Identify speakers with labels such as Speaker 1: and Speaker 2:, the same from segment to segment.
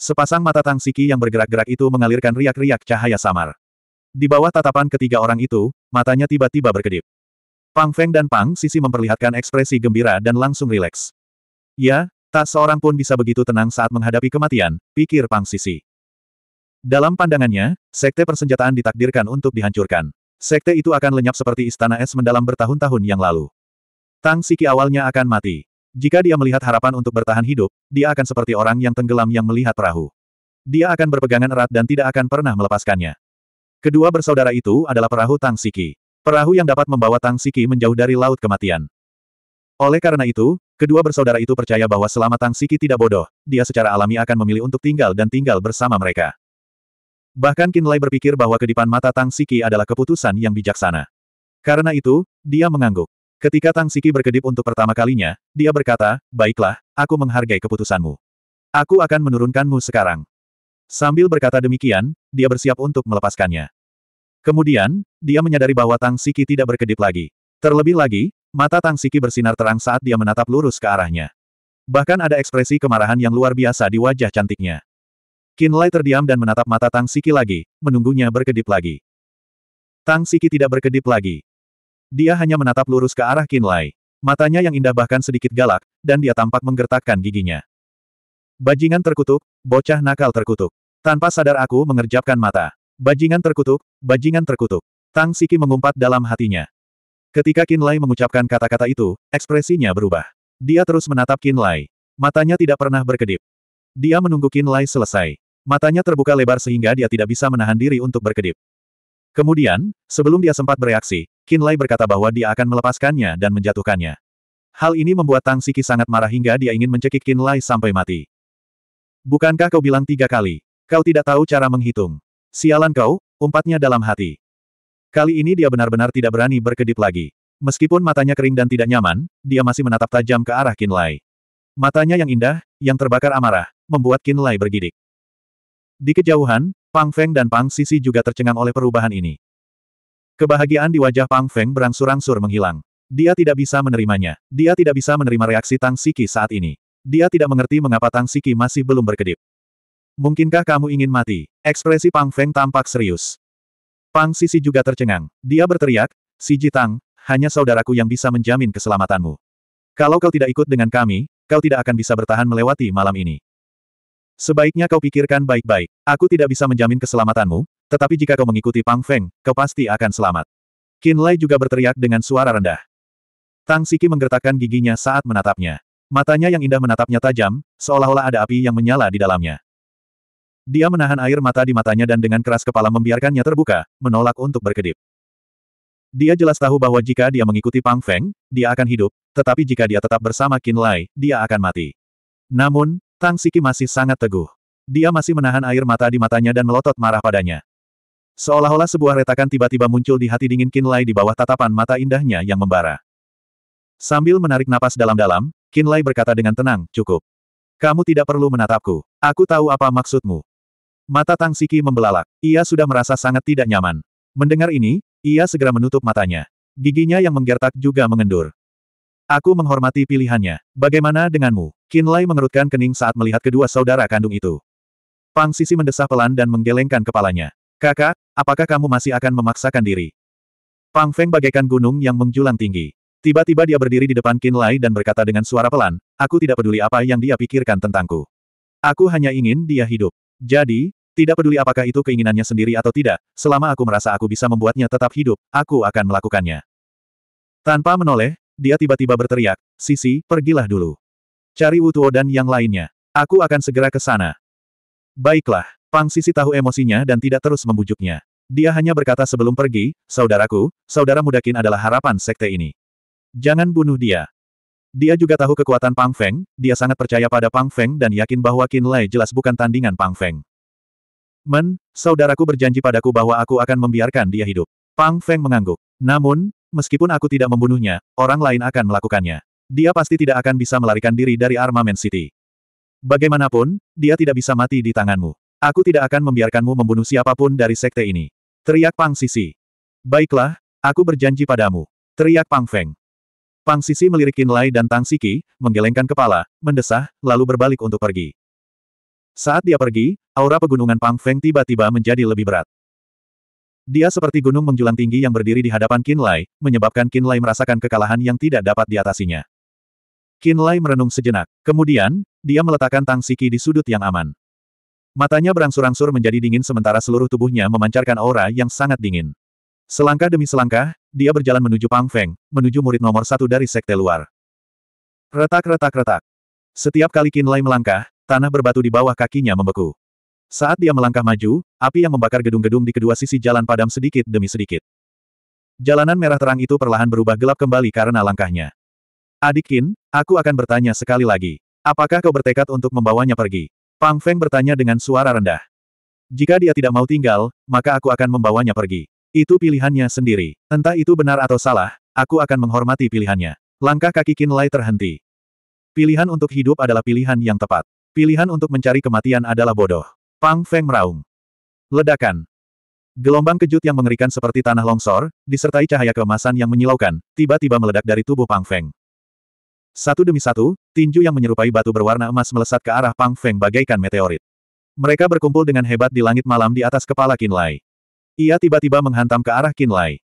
Speaker 1: Sepasang mata Tang Siki yang bergerak-gerak itu mengalirkan riak-riak cahaya samar. Di bawah tatapan ketiga orang itu, matanya tiba-tiba berkedip. Pang Feng dan Pang Sisi memperlihatkan ekspresi gembira dan langsung rileks. Ya, tak seorang pun bisa begitu tenang saat menghadapi kematian, pikir Pang Sisi. Dalam pandangannya, sekte persenjataan ditakdirkan untuk dihancurkan. Sekte itu akan lenyap seperti istana es mendalam bertahun-tahun yang lalu. Tang Siki awalnya akan mati. Jika dia melihat harapan untuk bertahan hidup, dia akan seperti orang yang tenggelam yang melihat perahu. Dia akan berpegangan erat dan tidak akan pernah melepaskannya. Kedua bersaudara itu adalah perahu Tang Siki. Perahu yang dapat membawa Tang Siki menjauh dari laut kematian. Oleh karena itu, kedua bersaudara itu percaya bahwa selama Tang Siki tidak bodoh, dia secara alami akan memilih untuk tinggal dan tinggal bersama mereka. Bahkan Kinlay berpikir bahwa kedipan mata Tang Siki adalah keputusan yang bijaksana. Karena itu, dia mengangguk. Ketika Tang Siki berkedip untuk pertama kalinya, dia berkata, Baiklah, aku menghargai keputusanmu. Aku akan menurunkanmu sekarang. Sambil berkata demikian, dia bersiap untuk melepaskannya. Kemudian, dia menyadari bahwa Tang Siki tidak berkedip lagi. Terlebih lagi, mata Tang Siki bersinar terang saat dia menatap lurus ke arahnya. Bahkan ada ekspresi kemarahan yang luar biasa di wajah cantiknya. Lai terdiam dan menatap mata Tang Siki lagi, menunggunya berkedip lagi. Tang Siki tidak berkedip lagi. Dia hanya menatap lurus ke arah Lai. Matanya yang indah bahkan sedikit galak, dan dia tampak menggertakkan giginya. Bajingan terkutuk, bocah nakal terkutuk. Tanpa sadar aku mengerjapkan mata. Bajingan terkutuk, bajingan terkutuk. Tang Siki mengumpat dalam hatinya. Ketika Lai mengucapkan kata-kata itu, ekspresinya berubah. Dia terus menatap Lai. Matanya tidak pernah berkedip. Dia menunggu Lai selesai. Matanya terbuka lebar sehingga dia tidak bisa menahan diri untuk berkedip. Kemudian, sebelum dia sempat bereaksi, Kinlay berkata bahwa dia akan melepaskannya dan menjatuhkannya. Hal ini membuat Tang Siki sangat marah hingga dia ingin mencekik Kinlay sampai mati. Bukankah kau bilang tiga kali? Kau tidak tahu cara menghitung. Sialan kau, umpatnya dalam hati. Kali ini dia benar-benar tidak berani berkedip lagi. Meskipun matanya kering dan tidak nyaman, dia masih menatap tajam ke arah Kinlay. Matanya yang indah, yang terbakar amarah, membuat Kinlay bergidik. Di kejauhan, Pang Feng dan Pang Sisi juga tercengang oleh perubahan ini. Kebahagiaan di wajah Pang Feng berangsur-angsur menghilang. Dia tidak bisa menerimanya. Dia tidak bisa menerima reaksi Tang Siki saat ini. Dia tidak mengerti mengapa Tang Siki masih belum berkedip. Mungkinkah kamu ingin mati? Ekspresi Pang Feng tampak serius. Pang Sisi juga tercengang. Dia berteriak, Si Jitang, hanya saudaraku yang bisa menjamin keselamatanmu. Kalau kau tidak ikut dengan kami, kau tidak akan bisa bertahan melewati malam ini. Sebaiknya kau pikirkan baik-baik. Aku tidak bisa menjamin keselamatanmu, tetapi jika kau mengikuti Pang Feng, kau pasti akan selamat. Qin Lai juga berteriak dengan suara rendah. Tang Siki menggertakkan giginya saat menatapnya. Matanya yang indah menatapnya tajam, seolah-olah ada api yang menyala di dalamnya. Dia menahan air mata di matanya dan dengan keras kepala membiarkannya terbuka, menolak untuk berkedip. Dia jelas tahu bahwa jika dia mengikuti Pang Feng, dia akan hidup, tetapi jika dia tetap bersama Qin Lai, dia akan mati. Namun, Tang Siki masih sangat teguh. Dia masih menahan air mata di matanya dan melotot marah padanya. Seolah-olah sebuah retakan tiba-tiba muncul di hati dingin Kinlay di bawah tatapan mata indahnya yang membara. Sambil menarik napas dalam-dalam, Kinlay berkata dengan tenang, cukup. Kamu tidak perlu menatapku. Aku tahu apa maksudmu. Mata Tang Siki membelalak. Ia sudah merasa sangat tidak nyaman. Mendengar ini, ia segera menutup matanya. Giginya yang menggertak juga mengendur. Aku menghormati pilihannya. Bagaimana denganmu? Kinlay mengerutkan kening saat melihat kedua saudara kandung itu. Pang Sisi mendesah pelan dan menggelengkan kepalanya. Kakak, apakah kamu masih akan memaksakan diri? Pang Feng bagaikan gunung yang menjulang tinggi. Tiba-tiba dia berdiri di depan Qin Lai dan berkata dengan suara pelan, aku tidak peduli apa yang dia pikirkan tentangku. Aku hanya ingin dia hidup. Jadi, tidak peduli apakah itu keinginannya sendiri atau tidak, selama aku merasa aku bisa membuatnya tetap hidup, aku akan melakukannya. Tanpa menoleh, dia tiba-tiba berteriak, Sisi, pergilah dulu. Cari Wutuo dan yang lainnya. Aku akan segera ke sana. Baiklah. Pang Sisi tahu emosinya dan tidak terus membujuknya. Dia hanya berkata sebelum pergi, saudaraku, saudara mudakin adalah harapan sekte ini. Jangan bunuh dia. Dia juga tahu kekuatan Pang Feng, dia sangat percaya pada Pang Feng dan yakin bahwa Qin Lai jelas bukan tandingan Pang Feng. Men, saudaraku berjanji padaku bahwa aku akan membiarkan dia hidup. Pang Feng mengangguk. Namun, meskipun aku tidak membunuhnya, orang lain akan melakukannya. Dia pasti tidak akan bisa melarikan diri dari Armament City. Bagaimanapun, dia tidak bisa mati di tanganmu. Aku tidak akan membiarkanmu membunuh siapapun dari sekte ini. Teriak Pang Sisi. Baiklah, aku berjanji padamu. Teriak Pang Feng. Pang Sisi melirik Lai dan Tang Siki, menggelengkan kepala, mendesah, lalu berbalik untuk pergi. Saat dia pergi, aura pegunungan Pang Feng tiba-tiba menjadi lebih berat. Dia seperti gunung menjulang tinggi yang berdiri di hadapan Qin Lai, menyebabkan Qin Lai merasakan kekalahan yang tidak dapat diatasinya. Qin Lai merenung sejenak. Kemudian, dia meletakkan Tang Siki di sudut yang aman. Matanya berangsur-angsur menjadi dingin sementara seluruh tubuhnya memancarkan aura yang sangat dingin. Selangkah demi selangkah, dia berjalan menuju Pang Feng, menuju murid nomor satu dari sekte luar. Retak-retak-retak. Setiap kali Qin Lai melangkah, tanah berbatu di bawah kakinya membeku. Saat dia melangkah maju, api yang membakar gedung-gedung di kedua sisi jalan padam sedikit demi sedikit. Jalanan merah terang itu perlahan berubah gelap kembali karena langkahnya. Adik Qin, aku akan bertanya sekali lagi. Apakah kau bertekad untuk membawanya pergi? Pang Feng bertanya dengan suara rendah. Jika dia tidak mau tinggal, maka aku akan membawanya pergi. Itu pilihannya sendiri. Entah itu benar atau salah, aku akan menghormati pilihannya. Langkah kaki Qin Lai terhenti. Pilihan untuk hidup adalah pilihan yang tepat. Pilihan untuk mencari kematian adalah bodoh. Pang Feng meraung. Ledakan. Gelombang kejut yang mengerikan seperti tanah longsor, disertai cahaya keemasan yang menyilaukan, tiba-tiba meledak dari tubuh Pang Feng. Satu demi satu, tinju yang menyerupai batu berwarna emas melesat ke arah Pang Feng bagaikan meteorit. Mereka berkumpul dengan hebat di langit malam di atas kepala Kinlai. Ia tiba-tiba menghantam ke arah Kinlai.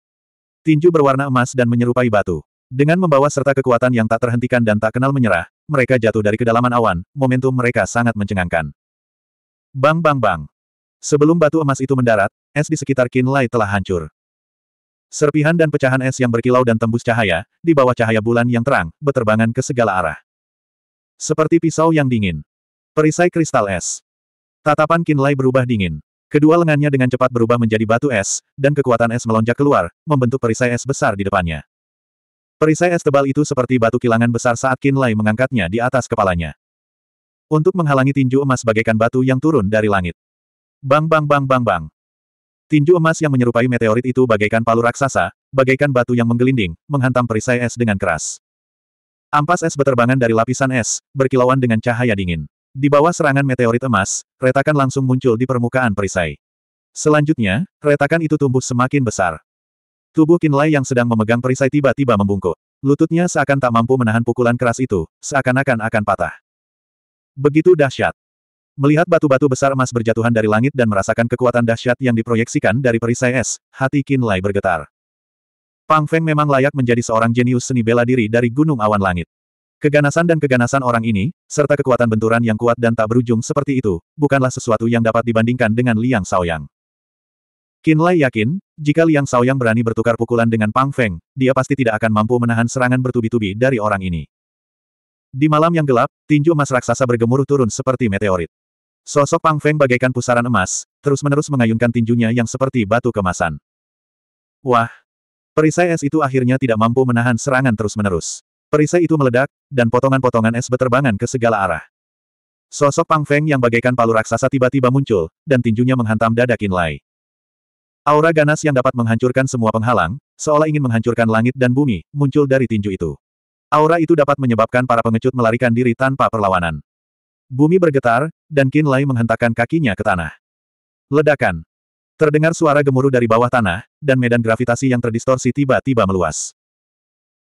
Speaker 1: Tinju berwarna emas dan menyerupai batu. Dengan membawa serta kekuatan yang tak terhentikan dan tak kenal menyerah, mereka jatuh dari kedalaman awan, momentum mereka sangat mencengangkan. Bang bang bang. Sebelum batu emas itu mendarat, es di sekitar Kinlai telah hancur. Serpihan dan pecahan es yang berkilau dan tembus cahaya, di bawah cahaya bulan yang terang, beterbangan ke segala arah. Seperti pisau yang dingin. Perisai kristal es. Tatapan Kinlay berubah dingin. Kedua lengannya dengan cepat berubah menjadi batu es, dan kekuatan es melonjak keluar, membentuk perisai es besar di depannya. Perisai es tebal itu seperti batu kilangan besar saat Kinlay mengangkatnya di atas kepalanya. Untuk menghalangi tinju emas bagaikan batu yang turun dari langit. Bang bang bang bang bang. Tinju emas yang menyerupai meteorit itu bagaikan palu raksasa, bagaikan batu yang menggelinding, menghantam perisai es dengan keras. Ampas es beterbangan dari lapisan es, berkilauan dengan cahaya dingin. Di bawah serangan meteorit emas, retakan langsung muncul di permukaan perisai. Selanjutnya, retakan itu tumbuh semakin besar. Tubuh Kinlay yang sedang memegang perisai tiba-tiba membungkuk. Lututnya seakan tak mampu menahan pukulan keras itu, seakan-akan akan patah. Begitu dahsyat. Melihat batu-batu besar emas berjatuhan dari langit dan merasakan kekuatan dahsyat yang diproyeksikan dari perisai es, hati Qin Lai bergetar. Pang Feng memang layak menjadi seorang jenius seni bela diri dari gunung awan langit. Keganasan dan keganasan orang ini, serta kekuatan benturan yang kuat dan tak berujung seperti itu, bukanlah sesuatu yang dapat dibandingkan dengan Liang Saoyang. Qin Lai yakin, jika Liang Saoyang berani bertukar pukulan dengan Pang Feng, dia pasti tidak akan mampu menahan serangan bertubi-tubi dari orang ini. Di malam yang gelap, tinju emas raksasa bergemuruh turun seperti meteorit. Sosok Pang Feng bagaikan pusaran emas, terus-menerus mengayunkan tinjunya yang seperti batu kemasan. Wah! Perisai es itu akhirnya tidak mampu menahan serangan terus-menerus. Perisai itu meledak, dan potongan-potongan es beterbangan ke segala arah. Sosok Pang Feng yang bagaikan palu raksasa tiba-tiba muncul, dan tinjunya menghantam dada Qin Aura ganas yang dapat menghancurkan semua penghalang, seolah ingin menghancurkan langit dan bumi, muncul dari tinju itu. Aura itu dapat menyebabkan para pengecut melarikan diri tanpa perlawanan. Bumi bergetar, dan Qin Lai menghentakkan kakinya ke tanah. Ledakan. Terdengar suara gemuruh dari bawah tanah, dan medan gravitasi yang terdistorsi tiba-tiba meluas.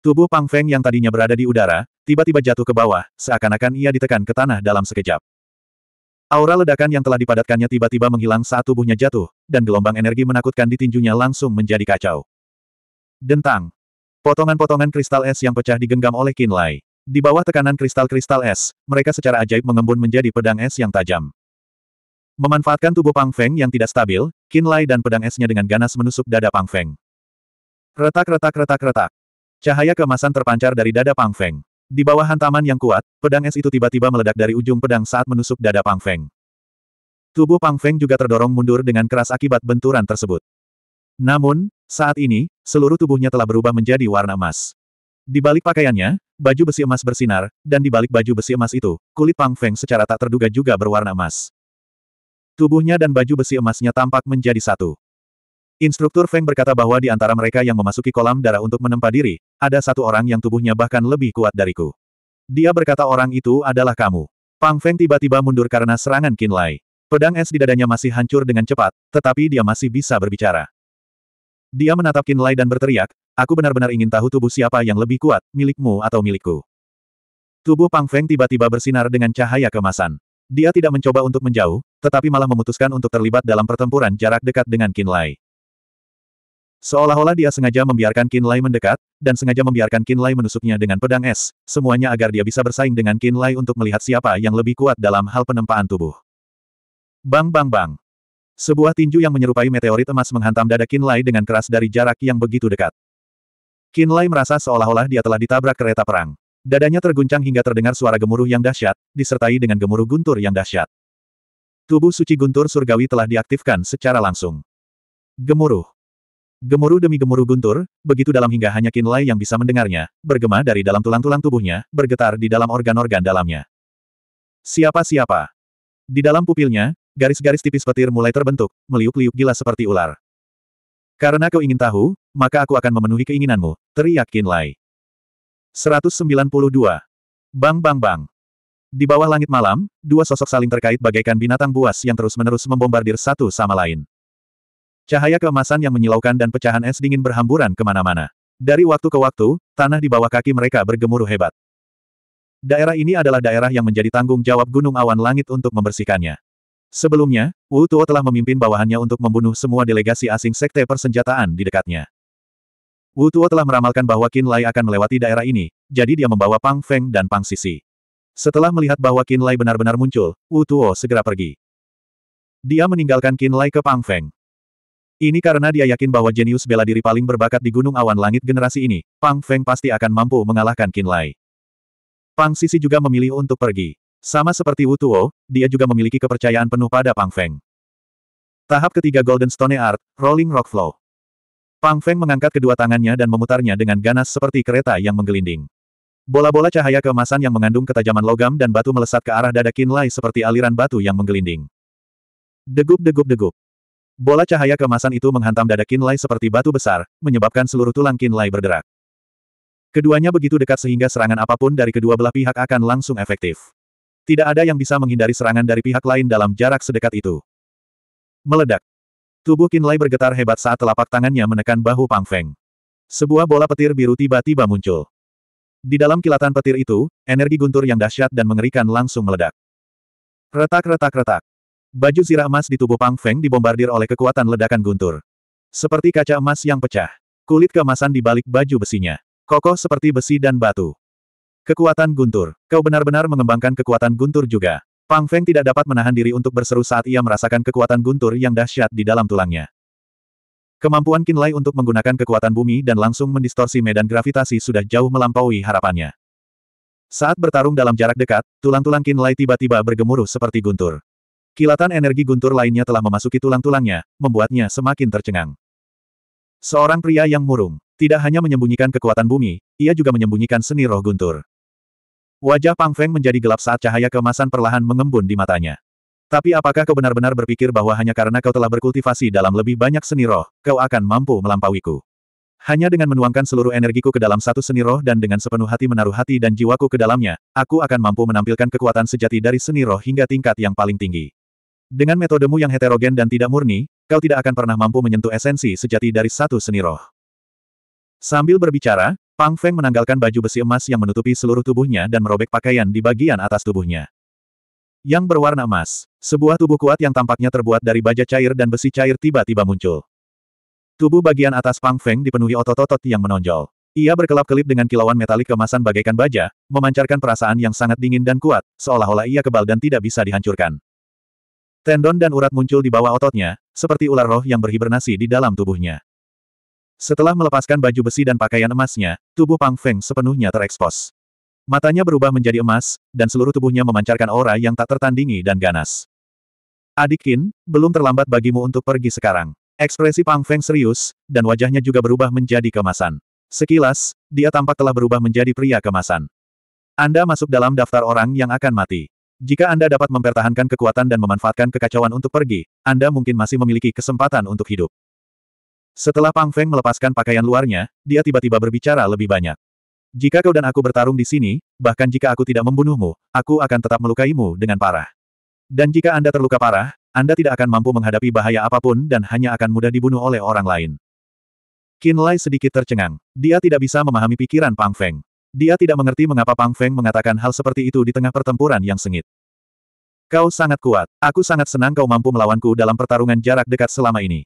Speaker 1: Tubuh Pang Feng yang tadinya berada di udara, tiba-tiba jatuh ke bawah, seakan-akan ia ditekan ke tanah dalam sekejap. Aura ledakan yang telah dipadatkannya tiba-tiba menghilang saat tubuhnya jatuh, dan gelombang energi menakutkan di tinjunya langsung menjadi kacau. Dentang. Potongan-potongan kristal es yang pecah digenggam oleh Qin Lai. Di bawah tekanan kristal-kristal es, mereka secara ajaib mengembun menjadi pedang es yang tajam. Memanfaatkan tubuh Pang Feng yang tidak stabil, Qin Lai dan pedang esnya dengan ganas menusuk dada Pang Feng. Retak-retak-retak-retak. Cahaya kemasan terpancar dari dada Pang Feng. Di bawah hantaman yang kuat, pedang es itu tiba-tiba meledak dari ujung pedang saat menusuk dada Pang Feng. Tubuh Pang Feng juga terdorong mundur dengan keras akibat benturan tersebut. Namun, saat ini, seluruh tubuhnya telah berubah menjadi warna emas. Di balik pakaiannya, baju besi emas bersinar, dan di balik baju besi emas itu, kulit Pang Feng secara tak terduga juga berwarna emas. Tubuhnya dan baju besi emasnya tampak menjadi satu. Instruktur Feng berkata bahwa di antara mereka yang memasuki kolam darah untuk menempa diri, ada satu orang yang tubuhnya bahkan lebih kuat dariku. Dia berkata orang itu adalah kamu. Pang Feng tiba-tiba mundur karena serangan Kinlay. Pedang es di dadanya masih hancur dengan cepat, tetapi dia masih bisa berbicara. Dia menatap Kinlay dan berteriak, Aku benar-benar ingin tahu tubuh siapa yang lebih kuat, milikmu atau milikku. Tubuh Pang Feng tiba-tiba bersinar dengan cahaya kemasan. Dia tidak mencoba untuk menjauh, tetapi malah memutuskan untuk terlibat dalam pertempuran jarak dekat dengan Qin Lai. Seolah-olah dia sengaja membiarkan Qin Lai mendekat, dan sengaja membiarkan Qin Lai menusuknya dengan pedang es, semuanya agar dia bisa bersaing dengan Qin Lai untuk melihat siapa yang lebih kuat dalam hal penempaan tubuh. Bang bang bang. Sebuah tinju yang menyerupai meteorit emas menghantam dada Qin Lai dengan keras dari jarak yang begitu dekat. Kinlay merasa seolah-olah dia telah ditabrak kereta perang. Dadanya terguncang hingga terdengar suara gemuruh yang dahsyat, disertai dengan gemuruh guntur yang dahsyat. Tubuh suci guntur surgawi telah diaktifkan secara langsung. Gemuruh. Gemuruh demi gemuruh guntur, begitu dalam hingga hanya Kinlay yang bisa mendengarnya, bergema dari dalam tulang-tulang tubuhnya, bergetar di dalam organ-organ dalamnya. Siapa-siapa? Di dalam pupilnya, garis-garis tipis petir mulai terbentuk, meliuk-liuk gila seperti ular. Karena kau ingin tahu, maka aku akan memenuhi keinginanmu, teriak Qin Lai. 192. Bang bang bang. Di bawah langit malam, dua sosok saling terkait bagaikan binatang buas yang terus-menerus membombardir satu sama lain. Cahaya keemasan yang menyilaukan dan pecahan es dingin berhamburan kemana-mana. Dari waktu ke waktu, tanah di bawah kaki mereka bergemuruh hebat. Daerah ini adalah daerah yang menjadi tanggung jawab Gunung Awan Langit untuk membersihkannya. Sebelumnya, Wu Tuo telah memimpin bawahannya untuk membunuh semua delegasi asing sekte persenjataan di dekatnya. Wu Tuo telah meramalkan bahwa Qin Lai akan melewati daerah ini, jadi dia membawa Pang Feng dan Pang Sisi. Setelah melihat bahwa Qin Lai benar-benar muncul, Wu Tuo segera pergi. Dia meninggalkan Qin Lai ke Pang Feng. Ini karena dia yakin bahwa jenius bela diri paling berbakat di Gunung Awan Langit generasi ini, Pang Feng pasti akan mampu mengalahkan Qin Lai. Pang Sisi juga memilih untuk pergi. Sama seperti Wu Tuo, dia juga memiliki kepercayaan penuh pada Pang Feng. Tahap ketiga Golden Stone Art, Rolling Rock Flow. Pang Feng mengangkat kedua tangannya dan memutarnya dengan ganas seperti kereta yang menggelinding. Bola-bola cahaya keemasan yang mengandung ketajaman logam dan batu melesat ke arah dada Qin Lai seperti aliran batu yang menggelinding. Degup-degup-degup. Bola cahaya keemasan itu menghantam dada Qin Lai seperti batu besar, menyebabkan seluruh tulang Qin Lai berderak. Keduanya begitu dekat sehingga serangan apapun dari kedua belah pihak akan langsung efektif. Tidak ada yang bisa menghindari serangan dari pihak lain dalam jarak sedekat itu. Meledak. Tubuh Kinlay bergetar hebat saat telapak tangannya menekan bahu Pang Feng. Sebuah bola petir biru tiba-tiba muncul. Di dalam kilatan petir itu, energi guntur yang dahsyat dan mengerikan langsung meledak. Retak-retak-retak. Baju zirah emas di tubuh Pang Feng dibombardir oleh kekuatan ledakan guntur. Seperti kaca emas yang pecah. Kulit keemasan di balik baju besinya. Kokoh seperti besi dan batu. Kekuatan guntur. Kau benar-benar mengembangkan kekuatan guntur juga. Pang Feng tidak dapat menahan diri untuk berseru saat ia merasakan kekuatan guntur yang dahsyat di dalam tulangnya. Kemampuan Kinlay untuk menggunakan kekuatan bumi dan langsung mendistorsi medan gravitasi sudah jauh melampaui harapannya. Saat bertarung dalam jarak dekat, tulang-tulang Kinlay tiba-tiba bergemuruh seperti guntur. Kilatan energi guntur lainnya telah memasuki tulang-tulangnya, membuatnya semakin tercengang. Seorang pria yang murung, tidak hanya menyembunyikan kekuatan bumi, ia juga menyembunyikan seni roh guntur. Wajah Pang Feng menjadi gelap saat cahaya kemasan perlahan mengembun di matanya. Tapi apakah kau benar-benar berpikir bahwa hanya karena kau telah berkultivasi dalam lebih banyak seni roh, kau akan mampu melampauiku? Hanya dengan menuangkan seluruh energiku ke dalam satu seni roh dan dengan sepenuh hati menaruh hati dan jiwaku ke dalamnya, aku akan mampu menampilkan kekuatan sejati dari seni roh hingga tingkat yang paling tinggi. Dengan metodemu yang heterogen dan tidak murni, kau tidak akan pernah mampu menyentuh esensi sejati dari satu seni roh. Sambil berbicara, Pang Feng menanggalkan baju besi emas yang menutupi seluruh tubuhnya dan merobek pakaian di bagian atas tubuhnya. Yang berwarna emas, sebuah tubuh kuat yang tampaknya terbuat dari baja cair dan besi cair tiba-tiba muncul. Tubuh bagian atas Pang Feng dipenuhi otot-otot yang menonjol. Ia berkelap-kelip dengan kilauan metalik kemasan bagaikan baja, memancarkan perasaan yang sangat dingin dan kuat, seolah-olah ia kebal dan tidak bisa dihancurkan. Tendon dan urat muncul di bawah ototnya, seperti ular roh yang berhibernasi di dalam tubuhnya. Setelah melepaskan baju besi dan pakaian emasnya, tubuh Pang Feng sepenuhnya terekspos. Matanya berubah menjadi emas, dan seluruh tubuhnya memancarkan aura yang tak tertandingi dan ganas. Adikin, belum terlambat bagimu untuk pergi sekarang. Ekspresi Pang Feng serius, dan wajahnya juga berubah menjadi kemasan. Sekilas, dia tampak telah berubah menjadi pria kemasan. Anda masuk dalam daftar orang yang akan mati. Jika Anda dapat mempertahankan kekuatan dan memanfaatkan kekacauan untuk pergi, Anda mungkin masih memiliki kesempatan untuk hidup. Setelah Pang Feng melepaskan pakaian luarnya, dia tiba-tiba berbicara lebih banyak. Jika kau dan aku bertarung di sini, bahkan jika aku tidak membunuhmu, aku akan tetap melukaimu dengan parah. Dan jika Anda terluka parah, Anda tidak akan mampu menghadapi bahaya apapun dan hanya akan mudah dibunuh oleh orang lain. Qin Lai sedikit tercengang. Dia tidak bisa memahami pikiran Pang Feng. Dia tidak mengerti mengapa Pang Feng mengatakan hal seperti itu di tengah pertempuran yang sengit. Kau sangat kuat. Aku sangat senang kau mampu melawanku dalam pertarungan jarak dekat selama ini.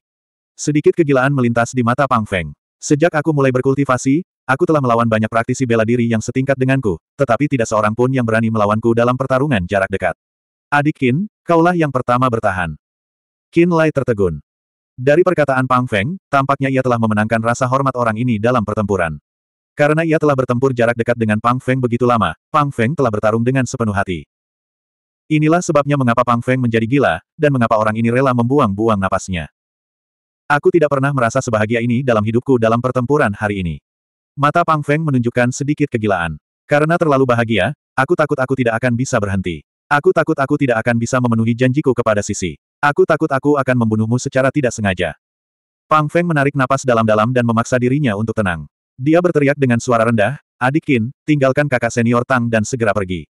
Speaker 1: Sedikit kegilaan melintas di mata Pang Feng. Sejak aku mulai berkultivasi, aku telah melawan banyak praktisi bela diri yang setingkat denganku, tetapi tidak seorang pun yang berani melawanku dalam pertarungan jarak dekat. Adik Qin, kaulah yang pertama bertahan. Qin Lai tertegun. Dari perkataan Pang Feng, tampaknya ia telah memenangkan rasa hormat orang ini dalam pertempuran. Karena ia telah bertempur jarak dekat dengan Pang Feng begitu lama, Pang Feng telah bertarung dengan sepenuh hati. Inilah sebabnya mengapa Pang Feng menjadi gila, dan mengapa orang ini rela membuang-buang napasnya. Aku tidak pernah merasa sebahagia ini dalam hidupku dalam pertempuran hari ini. Mata Pang Feng menunjukkan sedikit kegilaan. Karena terlalu bahagia, aku takut aku tidak akan bisa berhenti. Aku takut aku tidak akan bisa memenuhi janjiku kepada Sisi. Aku takut aku akan membunuhmu secara tidak sengaja. Pang Feng menarik napas dalam-dalam dan memaksa dirinya untuk tenang. Dia berteriak dengan suara rendah, Adik Kin, tinggalkan kakak senior Tang dan segera pergi.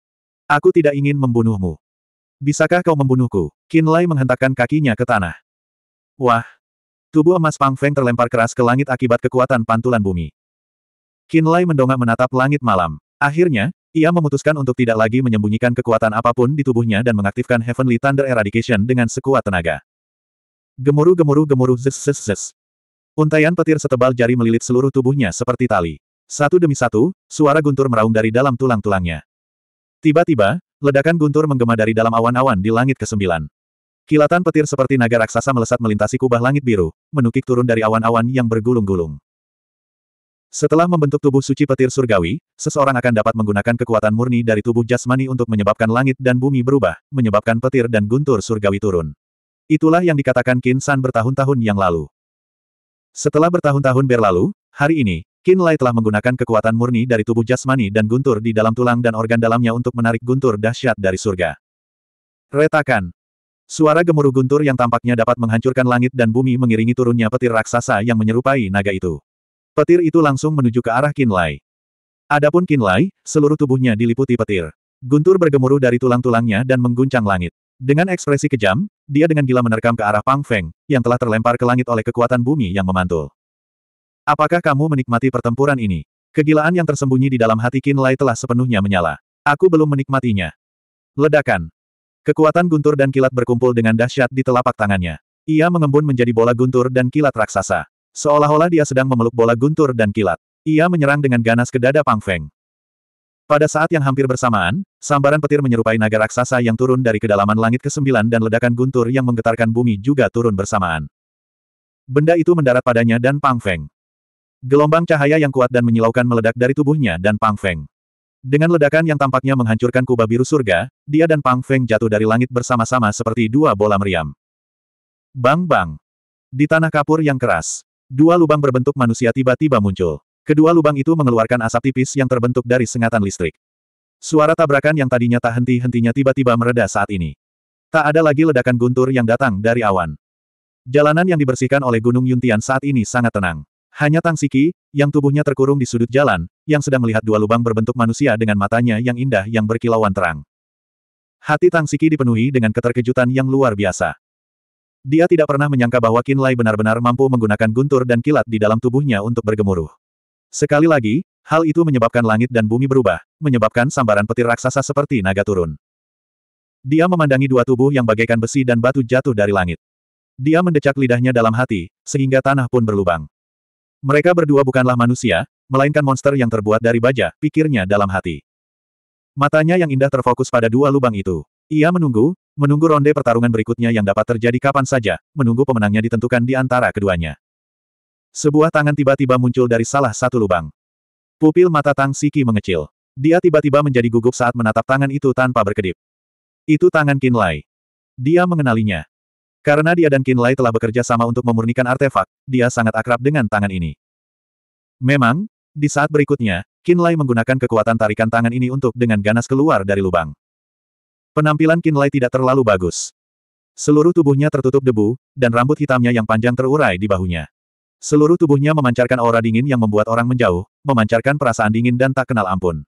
Speaker 1: Aku tidak ingin membunuhmu. Bisakah kau membunuhku? Kin Lai menghentakkan kakinya ke tanah. Wah, Tubuh emas Pang Feng terlempar keras ke langit akibat kekuatan pantulan bumi. Lai mendongak menatap langit malam. Akhirnya, ia memutuskan untuk tidak lagi menyembunyikan kekuatan apapun di tubuhnya dan mengaktifkan Heavenly Thunder Eradication dengan sekuat tenaga. Gemuruh gemuruh gemuruh zes zes zes. Untaian petir setebal jari melilit seluruh tubuhnya seperti tali. Satu demi satu, suara guntur meraung dari dalam tulang-tulangnya. Tiba-tiba, ledakan guntur menggema dari dalam awan-awan di langit kesembilan. Kilatan petir seperti naga raksasa melesat melintasi kubah langit biru, menukik turun dari awan-awan yang bergulung-gulung. Setelah membentuk tubuh suci petir surgawi, seseorang akan dapat menggunakan kekuatan murni dari tubuh jasmani untuk menyebabkan langit dan bumi berubah, menyebabkan petir dan guntur surgawi turun. Itulah yang dikatakan Qin San bertahun-tahun yang lalu. Setelah bertahun-tahun berlalu, hari ini, Qin Lai telah menggunakan kekuatan murni dari tubuh jasmani dan guntur di dalam tulang dan organ dalamnya untuk menarik guntur dahsyat dari surga. Retakan, Suara gemuruh guntur yang tampaknya dapat menghancurkan langit dan bumi mengiringi turunnya petir raksasa yang menyerupai naga itu. Petir itu langsung menuju ke arah Kinlai. Adapun Kinlai, seluruh tubuhnya diliputi petir. Guntur bergemuruh dari tulang-tulangnya dan mengguncang langit. Dengan ekspresi kejam, dia dengan gila menerkam ke arah Pang Feng, yang telah terlempar ke langit oleh kekuatan bumi yang memantul. Apakah kamu menikmati pertempuran ini? Kegilaan yang tersembunyi di dalam hati Kinlai telah sepenuhnya menyala. Aku belum menikmatinya. Ledakan. Kekuatan guntur dan kilat berkumpul dengan dahsyat di telapak tangannya. Ia mengembun menjadi bola guntur dan kilat raksasa. Seolah-olah dia sedang memeluk bola guntur dan kilat. Ia menyerang dengan ganas ke dada Pang Feng. Pada saat yang hampir bersamaan, sambaran petir menyerupai naga raksasa yang turun dari kedalaman langit ke-9 dan ledakan guntur yang menggetarkan bumi juga turun bersamaan. Benda itu mendarat padanya dan Pang Feng. Gelombang cahaya yang kuat dan menyilaukan meledak dari tubuhnya dan Pang Feng. Dengan ledakan yang tampaknya menghancurkan Kubah biru surga, dia dan Pang Feng jatuh dari langit bersama-sama seperti dua bola meriam. Bang-bang! Di tanah kapur yang keras, dua lubang berbentuk manusia tiba-tiba muncul. Kedua lubang itu mengeluarkan asap tipis yang terbentuk dari sengatan listrik. Suara tabrakan yang tadinya tak henti-hentinya tiba-tiba mereda saat ini. Tak ada lagi ledakan guntur yang datang dari awan. Jalanan yang dibersihkan oleh Gunung Yuntian saat ini sangat tenang. Hanya Tang Siki, yang tubuhnya terkurung di sudut jalan, yang sedang melihat dua lubang berbentuk manusia dengan matanya yang indah yang berkilauan terang. Hati Tang Siki dipenuhi dengan keterkejutan yang luar biasa. Dia tidak pernah menyangka bahwa Qin Lai benar-benar mampu menggunakan guntur dan kilat di dalam tubuhnya untuk bergemuruh. Sekali lagi, hal itu menyebabkan langit dan bumi berubah, menyebabkan sambaran petir raksasa seperti naga turun. Dia memandangi dua tubuh yang bagaikan besi dan batu jatuh dari langit. Dia mendecak lidahnya dalam hati, sehingga tanah pun berlubang. Mereka berdua bukanlah manusia, melainkan monster yang terbuat dari baja, pikirnya dalam hati. Matanya yang indah terfokus pada dua lubang itu. Ia menunggu, menunggu ronde pertarungan berikutnya yang dapat terjadi kapan saja, menunggu pemenangnya ditentukan di antara keduanya. Sebuah tangan tiba-tiba muncul dari salah satu lubang. Pupil mata Tang Siki mengecil. Dia tiba-tiba menjadi gugup saat menatap tangan itu tanpa berkedip. Itu tangan Kinlay. Dia mengenalinya. Karena dia dan Kinlay telah bekerja sama untuk memurnikan artefak, dia sangat akrab dengan tangan ini. Memang, di saat berikutnya, Kinlay menggunakan kekuatan tarikan tangan ini untuk dengan ganas keluar dari lubang. Penampilan Kinlay tidak terlalu bagus. Seluruh tubuhnya tertutup debu, dan rambut hitamnya yang panjang terurai di bahunya. Seluruh tubuhnya memancarkan aura dingin yang membuat orang menjauh, memancarkan perasaan dingin dan tak kenal ampun.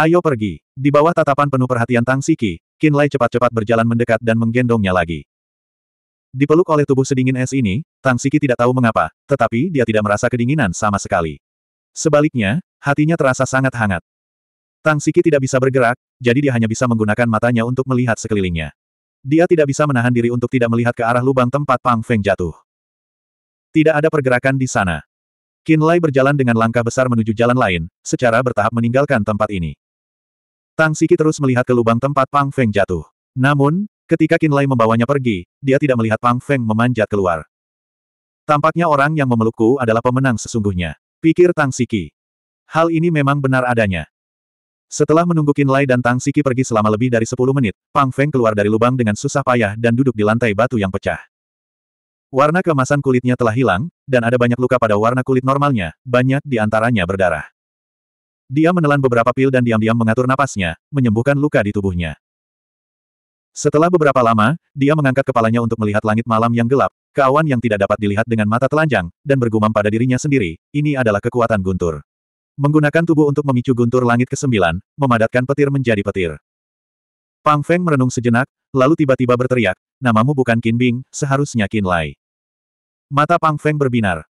Speaker 1: Ayo pergi. Di bawah tatapan penuh perhatian Tang Siki, Kinlay cepat-cepat berjalan mendekat dan menggendongnya lagi. Dipeluk oleh tubuh sedingin es ini, Tang Siki tidak tahu mengapa, tetapi dia tidak merasa kedinginan sama sekali. Sebaliknya, hatinya terasa sangat hangat. Tang Siki tidak bisa bergerak, jadi dia hanya bisa menggunakan matanya untuk melihat sekelilingnya. Dia tidak bisa menahan diri untuk tidak melihat ke arah lubang tempat Pang Feng jatuh. Tidak ada pergerakan di sana. Qin Lai berjalan dengan langkah besar menuju jalan lain, secara bertahap meninggalkan tempat ini. Tang Siki terus melihat ke lubang tempat Pang Feng jatuh. Namun, Ketika Qin Lai membawanya pergi, dia tidak melihat Pang Feng memanjat keluar. Tampaknya orang yang memelukku adalah pemenang sesungguhnya. Pikir Tang Siki. Hal ini memang benar adanya. Setelah menunggu Qin Lai dan Tang Siki pergi selama lebih dari 10 menit, Pang Feng keluar dari lubang dengan susah payah dan duduk di lantai batu yang pecah. Warna kemasan kulitnya telah hilang, dan ada banyak luka pada warna kulit normalnya, banyak di antaranya berdarah. Dia menelan beberapa pil dan diam-diam mengatur napasnya, menyembuhkan luka di tubuhnya. Setelah beberapa lama, dia mengangkat kepalanya untuk melihat langit malam yang gelap, keawan yang tidak dapat dilihat dengan mata telanjang, dan bergumam pada dirinya sendiri, ini adalah kekuatan guntur. Menggunakan tubuh untuk memicu guntur langit ke-9, memadatkan petir menjadi petir. Pang Feng merenung sejenak, lalu tiba-tiba berteriak, namamu bukan Qin Bing, seharusnya Qin Lai. Mata Pang Feng berbinar.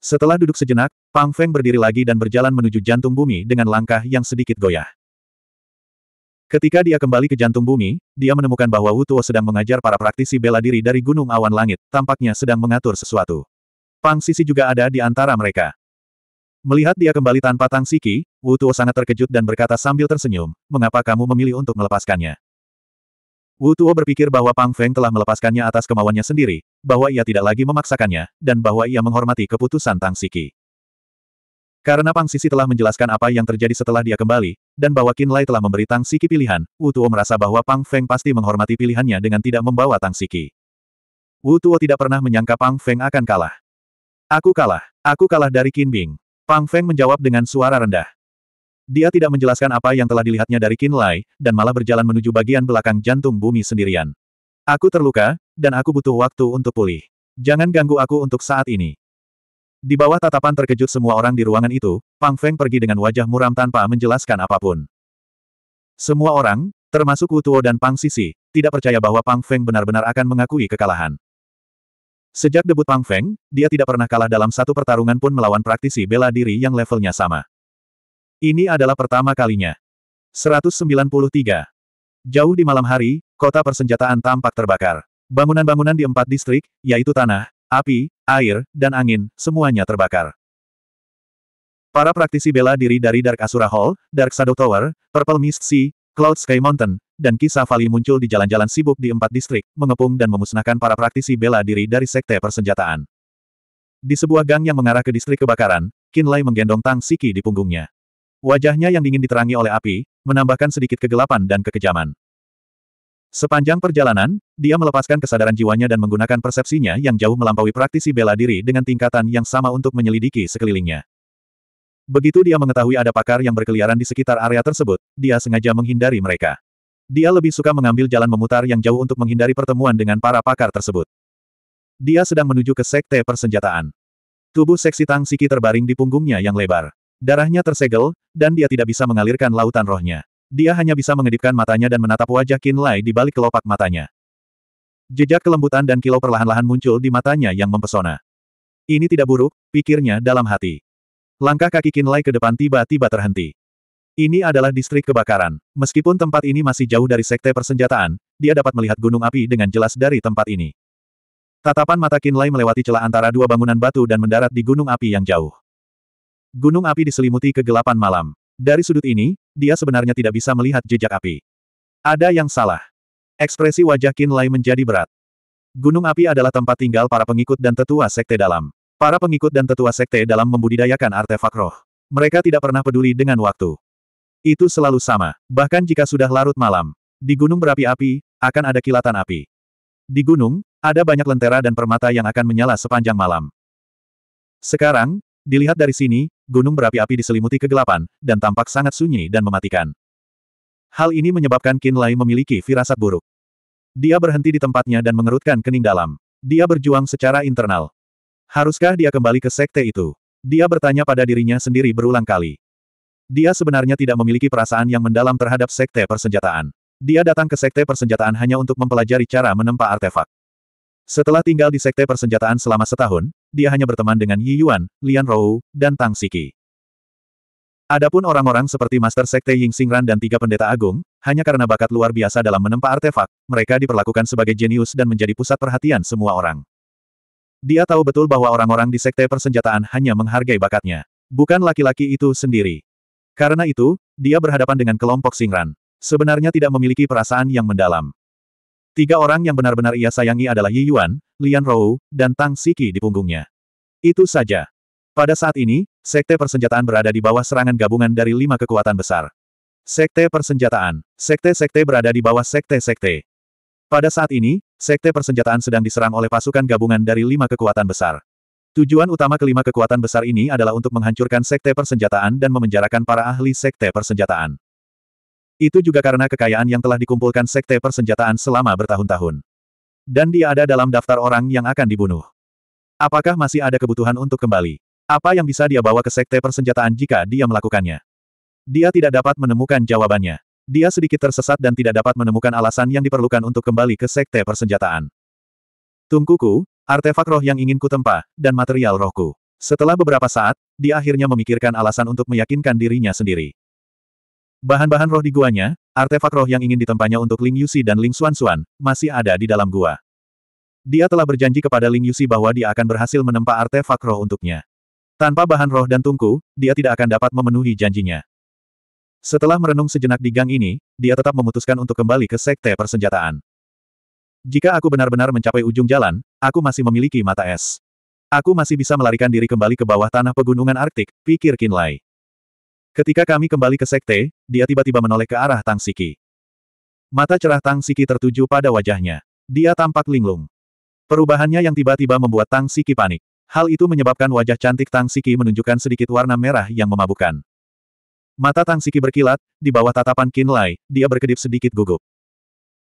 Speaker 1: Setelah duduk sejenak, Pang Feng berdiri lagi dan berjalan menuju jantung bumi dengan langkah yang sedikit goyah. Ketika dia kembali ke jantung bumi, dia menemukan bahwa Wu Tuo sedang mengajar para praktisi bela diri dari Gunung Awan Langit, tampaknya sedang mengatur sesuatu. Pang Sisi juga ada di antara mereka. Melihat dia kembali tanpa Tang Siki, Wu Tuo sangat terkejut dan berkata sambil tersenyum, mengapa kamu memilih untuk melepaskannya? Wu Tuo berpikir bahwa Pang Feng telah melepaskannya atas kemauannya sendiri, bahwa ia tidak lagi memaksakannya, dan bahwa ia menghormati keputusan Tang Siki. Karena Pang Sisi telah menjelaskan apa yang terjadi setelah dia kembali, dan bahwa Qin Lai telah memberi Tang Siki pilihan, Wu Tuo merasa bahwa Pang Feng pasti menghormati pilihannya dengan tidak membawa Tang Siki. Wu Tuo tidak pernah menyangka Pang Feng akan kalah. Aku kalah. Aku kalah dari Qin Bing. Pang Feng menjawab dengan suara rendah. Dia tidak menjelaskan apa yang telah dilihatnya dari Qin Lai, dan malah berjalan menuju bagian belakang jantung bumi sendirian. Aku terluka, dan aku butuh waktu untuk pulih. Jangan ganggu aku untuk saat ini. Di bawah tatapan terkejut semua orang di ruangan itu, Pang Feng pergi dengan wajah muram tanpa menjelaskan apapun. Semua orang, termasuk Wu Tuo dan Pang Sisi, tidak percaya bahwa Pang Feng benar-benar akan mengakui kekalahan. Sejak debut Pang Feng, dia tidak pernah kalah dalam satu pertarungan pun melawan praktisi bela diri yang levelnya sama. Ini adalah pertama kalinya. 193. Jauh di malam hari, kota persenjataan tampak terbakar. Bangunan-bangunan di empat distrik, yaitu tanah, api, air, dan angin, semuanya terbakar. Para praktisi bela diri dari Dark Asura Hall, Dark Shadow Tower, Purple Mist Sea, Cloud Sky Mountain, dan kisah Valley muncul di jalan-jalan sibuk di empat distrik, mengepung dan memusnahkan para praktisi bela diri dari sekte persenjataan. Di sebuah gang yang mengarah ke distrik kebakaran, Kinlay menggendong Tang Siki di punggungnya. Wajahnya yang dingin diterangi oleh api, menambahkan sedikit kegelapan dan kekejaman. Sepanjang perjalanan, dia melepaskan kesadaran jiwanya dan menggunakan persepsinya yang jauh melampaui praktisi bela diri dengan tingkatan yang sama untuk menyelidiki sekelilingnya. Begitu dia mengetahui ada pakar yang berkeliaran di sekitar area tersebut, dia sengaja menghindari mereka. Dia lebih suka mengambil jalan memutar yang jauh untuk menghindari pertemuan dengan para pakar tersebut. Dia sedang menuju ke sekte persenjataan. Tubuh seksi Tang Siki terbaring di punggungnya yang lebar. Darahnya tersegel, dan dia tidak bisa mengalirkan lautan rohnya. Dia hanya bisa mengedipkan matanya dan menatap wajah Qin Lai di balik kelopak matanya. Jejak kelembutan dan kilau perlahan-lahan muncul di matanya yang mempesona. Ini tidak buruk, pikirnya dalam hati. Langkah kaki Qin Lai ke depan tiba-tiba terhenti. Ini adalah distrik kebakaran. Meskipun tempat ini masih jauh dari sekte persenjataan, dia dapat melihat gunung api dengan jelas dari tempat ini. Tatapan mata Lai melewati celah antara dua bangunan batu dan mendarat di gunung api yang jauh. Gunung api diselimuti kegelapan malam. Dari sudut ini, dia sebenarnya tidak bisa melihat jejak api. Ada yang salah. Ekspresi wajah Qin Lai menjadi berat. Gunung api adalah tempat tinggal para pengikut dan tetua sekte dalam. Para pengikut dan tetua sekte dalam membudidayakan artefak roh. Mereka tidak pernah peduli dengan waktu. Itu selalu sama, bahkan jika sudah larut malam. Di gunung berapi-api, akan ada kilatan api. Di gunung, ada banyak lentera dan permata yang akan menyala sepanjang malam. Sekarang, Dilihat dari sini, gunung berapi-api diselimuti kegelapan, dan tampak sangat sunyi dan mematikan. Hal ini menyebabkan Qin Lai memiliki firasat buruk. Dia berhenti di tempatnya dan mengerutkan kening dalam. Dia berjuang secara internal. Haruskah dia kembali ke sekte itu? Dia bertanya pada dirinya sendiri berulang kali. Dia sebenarnya tidak memiliki perasaan yang mendalam terhadap sekte persenjataan. Dia datang ke sekte persenjataan hanya untuk mempelajari cara menempa artefak. Setelah tinggal di Sekte Persenjataan selama setahun, dia hanya berteman dengan Yi Yuan, Lian Rou, dan Tang Siki. Adapun orang-orang seperti Master Sekte Ying Xingran dan tiga pendeta agung, hanya karena bakat luar biasa dalam menempa artefak, mereka diperlakukan sebagai jenius dan menjadi pusat perhatian semua orang. Dia tahu betul bahwa orang-orang di Sekte Persenjataan hanya menghargai bakatnya. Bukan laki-laki itu sendiri. Karena itu, dia berhadapan dengan kelompok Singran. Sebenarnya tidak memiliki perasaan yang mendalam. Tiga orang yang benar-benar ia sayangi adalah Yi Yuan, Lian Rou, dan Tang Siki di punggungnya. Itu saja. Pada saat ini, Sekte Persenjataan berada di bawah serangan gabungan dari lima kekuatan besar. Sekte Persenjataan. Sekte-sekte berada di bawah sekte-sekte. Pada saat ini, Sekte Persenjataan sedang diserang oleh pasukan gabungan dari lima kekuatan besar. Tujuan utama kelima kekuatan besar ini adalah untuk menghancurkan Sekte Persenjataan dan memenjarakan para ahli Sekte Persenjataan. Itu juga karena kekayaan yang telah dikumpulkan Sekte Persenjataan selama bertahun-tahun. Dan dia ada dalam daftar orang yang akan dibunuh. Apakah masih ada kebutuhan untuk kembali? Apa yang bisa dia bawa ke Sekte Persenjataan jika dia melakukannya? Dia tidak dapat menemukan jawabannya. Dia sedikit tersesat dan tidak dapat menemukan alasan yang diperlukan untuk kembali ke Sekte Persenjataan. Tungkuku, artefak roh yang ingin kutempa, dan material rohku. Setelah beberapa saat, dia akhirnya memikirkan alasan untuk meyakinkan dirinya sendiri. Bahan-bahan roh di guanya, artefak roh yang ingin ditempanya untuk Ling Yusi dan Ling Xuan Xuan, masih ada di dalam gua. Dia telah berjanji kepada Ling Yusi bahwa dia akan berhasil menempa artefak roh untuknya. Tanpa bahan roh dan tungku, dia tidak akan dapat memenuhi janjinya. Setelah merenung sejenak di gang ini, dia tetap memutuskan untuk kembali ke sekte persenjataan. Jika aku benar-benar mencapai ujung jalan, aku masih memiliki mata es. Aku masih bisa melarikan diri kembali ke bawah tanah pegunungan Arktik, pikir Kinlay. Ketika kami kembali ke sekte, dia tiba-tiba menoleh ke arah Tang Siki. Mata cerah Tang Siki tertuju pada wajahnya. Dia tampak linglung. Perubahannya yang tiba-tiba membuat Tang Siki panik. Hal itu menyebabkan wajah cantik Tang Siki menunjukkan sedikit warna merah yang memabukkan. Mata Tang Siki berkilat, di bawah tatapan Qin Lai, dia berkedip sedikit gugup.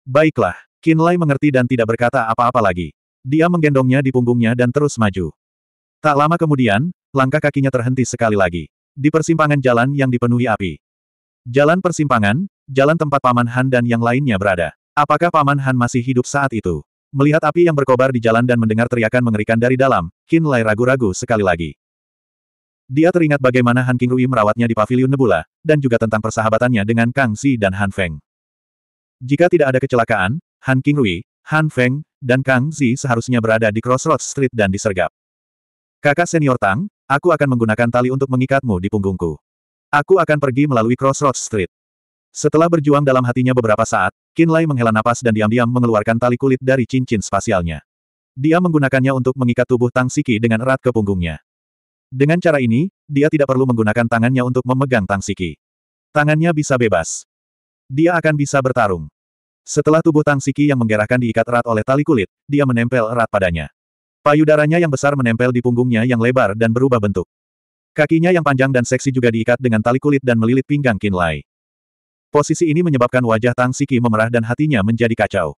Speaker 1: Baiklah, Qin Lai mengerti dan tidak berkata apa-apa lagi. Dia menggendongnya di punggungnya dan terus maju. Tak lama kemudian, langkah kakinya terhenti sekali lagi di persimpangan jalan yang dipenuhi api. Jalan persimpangan, jalan tempat Paman Han dan yang lainnya berada. Apakah Paman Han masih hidup saat itu? Melihat api yang berkobar di jalan dan mendengar teriakan mengerikan dari dalam, Qin Lai ragu-ragu sekali lagi. Dia teringat bagaimana Han Rui merawatnya di Paviliun Nebula, dan juga tentang persahabatannya dengan Kang Xi dan Han Feng. Jika tidak ada kecelakaan, Han Rui, Han Feng, dan Kang Xi seharusnya berada di Crossroads Street dan disergap. Kakak senior Tang, Aku akan menggunakan tali untuk mengikatmu di punggungku. Aku akan pergi melalui Crossroads Street. Setelah berjuang dalam hatinya beberapa saat, Kinlay menghela napas dan diam-diam mengeluarkan tali kulit dari cincin spasialnya. Dia menggunakannya untuk mengikat tubuh Tang Siki dengan erat ke punggungnya. Dengan cara ini, dia tidak perlu menggunakan tangannya untuk memegang Tang Siki. Tangannya bisa bebas. Dia akan bisa bertarung. Setelah tubuh Tang Siki yang menggerakkan diikat erat oleh tali kulit, dia menempel erat padanya. Payudaranya yang besar menempel di punggungnya yang lebar dan berubah bentuk. Kakinya yang panjang dan seksi juga diikat dengan tali kulit dan melilit pinggang Kinlay. Posisi ini menyebabkan wajah Tang Siki memerah dan hatinya menjadi kacau.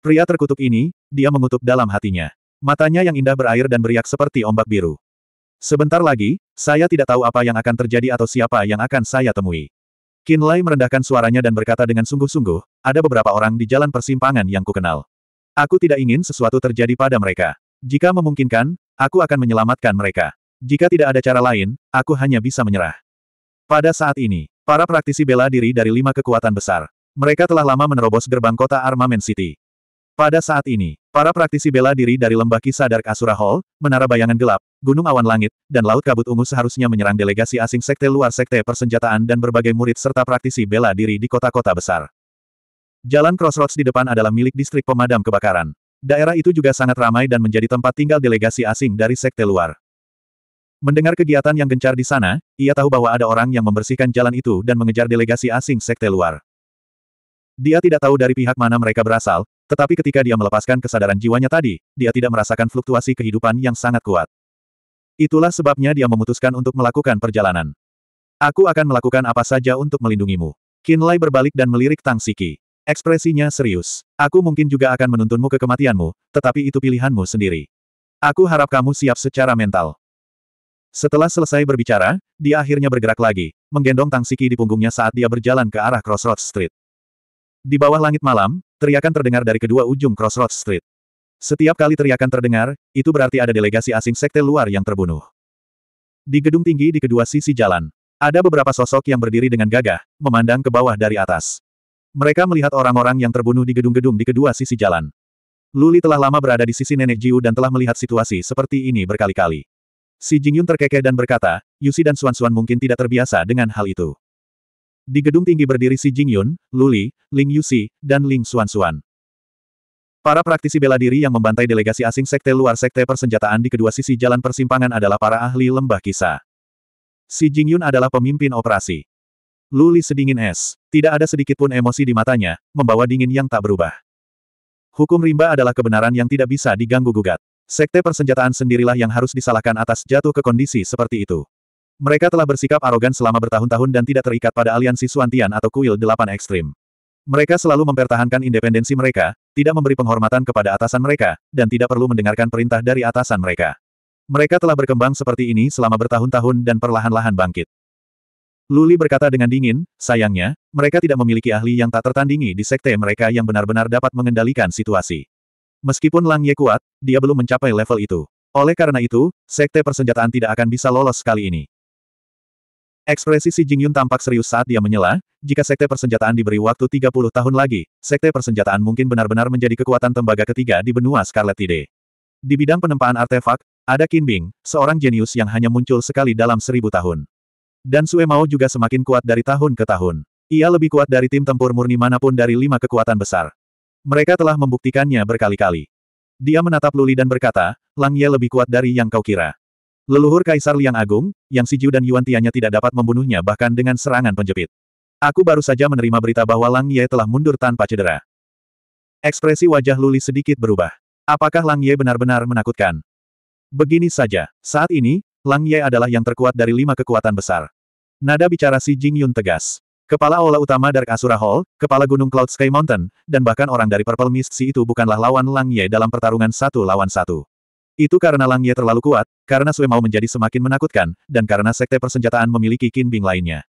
Speaker 1: Pria terkutuk ini, dia mengutuk dalam hatinya. Matanya yang indah berair dan beriak seperti ombak biru. Sebentar lagi, saya tidak tahu apa yang akan terjadi atau siapa yang akan saya temui. Kinlay merendahkan suaranya dan berkata dengan sungguh-sungguh, ada beberapa orang di jalan persimpangan yang kukenal. Aku tidak ingin sesuatu terjadi pada mereka. Jika memungkinkan, aku akan menyelamatkan mereka. Jika tidak ada cara lain, aku hanya bisa menyerah. Pada saat ini, para praktisi bela diri dari lima kekuatan besar. Mereka telah lama menerobos gerbang kota Armament City. Pada saat ini, para praktisi bela diri dari lembah kisah Dark Asura Hall, Menara Bayangan Gelap, Gunung Awan Langit, dan Laut Kabut Ungu seharusnya menyerang delegasi asing sekte luar sekte persenjataan dan berbagai murid serta praktisi bela diri di kota-kota besar. Jalan Crossroads di depan adalah milik distrik pemadam kebakaran. Daerah itu juga sangat ramai dan menjadi tempat tinggal delegasi asing dari sekte luar. Mendengar kegiatan yang gencar di sana, ia tahu bahwa ada orang yang membersihkan jalan itu dan mengejar delegasi asing sekte luar. Dia tidak tahu dari pihak mana mereka berasal, tetapi ketika dia melepaskan kesadaran jiwanya tadi, dia tidak merasakan fluktuasi kehidupan yang sangat kuat. Itulah sebabnya dia memutuskan untuk melakukan perjalanan. Aku akan melakukan apa saja untuk melindungimu. Kinlay berbalik dan melirik Tang Siki. Ekspresinya serius. Aku mungkin juga akan menuntunmu ke kematianmu, tetapi itu pilihanmu sendiri. Aku harap kamu siap secara mental. Setelah selesai berbicara, dia akhirnya bergerak lagi, menggendong Tang Siki di punggungnya saat dia berjalan ke arah Crossroads Street. Di bawah langit malam, teriakan terdengar dari kedua ujung Crossroads Street. Setiap kali teriakan terdengar, itu berarti ada delegasi asing sekte luar yang terbunuh. Di gedung tinggi di kedua sisi jalan, ada beberapa sosok yang berdiri dengan gagah, memandang ke bawah dari atas. Mereka melihat orang-orang yang terbunuh di gedung-gedung di kedua sisi jalan. Luli telah lama berada di sisi nenek Jiu dan telah melihat situasi seperti ini berkali-kali. Si Jingyun terkekeh dan berkata, Yusi dan Suan-Suan mungkin tidak terbiasa dengan hal itu. Di gedung tinggi berdiri si Jingyun, Luli, Ling Yusi, dan Ling Suan-Suan. Para praktisi bela diri yang membantai delegasi asing sekte luar sekte persenjataan di kedua sisi jalan persimpangan adalah para ahli lembah kisah. Si Jingyun adalah pemimpin operasi. Luli sedingin es. Tidak ada sedikitpun emosi di matanya, membawa dingin yang tak berubah. Hukum rimba adalah kebenaran yang tidak bisa diganggu-gugat. Sekte persenjataan sendirilah yang harus disalahkan atas jatuh ke kondisi seperti itu. Mereka telah bersikap arogan selama bertahun-tahun dan tidak terikat pada aliansi Suantian atau kuil delapan ekstrim. Mereka selalu mempertahankan independensi mereka, tidak memberi penghormatan kepada atasan mereka, dan tidak perlu mendengarkan perintah dari atasan mereka. Mereka telah berkembang seperti ini selama bertahun-tahun dan perlahan-lahan bangkit. Luli berkata dengan dingin, sayangnya, mereka tidak memiliki ahli yang tak tertandingi di sekte mereka yang benar-benar dapat mengendalikan situasi. Meskipun Lang Ye kuat, dia belum mencapai level itu. Oleh karena itu, sekte persenjataan tidak akan bisa lolos kali ini. Ekspresi Si Jingyun tampak serius saat dia menyela, jika sekte persenjataan diberi waktu 30 tahun lagi, sekte persenjataan mungkin benar-benar menjadi kekuatan tembaga ketiga di benua Scarlet Tide. Di bidang penempaan artefak, ada Qin Bing, seorang jenius yang hanya muncul sekali dalam seribu tahun. Dan Sue Mao juga semakin kuat dari tahun ke tahun. Ia lebih kuat dari tim tempur murni manapun dari lima kekuatan besar. Mereka telah membuktikannya berkali-kali. Dia menatap Luli dan berkata, Lang Ye lebih kuat dari yang kau kira. Leluhur Kaisar Liang Agung, Yang Siju dan Yuan Tianya tidak dapat membunuhnya bahkan dengan serangan penjepit. Aku baru saja menerima berita bahwa Lang Ye telah mundur tanpa cedera. Ekspresi wajah Luli sedikit berubah. Apakah Lang Ye benar-benar menakutkan? Begini saja, saat ini, Lang Ye adalah yang terkuat dari lima kekuatan besar. Nada bicara si Jing Yun tegas. Kepala Aula Utama Dark Asura Hall, Kepala Gunung Cloud Sky Mountain, dan bahkan orang dari Purple Mist si itu bukanlah lawan Lang Ye dalam pertarungan satu lawan satu. Itu karena Lang Ye terlalu kuat, karena Sue mau menjadi semakin menakutkan, dan karena sekte persenjataan memiliki Qin Bing lainnya.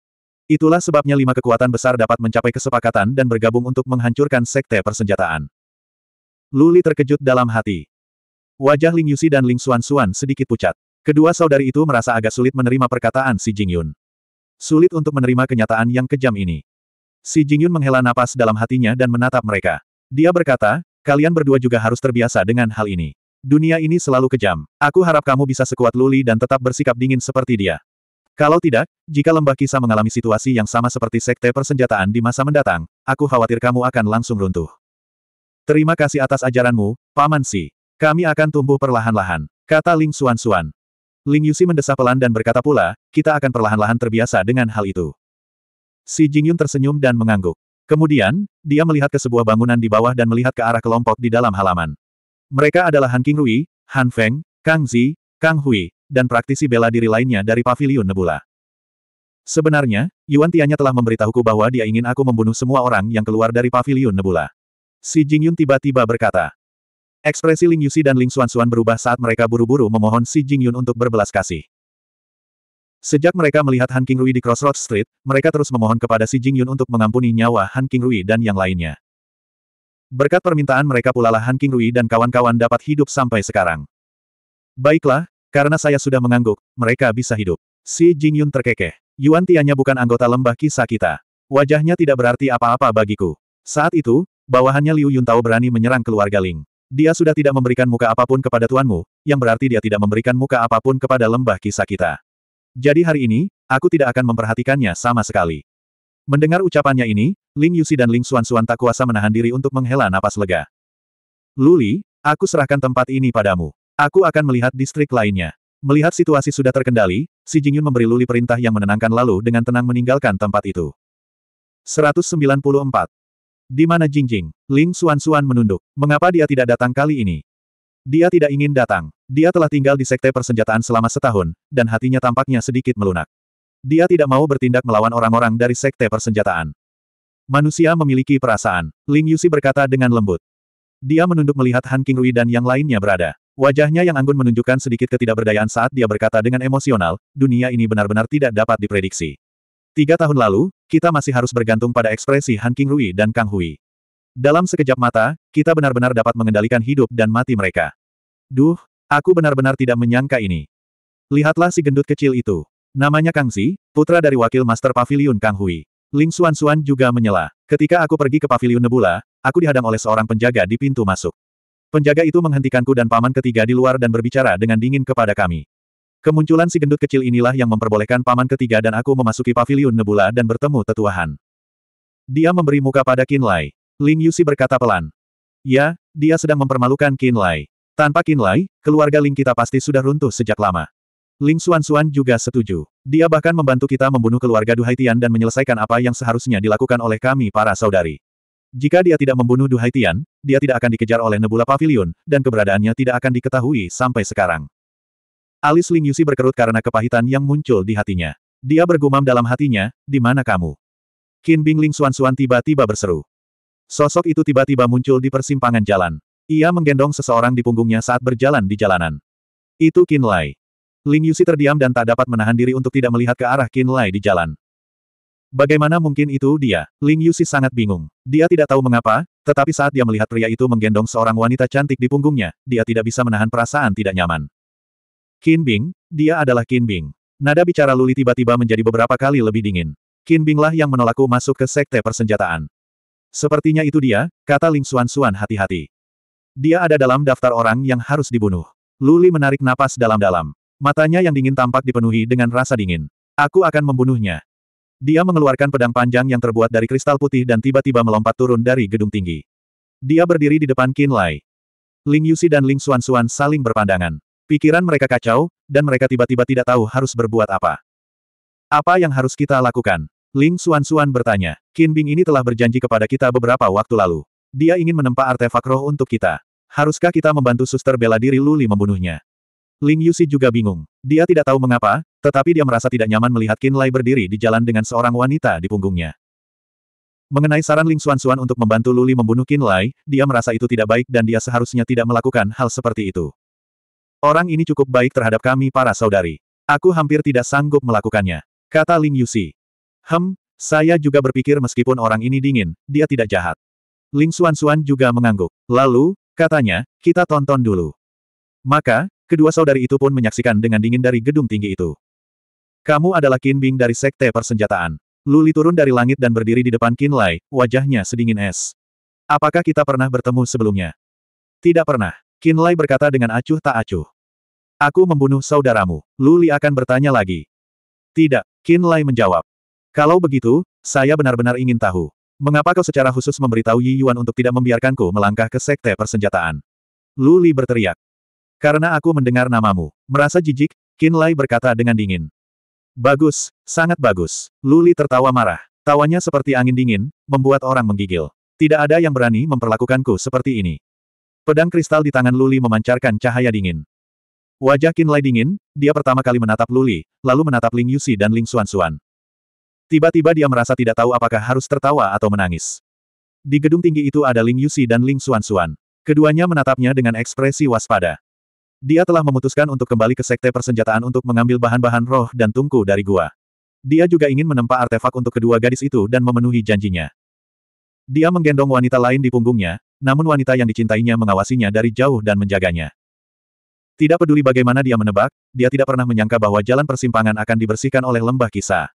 Speaker 1: Itulah sebabnya lima kekuatan besar dapat mencapai kesepakatan dan bergabung untuk menghancurkan sekte persenjataan. Luli terkejut dalam hati. Wajah Ling Yusi dan Ling Xuan Xuan sedikit pucat. Kedua saudari itu merasa agak sulit menerima perkataan si Jingyun. Sulit untuk menerima kenyataan yang kejam ini. Si Jingyun menghela napas dalam hatinya dan menatap mereka. Dia berkata, kalian berdua juga harus terbiasa dengan hal ini. Dunia ini selalu kejam. Aku harap kamu bisa sekuat Luli dan tetap bersikap dingin seperti dia. Kalau tidak, jika lembah kisah mengalami situasi yang sama seperti sekte persenjataan di masa mendatang, aku khawatir kamu akan langsung runtuh. Terima kasih atas ajaranmu, Paman Si. Kami akan tumbuh perlahan-lahan, kata Ling Suan Suan. Ling Yusi mendesah pelan dan berkata pula, kita akan perlahan-lahan terbiasa dengan hal itu. Si Jingyun tersenyum dan mengangguk. Kemudian, dia melihat ke sebuah bangunan di bawah dan melihat ke arah kelompok di dalam halaman. Mereka adalah Han Rui, Han Feng, Kang Zi, Kang Hui, dan praktisi bela diri lainnya dari Paviliun Nebula. Sebenarnya, Yuan Tianya telah memberitahuku bahwa dia ingin aku membunuh semua orang yang keluar dari Paviliun Nebula. Si Jingyun tiba-tiba berkata, Ekspresi Ling Yusi dan Ling Xuanxuan berubah saat mereka buru-buru memohon Si Jingyun untuk berbelas kasih. Sejak mereka melihat Han Rui di Crossroads Street, mereka terus memohon kepada Si Jingyun untuk mengampuni nyawa Han Rui dan yang lainnya. Berkat permintaan mereka pulalah Han Rui dan kawan-kawan dapat hidup sampai sekarang. Baiklah, karena saya sudah mengangguk, mereka bisa hidup. Si Jingyun terkekeh. Yuan Tianya bukan anggota lembah kisah kita. Wajahnya tidak berarti apa-apa bagiku. Saat itu, bawahannya Liu Yuntao berani menyerang keluarga Ling. Dia sudah tidak memberikan muka apapun kepada tuanmu, yang berarti dia tidak memberikan muka apapun kepada lembah kisah kita. Jadi hari ini, aku tidak akan memperhatikannya sama sekali. Mendengar ucapannya ini, Ling Yusi dan Ling Xuan Xuan tak kuasa menahan diri untuk menghela napas lega. Luli, aku serahkan tempat ini padamu. Aku akan melihat distrik lainnya. Melihat situasi sudah terkendali, Si Jingyun memberi Luli perintah yang menenangkan lalu dengan tenang meninggalkan tempat itu. 194. Di mana Jingjing? Ling Xuan-Xuan menunduk. Mengapa dia tidak datang kali ini? Dia tidak ingin datang. Dia telah tinggal di sekte persenjataan selama setahun, dan hatinya tampaknya sedikit melunak. Dia tidak mau bertindak melawan orang-orang dari sekte persenjataan. Manusia memiliki perasaan, Ling Yusi berkata dengan lembut. Dia menunduk melihat Han Rui dan yang lainnya berada. Wajahnya yang anggun menunjukkan sedikit ketidakberdayaan saat dia berkata dengan emosional, dunia ini benar-benar tidak dapat diprediksi. Tiga tahun lalu, kita masih harus bergantung pada ekspresi Han King Rui dan Kang Hui. Dalam sekejap mata, kita benar-benar dapat mengendalikan hidup dan mati mereka. Duh, aku benar-benar tidak menyangka ini. Lihatlah si gendut kecil itu. Namanya Kang Zi, putra dari wakil Master pavilion Kang Hui. Ling Xuan Xuan juga menyela. Ketika aku pergi ke pavilion Nebula, aku dihadang oleh seorang penjaga di pintu masuk. Penjaga itu menghentikanku dan paman ketiga di luar dan berbicara dengan dingin kepada kami. Kemunculan si gendut kecil inilah yang memperbolehkan paman ketiga dan aku memasuki pavilion Nebula dan bertemu tetuahan. Dia memberi muka pada Qin Lai. Ling Yusi berkata pelan. Ya, dia sedang mempermalukan Qin Lai. Tanpa Qin Lai, keluarga Ling kita pasti sudah runtuh sejak lama. Ling Xuan Xuan juga setuju. Dia bahkan membantu kita membunuh keluarga Duhaitian dan menyelesaikan apa yang seharusnya dilakukan oleh kami para saudari. Jika dia tidak membunuh Duhaitian, dia tidak akan dikejar oleh Nebula Pavilion, dan keberadaannya tidak akan diketahui sampai sekarang. Alis Ling Yusi berkerut karena kepahitan yang muncul di hatinya. Dia bergumam dalam hatinya, di mana kamu? Qin Bing Ling Suan Suan tiba-tiba berseru. Sosok itu tiba-tiba muncul di persimpangan jalan. Ia menggendong seseorang di punggungnya saat berjalan di jalanan. Itu Qin Lai. Ling Yusi terdiam dan tak dapat menahan diri untuk tidak melihat ke arah Qin Lai di jalan. Bagaimana mungkin itu dia? Ling Yusi sangat bingung. Dia tidak tahu mengapa, tetapi saat dia melihat pria itu menggendong seorang wanita cantik di punggungnya, dia tidak bisa menahan perasaan tidak nyaman. Qin Bing, dia adalah Qin Bing. Nada bicara Luli tiba-tiba menjadi beberapa kali lebih dingin. Qin Binglah yang menolakku masuk ke sekte persenjataan. Sepertinya itu dia, kata Ling Xuan Xuan hati-hati. Dia ada dalam daftar orang yang harus dibunuh. Luli menarik napas dalam-dalam. Matanya yang dingin tampak dipenuhi dengan rasa dingin. Aku akan membunuhnya. Dia mengeluarkan pedang panjang yang terbuat dari kristal putih dan tiba-tiba melompat turun dari gedung tinggi. Dia berdiri di depan Qin Lai. Ling Yusi dan Ling Xuan Xuan saling berpandangan. Pikiran mereka kacau, dan mereka tiba-tiba tidak tahu harus berbuat apa. Apa yang harus kita lakukan? Ling Suan-Suan bertanya. Qin Bing ini telah berjanji kepada kita beberapa waktu lalu. Dia ingin menempa artefak roh untuk kita. Haruskah kita membantu suster bela diri Luli membunuhnya? Ling Yusi juga bingung. Dia tidak tahu mengapa, tetapi dia merasa tidak nyaman melihat Qin Lai berdiri di jalan dengan seorang wanita di punggungnya. Mengenai saran Ling Xuan untuk membantu Luli membunuh Qin Lai, dia merasa itu tidak baik dan dia seharusnya tidak melakukan hal seperti itu. Orang ini cukup baik terhadap kami para saudari. Aku hampir tidak sanggup melakukannya. Kata Ling Yusi. Hem, saya juga berpikir meskipun orang ini dingin, dia tidak jahat. Ling Xuanxuan juga mengangguk. Lalu, katanya, kita tonton dulu. Maka, kedua saudari itu pun menyaksikan dengan dingin dari gedung tinggi itu. Kamu adalah Qin Bing dari Sekte Persenjataan. Luli turun dari langit dan berdiri di depan Qin Lai, wajahnya sedingin es. Apakah kita pernah bertemu sebelumnya? Tidak pernah. Lai berkata dengan acuh tak acuh. Aku membunuh saudaramu. Luli akan bertanya lagi. Tidak, Lai menjawab. Kalau begitu, saya benar-benar ingin tahu. Mengapa kau secara khusus memberitahu Yi Yuan untuk tidak membiarkanku melangkah ke sekte persenjataan? Luli berteriak. Karena aku mendengar namamu. Merasa jijik, Lai berkata dengan dingin. Bagus, sangat bagus. Luli tertawa marah. Tawanya seperti angin dingin, membuat orang menggigil. Tidak ada yang berani memperlakukanku seperti ini. Pedang kristal di tangan Luli memancarkan cahaya dingin. Wajah Kinlay dingin, dia pertama kali menatap Luli, lalu menatap Ling Yusi dan Ling Xuanxuan. Tiba-tiba dia merasa tidak tahu apakah harus tertawa atau menangis. Di gedung tinggi itu ada Ling Yusi dan Ling Xuanxuan. Keduanya menatapnya dengan ekspresi waspada. Dia telah memutuskan untuk kembali ke sekte persenjataan untuk mengambil bahan-bahan roh dan tungku dari gua. Dia juga ingin menempa artefak untuk kedua gadis itu dan memenuhi janjinya. Dia menggendong wanita lain di punggungnya, namun wanita yang dicintainya mengawasinya dari jauh dan menjaganya. Tidak peduli bagaimana dia menebak, dia tidak pernah menyangka bahwa jalan persimpangan akan dibersihkan oleh lembah kisah.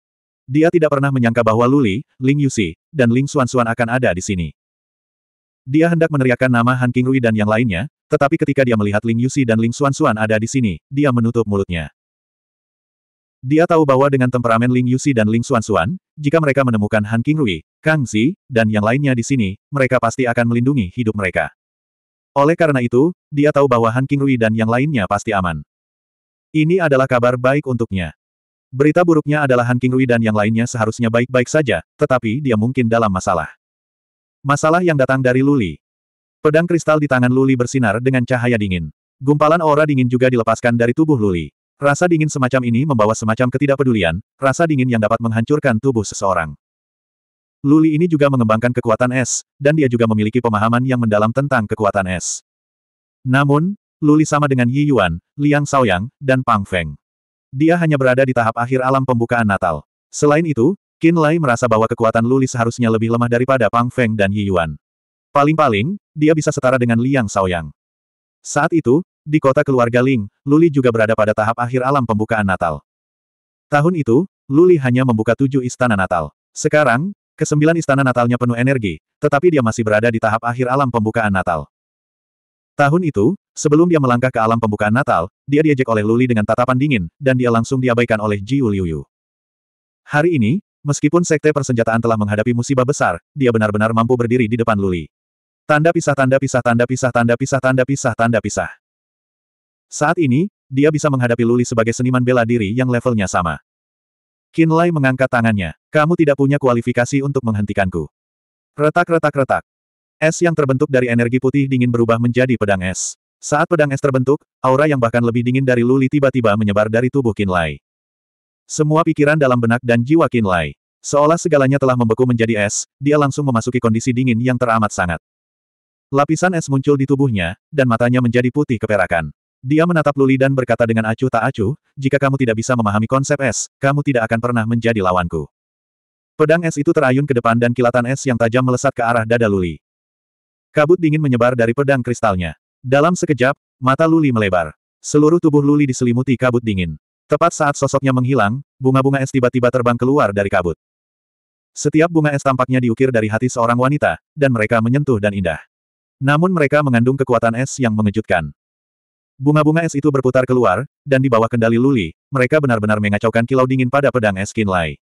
Speaker 1: Dia tidak pernah menyangka bahwa Luli, Ling Yusi, dan Ling Xuanxuan akan ada di sini. Dia hendak meneriakkan nama Han Qingrui dan yang lainnya, tetapi ketika dia melihat Ling Yusi dan Ling Xuanxuan ada di sini, dia menutup mulutnya. Dia tahu bahwa dengan temperamen Ling Yusi dan Ling Xuanxuan, jika mereka menemukan Han Rui, Kang Xi, dan yang lainnya di sini, mereka pasti akan melindungi hidup mereka. Oleh karena itu, dia tahu bahwa Han Rui dan yang lainnya pasti aman. Ini adalah kabar baik untuknya. Berita buruknya adalah Han Rui dan yang lainnya seharusnya baik-baik saja, tetapi dia mungkin dalam masalah. Masalah yang datang dari Luli. Pedang kristal di tangan Luli bersinar dengan cahaya dingin. Gumpalan aura dingin juga dilepaskan dari tubuh Luli. Rasa dingin semacam ini membawa semacam ketidakpedulian, rasa dingin yang dapat menghancurkan tubuh seseorang. Luli ini juga mengembangkan kekuatan es, dan dia juga memiliki pemahaman yang mendalam tentang kekuatan es. Namun, Luli sama dengan Yi Yuan, Liang Saoyang, dan Pang Feng. Dia hanya berada di tahap akhir alam pembukaan Natal. Selain itu, Qin Lai merasa bahwa kekuatan Luli seharusnya lebih lemah daripada Pang Feng dan Yi Yuan. Paling-paling, dia bisa setara dengan Liang Saoyang. Saat itu, di kota keluarga Ling, Luli juga berada pada tahap akhir alam pembukaan Natal. Tahun itu, Luli hanya membuka tujuh istana Natal. Sekarang, kesembilan istana Natalnya penuh energi, tetapi dia masih berada di tahap akhir alam pembukaan Natal. Tahun itu, sebelum dia melangkah ke alam pembukaan Natal, dia diejek oleh Luli dengan tatapan dingin, dan dia langsung diabaikan oleh Ji Liuyu. Hari ini, meskipun Sekte Persenjataan telah menghadapi musibah besar, dia benar-benar mampu berdiri di depan Luli. Tanda pisah tanda pisah tanda pisah tanda pisah tanda pisah tanda pisah. Saat ini, dia bisa menghadapi Luli sebagai seniman bela diri yang levelnya sama. Lai mengangkat tangannya. Kamu tidak punya kualifikasi untuk menghentikanku. Retak-retak-retak. Es yang terbentuk dari energi putih dingin berubah menjadi pedang es. Saat pedang es terbentuk, aura yang bahkan lebih dingin dari Luli tiba-tiba menyebar dari tubuh Lai. Semua pikiran dalam benak dan jiwa Lai. Seolah segalanya telah membeku menjadi es, dia langsung memasuki kondisi dingin yang teramat sangat. Lapisan es muncul di tubuhnya, dan matanya menjadi putih keperakan. Dia menatap Luli dan berkata dengan acuh tak acuh, jika kamu tidak bisa memahami konsep es, kamu tidak akan pernah menjadi lawanku. Pedang es itu terayun ke depan dan kilatan es yang tajam melesat ke arah dada Luli. Kabut dingin menyebar dari pedang kristalnya. Dalam sekejap, mata Luli melebar. Seluruh tubuh Luli diselimuti kabut dingin. Tepat saat sosoknya menghilang, bunga-bunga es tiba-tiba terbang keluar dari kabut. Setiap bunga es tampaknya diukir dari hati seorang wanita, dan mereka menyentuh dan indah. Namun mereka mengandung kekuatan es yang mengejutkan. Bunga-bunga es itu berputar keluar, dan di bawah kendali Luli, mereka benar-benar mengacaukan kilau dingin pada pedang es Kinlay.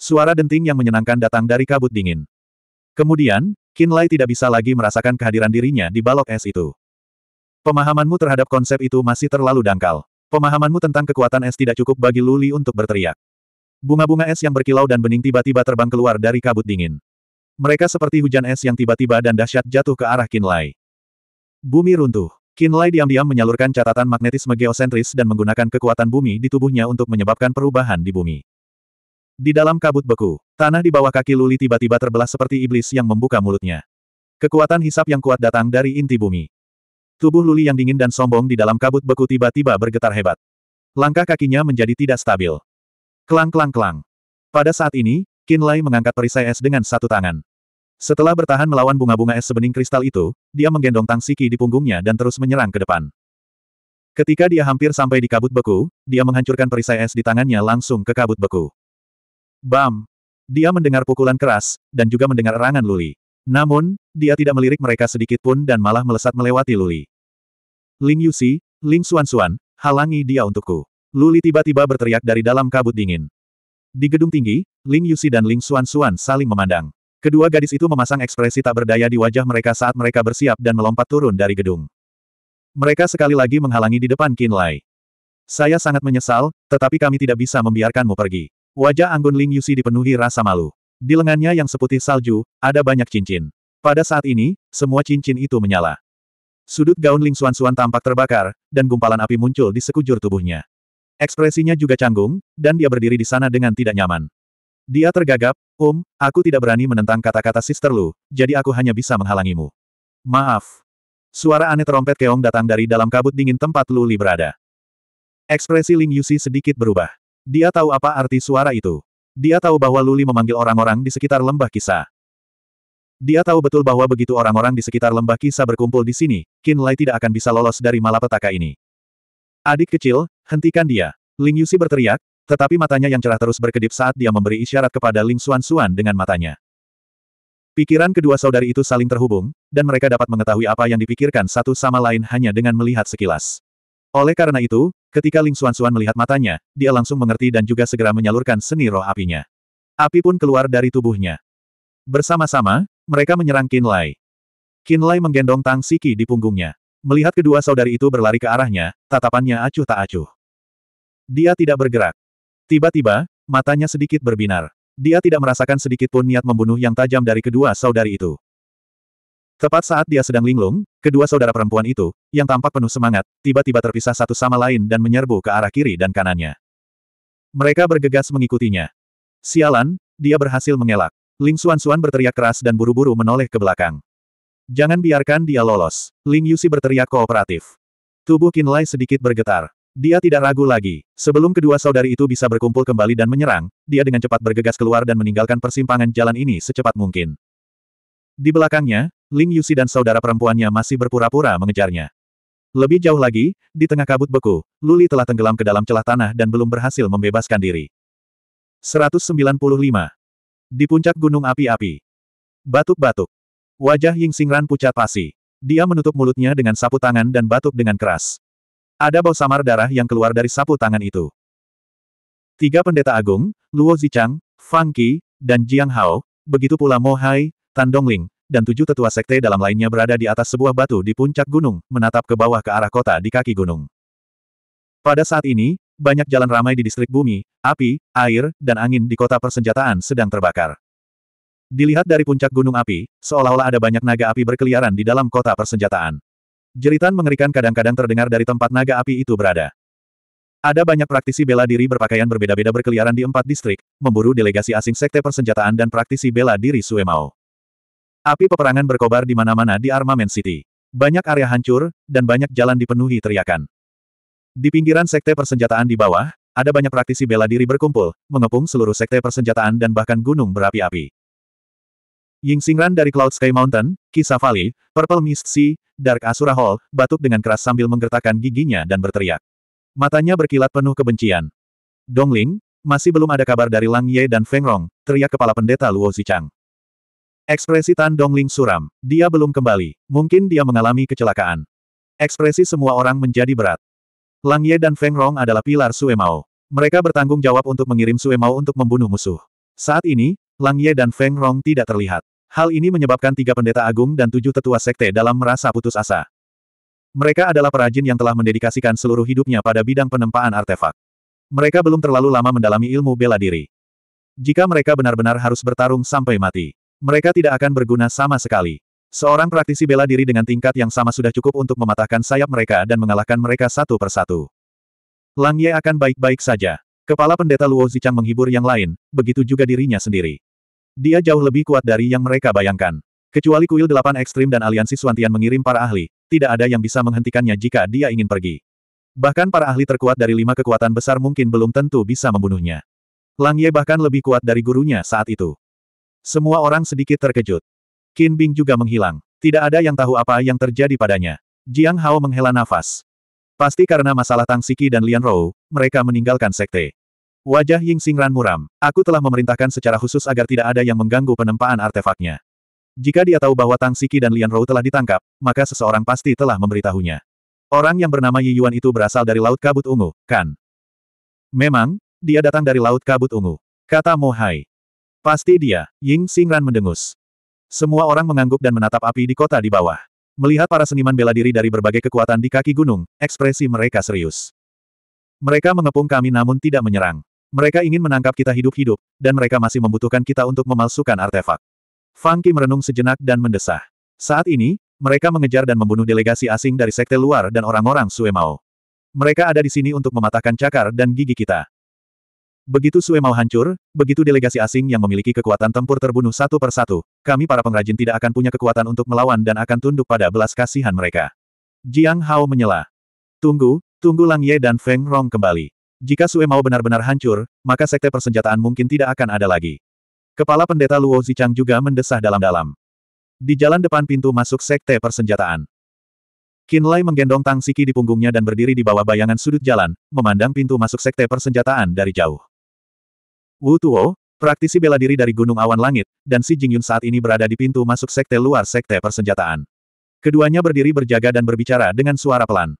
Speaker 1: Suara denting yang menyenangkan datang dari kabut dingin. Kemudian, Kinlay tidak bisa lagi merasakan kehadiran dirinya di balok es itu. Pemahamanmu terhadap konsep itu masih terlalu dangkal. Pemahamanmu tentang kekuatan es tidak cukup bagi Luli untuk berteriak. Bunga-bunga es yang berkilau dan bening tiba-tiba terbang keluar dari kabut dingin. Mereka seperti hujan es yang tiba-tiba dan dahsyat jatuh ke arah Kinlay. Bumi runtuh. Kinlay diam-diam menyalurkan catatan magnetisme geosentris dan menggunakan kekuatan bumi di tubuhnya untuk menyebabkan perubahan di bumi. Di dalam kabut beku, tanah di bawah kaki Luli tiba-tiba terbelah seperti iblis yang membuka mulutnya. Kekuatan hisap yang kuat datang dari inti bumi. Tubuh Luli yang dingin dan sombong di dalam kabut beku tiba-tiba bergetar hebat. Langkah kakinya menjadi tidak stabil. Klang-klang-klang. Pada saat ini, Kinlay mengangkat perisai es dengan satu tangan. Setelah bertahan melawan bunga-bunga es sebening kristal itu, dia menggendong Tang Siki di punggungnya dan terus menyerang ke depan. Ketika dia hampir sampai di kabut beku, dia menghancurkan perisai es di tangannya langsung ke kabut beku. Bam! Dia mendengar pukulan keras, dan juga mendengar erangan Luli. Namun, dia tidak melirik mereka sedikit pun dan malah melesat melewati Luli. Ling Yusi, Ling Xuanxuan, halangi dia untukku. Luli tiba-tiba berteriak dari dalam kabut dingin. Di gedung tinggi, Ling Yusi dan Ling Xuanxuan saling memandang. Kedua gadis itu memasang ekspresi tak berdaya di wajah mereka saat mereka bersiap dan melompat turun dari gedung. Mereka sekali lagi menghalangi di depan Qin Lai. Saya sangat menyesal, tetapi kami tidak bisa membiarkanmu pergi. Wajah Anggun Ling Yusi dipenuhi rasa malu. Di lengannya yang seputih salju, ada banyak cincin. Pada saat ini, semua cincin itu menyala. Sudut gaun Ling Suan Suan tampak terbakar, dan gumpalan api muncul di sekujur tubuhnya. Ekspresinya juga canggung, dan dia berdiri di sana dengan tidak nyaman. Dia tergagap, Om, aku tidak berani menentang kata-kata Sister Lu, jadi aku hanya bisa menghalangimu. Maaf. Suara aneh terompet keong datang dari dalam kabut dingin tempat Lu Li berada. Ekspresi Ling Yusi sedikit berubah. Dia tahu apa arti suara itu. Dia tahu bahwa Luli memanggil orang-orang di sekitar lembah kisah. Dia tahu betul bahwa begitu orang-orang di sekitar lembah kisah berkumpul di sini, Qin Lai tidak akan bisa lolos dari malapetaka ini. Adik kecil, hentikan dia. Ling Yusi berteriak, tetapi matanya yang cerah terus berkedip saat dia memberi isyarat kepada Ling Xuan Xuan dengan matanya. Pikiran kedua saudari itu saling terhubung, dan mereka dapat mengetahui apa yang dipikirkan satu sama lain hanya dengan melihat sekilas. Oleh karena itu, ketika Ling Xuan-Xuan melihat matanya, dia langsung mengerti dan juga segera menyalurkan seni roh apinya. Api pun keluar dari tubuhnya. Bersama-sama, mereka menyerang Qin Lai. Qin Lai menggendong Tang Siki di punggungnya. Melihat kedua saudari itu berlari ke arahnya, tatapannya acuh tak acuh. Dia tidak bergerak. Tiba-tiba, matanya sedikit berbinar. Dia tidak merasakan sedikit pun niat membunuh yang tajam dari kedua saudari itu. Tepat saat dia sedang linglung, kedua saudara perempuan itu, yang tampak penuh semangat, tiba-tiba terpisah satu sama lain dan menyerbu ke arah kiri dan kanannya. Mereka bergegas mengikutinya. Sialan, dia berhasil mengelak. Ling Xuan-Xuan berteriak keras dan buru-buru menoleh ke belakang. Jangan biarkan dia lolos. Ling Yusi berteriak kooperatif. Tubuh Kinlay sedikit bergetar. Dia tidak ragu lagi. Sebelum kedua saudari itu bisa berkumpul kembali dan menyerang, dia dengan cepat bergegas keluar dan meninggalkan persimpangan jalan ini secepat mungkin. Di belakangnya, Ling Yusi dan saudara perempuannya masih berpura-pura mengejarnya. Lebih jauh lagi, di tengah kabut beku, Luli telah tenggelam ke dalam celah tanah dan belum berhasil membebaskan diri. 195. Di puncak gunung api-api. Batuk-batuk. Wajah Ying Singran pucat pasi. Dia menutup mulutnya dengan sapu tangan dan batuk dengan keras. Ada bau samar darah yang keluar dari sapu tangan itu. Tiga pendeta agung, Luo Zichang, Fang Qi, dan Jiang Hao, begitu pula Mo Hai, Tan Dongling, dan tujuh tetua sekte dalam lainnya berada di atas sebuah batu di puncak gunung, menatap ke bawah ke arah kota di kaki gunung. Pada saat ini, banyak jalan ramai di distrik bumi, api, air, dan angin di kota persenjataan sedang terbakar. Dilihat dari puncak gunung api, seolah-olah ada banyak naga api berkeliaran di dalam kota persenjataan. Jeritan mengerikan kadang-kadang terdengar dari tempat naga api itu berada. Ada banyak praktisi bela diri berpakaian berbeda-beda berkeliaran di empat distrik, memburu delegasi asing sekte persenjataan dan praktisi bela diri Suemao. Api peperangan berkobar di mana-mana di Armament City. Banyak area hancur, dan banyak jalan dipenuhi teriakan. Di pinggiran sekte persenjataan di bawah, ada banyak praktisi bela diri berkumpul, mengepung seluruh sekte persenjataan dan bahkan gunung berapi-api. Ying Xingran dari Cloud Sky Mountain, Kisa Valley, Purple Mist Sea, Dark Asura Hall, batuk dengan keras sambil menggertakkan giginya dan berteriak. Matanya berkilat penuh kebencian. Dongling, masih belum ada kabar dari Lang Ye dan Feng Rong, teriak kepala pendeta Luo Zichang. Ekspresi Tan Dongling suram. Dia belum kembali. Mungkin dia mengalami kecelakaan. Ekspresi semua orang menjadi berat. Lang Ye dan Feng Rong adalah pilar Sue Mao. Mereka bertanggung jawab untuk mengirim Sue Mao untuk membunuh musuh. Saat ini, Lang Ye dan Feng Rong tidak terlihat. Hal ini menyebabkan tiga pendeta agung dan tujuh tetua sekte dalam merasa putus asa. Mereka adalah perajin yang telah mendedikasikan seluruh hidupnya pada bidang penempaan artefak. Mereka belum terlalu lama mendalami ilmu bela diri. Jika mereka benar-benar harus bertarung sampai mati, mereka tidak akan berguna sama sekali. Seorang praktisi bela diri dengan tingkat yang sama sudah cukup untuk mematahkan sayap mereka dan mengalahkan mereka satu persatu. Lang Ye akan baik-baik saja. Kepala pendeta Luo Zichang menghibur yang lain, begitu juga dirinya sendiri. Dia jauh lebih kuat dari yang mereka bayangkan. Kecuali kuil delapan ekstrim dan aliansi Suantian mengirim para ahli, tidak ada yang bisa menghentikannya jika dia ingin pergi. Bahkan para ahli terkuat dari lima kekuatan besar mungkin belum tentu bisa membunuhnya. Lang Ye bahkan lebih kuat dari gurunya saat itu. Semua orang sedikit terkejut. Qin Bing juga menghilang. Tidak ada yang tahu apa yang terjadi padanya. Jiang Hao menghela nafas. Pasti karena masalah Tang Siki dan Lian Rou, mereka meninggalkan sekte. Wajah Ying Xingran muram, aku telah memerintahkan secara khusus agar tidak ada yang mengganggu penempaan artefaknya. Jika dia tahu bahwa Tang Siki dan Lian Rou telah ditangkap, maka seseorang pasti telah memberitahunya. Orang yang bernama Yi Yuan itu berasal dari Laut Kabut Ungu, kan? Memang, dia datang dari Laut Kabut Ungu. Kata Mo Hai. Pasti dia, Ying Xingran mendengus. Semua orang mengangguk dan menatap api di kota di bawah. Melihat para seniman bela diri dari berbagai kekuatan di kaki gunung, ekspresi mereka serius. Mereka mengepung kami namun tidak menyerang. Mereka ingin menangkap kita hidup-hidup, dan mereka masih membutuhkan kita untuk memalsukan artefak. Fangki merenung sejenak dan mendesah. Saat ini, mereka mengejar dan membunuh delegasi asing dari sekte luar dan orang-orang Suemao. Mereka ada di sini untuk mematahkan cakar dan gigi kita. Begitu Suemao hancur, begitu delegasi asing yang memiliki kekuatan tempur terbunuh satu persatu, kami para pengrajin tidak akan punya kekuatan untuk melawan dan akan tunduk pada belas kasihan mereka. Jiang Hao menyela. Tunggu, tunggu Lang Ye dan Feng Rong kembali. Jika Sue mau benar-benar hancur, maka sekte persenjataan mungkin tidak akan ada lagi. Kepala pendeta Luo Zichang juga mendesah dalam-dalam. Di jalan depan pintu masuk sekte persenjataan. Kinlai menggendong Tang Siki di punggungnya dan berdiri di bawah bayangan sudut jalan, memandang pintu masuk sekte persenjataan dari jauh. Wu Tuo, praktisi bela diri dari Gunung Awan Langit, dan Si Jingyun saat ini berada di pintu masuk sekte luar sekte persenjataan. Keduanya berdiri berjaga dan berbicara dengan suara pelan.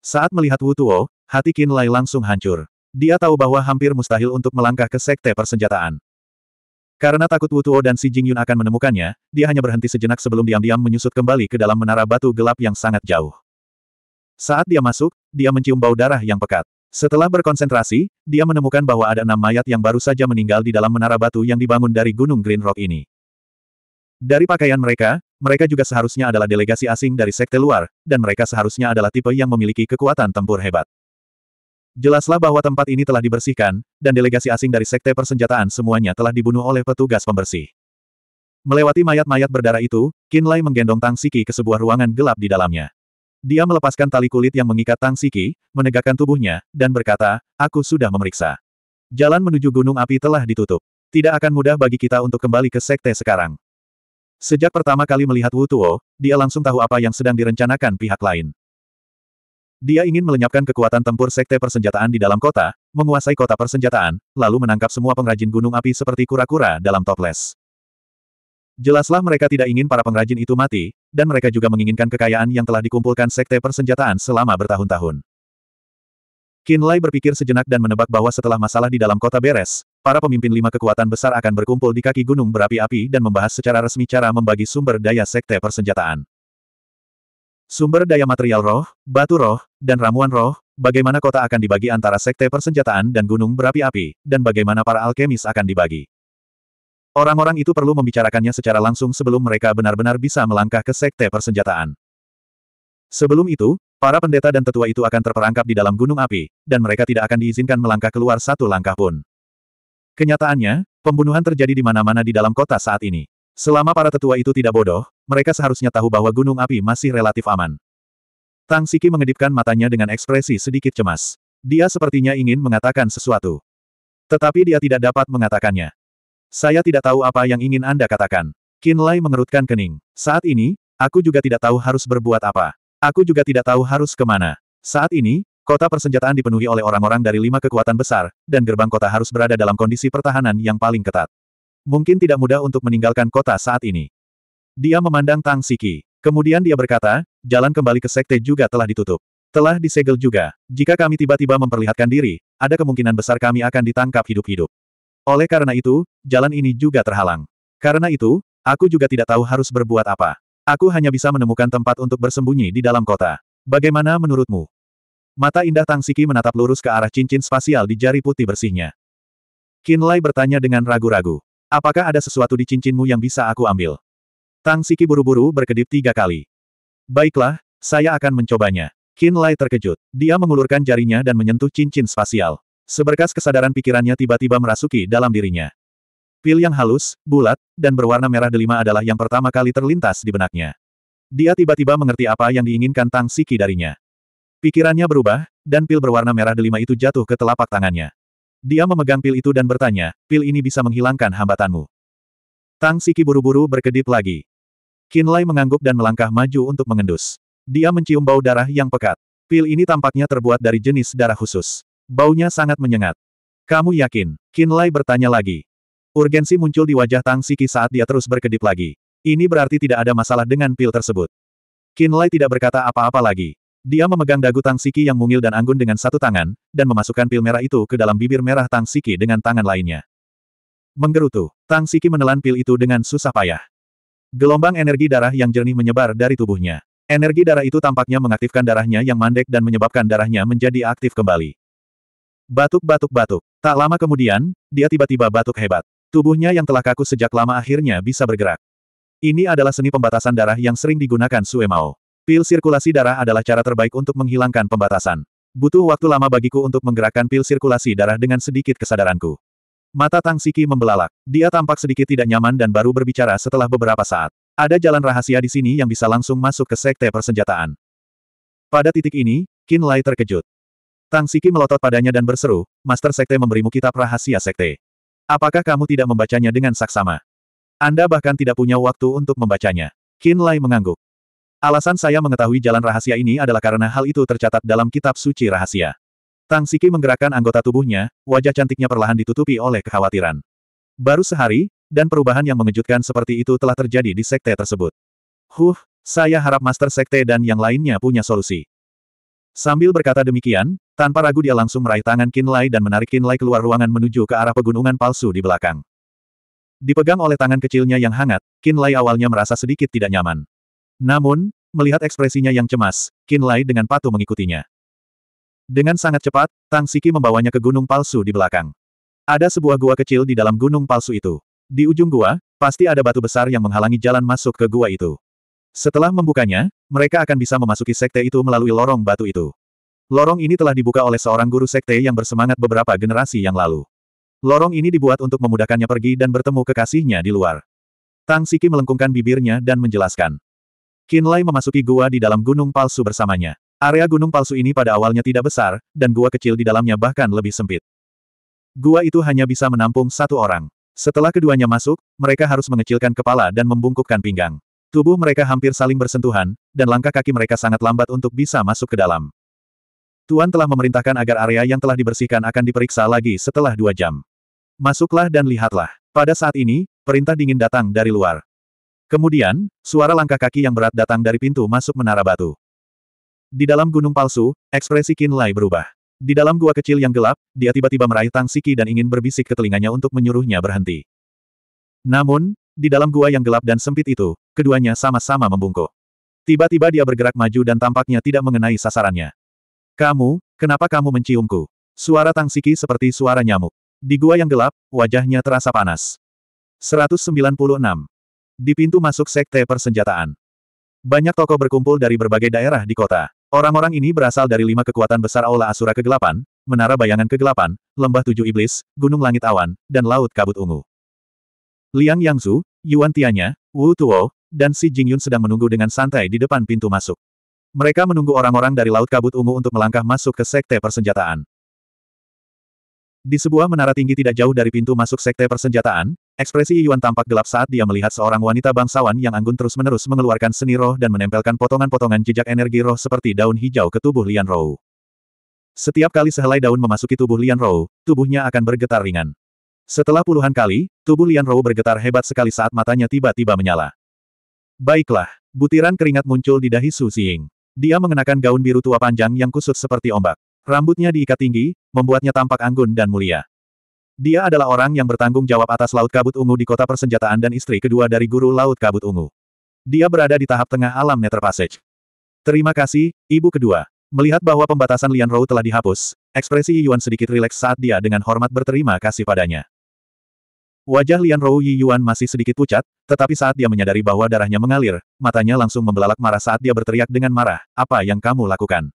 Speaker 1: Saat melihat Wu Tuo, Hati Qin Lai langsung hancur. Dia tahu bahwa hampir mustahil untuk melangkah ke sekte persenjataan. Karena takut Wu Tuo dan Si Jingyun akan menemukannya, dia hanya berhenti sejenak sebelum diam-diam menyusut kembali ke dalam menara batu gelap yang sangat jauh. Saat dia masuk, dia mencium bau darah yang pekat. Setelah berkonsentrasi, dia menemukan bahwa ada enam mayat yang baru saja meninggal di dalam menara batu yang dibangun dari Gunung Green Rock ini. Dari pakaian mereka, mereka juga seharusnya adalah delegasi asing dari sekte luar, dan mereka seharusnya adalah tipe yang memiliki kekuatan tempur hebat. Jelaslah bahwa tempat ini telah dibersihkan, dan delegasi asing dari Sekte Persenjataan semuanya telah dibunuh oleh petugas pembersih. Melewati mayat-mayat berdarah itu, Lai menggendong Tang Siki ke sebuah ruangan gelap di dalamnya. Dia melepaskan tali kulit yang mengikat Tang Siki, menegakkan tubuhnya, dan berkata, aku sudah memeriksa. Jalan menuju gunung api telah ditutup. Tidak akan mudah bagi kita untuk kembali ke Sekte sekarang. Sejak pertama kali melihat Wu Tuo, dia langsung tahu apa yang sedang direncanakan pihak lain. Dia ingin melenyapkan kekuatan tempur sekte persenjataan di dalam kota, menguasai kota persenjataan, lalu menangkap semua pengrajin gunung api seperti kura-kura dalam toples. Jelaslah mereka tidak ingin para pengrajin itu mati, dan mereka juga menginginkan kekayaan yang telah dikumpulkan sekte persenjataan selama bertahun-tahun. Lai berpikir sejenak dan menebak bahwa setelah masalah di dalam kota beres, para pemimpin lima kekuatan besar akan berkumpul di kaki gunung berapi-api dan membahas secara resmi cara membagi sumber daya sekte persenjataan. Sumber daya material roh, batu roh, dan ramuan roh, bagaimana kota akan dibagi antara sekte persenjataan dan gunung berapi-api, dan bagaimana para alkemis akan dibagi. Orang-orang itu perlu membicarakannya secara langsung sebelum mereka benar-benar bisa melangkah ke sekte persenjataan. Sebelum itu, para pendeta dan tetua itu akan terperangkap di dalam gunung api, dan mereka tidak akan diizinkan melangkah keluar satu langkah pun. Kenyataannya, pembunuhan terjadi di mana-mana di dalam kota saat ini. Selama para tetua itu tidak bodoh, mereka seharusnya tahu bahwa gunung api masih relatif aman. Tang Siki mengedipkan matanya dengan ekspresi sedikit cemas. Dia sepertinya ingin mengatakan sesuatu. Tetapi dia tidak dapat mengatakannya. Saya tidak tahu apa yang ingin Anda katakan. Lai mengerutkan kening. Saat ini, aku juga tidak tahu harus berbuat apa. Aku juga tidak tahu harus kemana. Saat ini, kota persenjataan dipenuhi oleh orang-orang dari lima kekuatan besar, dan gerbang kota harus berada dalam kondisi pertahanan yang paling ketat. Mungkin tidak mudah untuk meninggalkan kota saat ini. Dia memandang Tang Siki. Kemudian dia berkata, jalan kembali ke sekte juga telah ditutup. Telah disegel juga. Jika kami tiba-tiba memperlihatkan diri, ada kemungkinan besar kami akan ditangkap hidup-hidup. Oleh karena itu, jalan ini juga terhalang. Karena itu, aku juga tidak tahu harus berbuat apa. Aku hanya bisa menemukan tempat untuk bersembunyi di dalam kota. Bagaimana menurutmu? Mata indah Tang Siki menatap lurus ke arah cincin spasial di jari putih bersihnya. Kinlay bertanya dengan ragu-ragu. Apakah ada sesuatu di cincinmu yang bisa aku ambil? Tang Siki buru-buru berkedip tiga kali. Baiklah, saya akan mencobanya. Qin Lai terkejut. Dia mengulurkan jarinya dan menyentuh cincin spasial. Seberkas kesadaran pikirannya tiba-tiba merasuki dalam dirinya. Pil yang halus, bulat, dan berwarna merah delima adalah yang pertama kali terlintas di benaknya. Dia tiba-tiba mengerti apa yang diinginkan Tang Siki darinya. Pikirannya berubah, dan pil berwarna merah delima itu jatuh ke telapak tangannya. Dia memegang pil itu dan bertanya, pil ini bisa menghilangkan hambatanmu. Tang Siki buru-buru berkedip lagi. Kinlay mengangguk dan melangkah maju untuk mengendus. Dia mencium bau darah yang pekat. Pil ini tampaknya terbuat dari jenis darah khusus. Baunya sangat menyengat. Kamu yakin? Kinlay bertanya lagi. Urgensi muncul di wajah Tang Siki saat dia terus berkedip lagi. Ini berarti tidak ada masalah dengan pil tersebut. Kinlay tidak berkata apa-apa lagi. Dia memegang dagu Tang Siki yang mungil dan anggun dengan satu tangan, dan memasukkan pil merah itu ke dalam bibir merah Tang Siki dengan tangan lainnya. Menggerutu, Tang Siki menelan pil itu dengan susah payah. Gelombang energi darah yang jernih menyebar dari tubuhnya. Energi darah itu tampaknya mengaktifkan darahnya yang mandek dan menyebabkan darahnya menjadi aktif kembali. Batuk-batuk-batuk. Tak lama kemudian, dia tiba-tiba batuk hebat. Tubuhnya yang telah kaku sejak lama akhirnya bisa bergerak. Ini adalah seni pembatasan darah yang sering digunakan Sue Mao. Pil sirkulasi darah adalah cara terbaik untuk menghilangkan pembatasan. Butuh waktu lama bagiku untuk menggerakkan pil sirkulasi darah dengan sedikit kesadaranku. Mata Tang Siki membelalak. Dia tampak sedikit tidak nyaman dan baru berbicara setelah beberapa saat. Ada jalan rahasia di sini yang bisa langsung masuk ke sekte persenjataan. Pada titik ini, Qin Lai terkejut. Tang Siki melotot padanya dan berseru, Master Sekte memberimu kitab rahasia sekte. Apakah kamu tidak membacanya dengan saksama? Anda bahkan tidak punya waktu untuk membacanya. Qin Lai mengangguk. Alasan saya mengetahui jalan rahasia ini adalah karena hal itu tercatat dalam kitab suci rahasia. Tang Siki menggerakkan anggota tubuhnya, wajah cantiknya perlahan ditutupi oleh kekhawatiran. Baru sehari, dan perubahan yang mengejutkan seperti itu telah terjadi di sekte tersebut. Huh, saya harap Master Sekte dan yang lainnya punya solusi. Sambil berkata demikian, tanpa ragu dia langsung meraih tangan Lai dan menarik Lai keluar ruangan menuju ke arah pegunungan palsu di belakang. Dipegang oleh tangan kecilnya yang hangat, Lai awalnya merasa sedikit tidak nyaman. Namun, melihat ekspresinya yang cemas, Qin Lai dengan patuh mengikutinya. Dengan sangat cepat, Tang Siki membawanya ke gunung palsu di belakang. Ada sebuah gua kecil di dalam gunung palsu itu. Di ujung gua, pasti ada batu besar yang menghalangi jalan masuk ke gua itu. Setelah membukanya, mereka akan bisa memasuki sekte itu melalui lorong batu itu. Lorong ini telah dibuka oleh seorang guru sekte yang bersemangat beberapa generasi yang lalu. Lorong ini dibuat untuk memudahkannya pergi dan bertemu kekasihnya di luar. Tang Siki melengkungkan bibirnya dan menjelaskan. Kinlay memasuki gua di dalam gunung palsu bersamanya. Area gunung palsu ini pada awalnya tidak besar, dan gua kecil di dalamnya bahkan lebih sempit. Gua itu hanya bisa menampung satu orang. Setelah keduanya masuk, mereka harus mengecilkan kepala dan membungkukkan pinggang. Tubuh mereka hampir saling bersentuhan, dan langkah kaki mereka sangat lambat untuk bisa masuk ke dalam. Tuan telah memerintahkan agar area yang telah dibersihkan akan diperiksa lagi setelah dua jam. Masuklah dan lihatlah. Pada saat ini, perintah dingin datang dari luar. Kemudian, suara langkah kaki yang berat datang dari pintu masuk menara batu. Di dalam gunung palsu, ekspresi Qin Lai berubah. Di dalam gua kecil yang gelap, dia tiba-tiba meraih Tang Siki dan ingin berbisik ke telinganya untuk menyuruhnya berhenti. Namun, di dalam gua yang gelap dan sempit itu, keduanya sama-sama membungkuk. Tiba-tiba dia bergerak maju dan tampaknya tidak mengenai sasarannya. Kamu, kenapa kamu menciumku? Suara Tang Siki seperti suara nyamuk. Di gua yang gelap, wajahnya terasa panas. 196. Di pintu masuk sekte persenjataan. Banyak tokoh berkumpul dari berbagai daerah di kota. Orang-orang ini berasal dari lima kekuatan besar Aula Asura Kegelapan, Menara Bayangan Kegelapan, Lembah Tujuh Iblis, Gunung Langit Awan, dan Laut Kabut Ungu. Liang Yangzu, Yuan Tianya, Wu Tuo, dan Si Jingyun sedang menunggu dengan santai di depan pintu masuk. Mereka menunggu orang-orang dari Laut Kabut Ungu untuk melangkah masuk ke sekte persenjataan. Di sebuah menara tinggi tidak jauh dari pintu masuk sekte persenjataan, Ekspresi Yuan tampak gelap saat dia melihat seorang wanita bangsawan yang anggun terus-menerus mengeluarkan seni roh dan menempelkan potongan-potongan jejak energi roh seperti daun hijau ke tubuh Lian Rou. Setiap kali sehelai daun memasuki tubuh Lian Rou, tubuhnya akan bergetar ringan. Setelah puluhan kali, tubuh Lian Rou bergetar hebat sekali saat matanya tiba-tiba menyala. Baiklah, butiran keringat muncul di dahi Su Xing. Dia mengenakan gaun biru tua panjang yang kusut seperti ombak. Rambutnya diikat tinggi, membuatnya tampak anggun dan mulia. Dia adalah orang yang bertanggung jawab atas Laut Kabut Ungu di kota persenjataan dan istri kedua dari guru Laut Kabut Ungu. Dia berada di tahap tengah alam Nether Passage. Terima kasih, ibu kedua. Melihat bahwa pembatasan Lian Rou telah dihapus, ekspresi Yuan sedikit rileks saat dia dengan hormat berterima kasih padanya. Wajah Lian Rou Yi Yuan masih sedikit pucat, tetapi saat dia menyadari bahwa darahnya mengalir, matanya langsung membelalak marah saat dia berteriak dengan marah, apa yang kamu lakukan?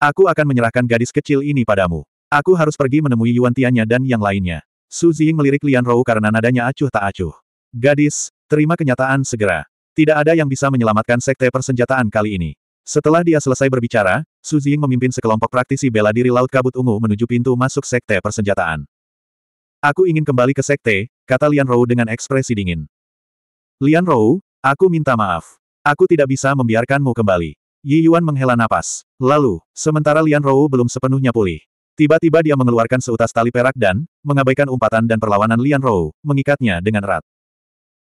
Speaker 1: Aku akan menyerahkan gadis kecil ini padamu. Aku harus pergi menemui Yuan Tianya dan yang lainnya. Su Ziying melirik Lian Rou karena nadanya acuh tak acuh. Gadis, terima kenyataan segera. Tidak ada yang bisa menyelamatkan sekte persenjataan kali ini. Setelah dia selesai berbicara, Su Ziying memimpin sekelompok praktisi bela diri Laut Kabut Ungu menuju pintu masuk sekte persenjataan. Aku ingin kembali ke sekte, kata Lian Rou dengan ekspresi dingin. Lian Rou, aku minta maaf. Aku tidak bisa membiarkanmu kembali. Yi Yuan menghela napas. Lalu, sementara Lian Rou belum sepenuhnya pulih, Tiba-tiba dia mengeluarkan seutas tali perak dan, mengabaikan umpatan dan perlawanan Lian Rou, mengikatnya dengan erat.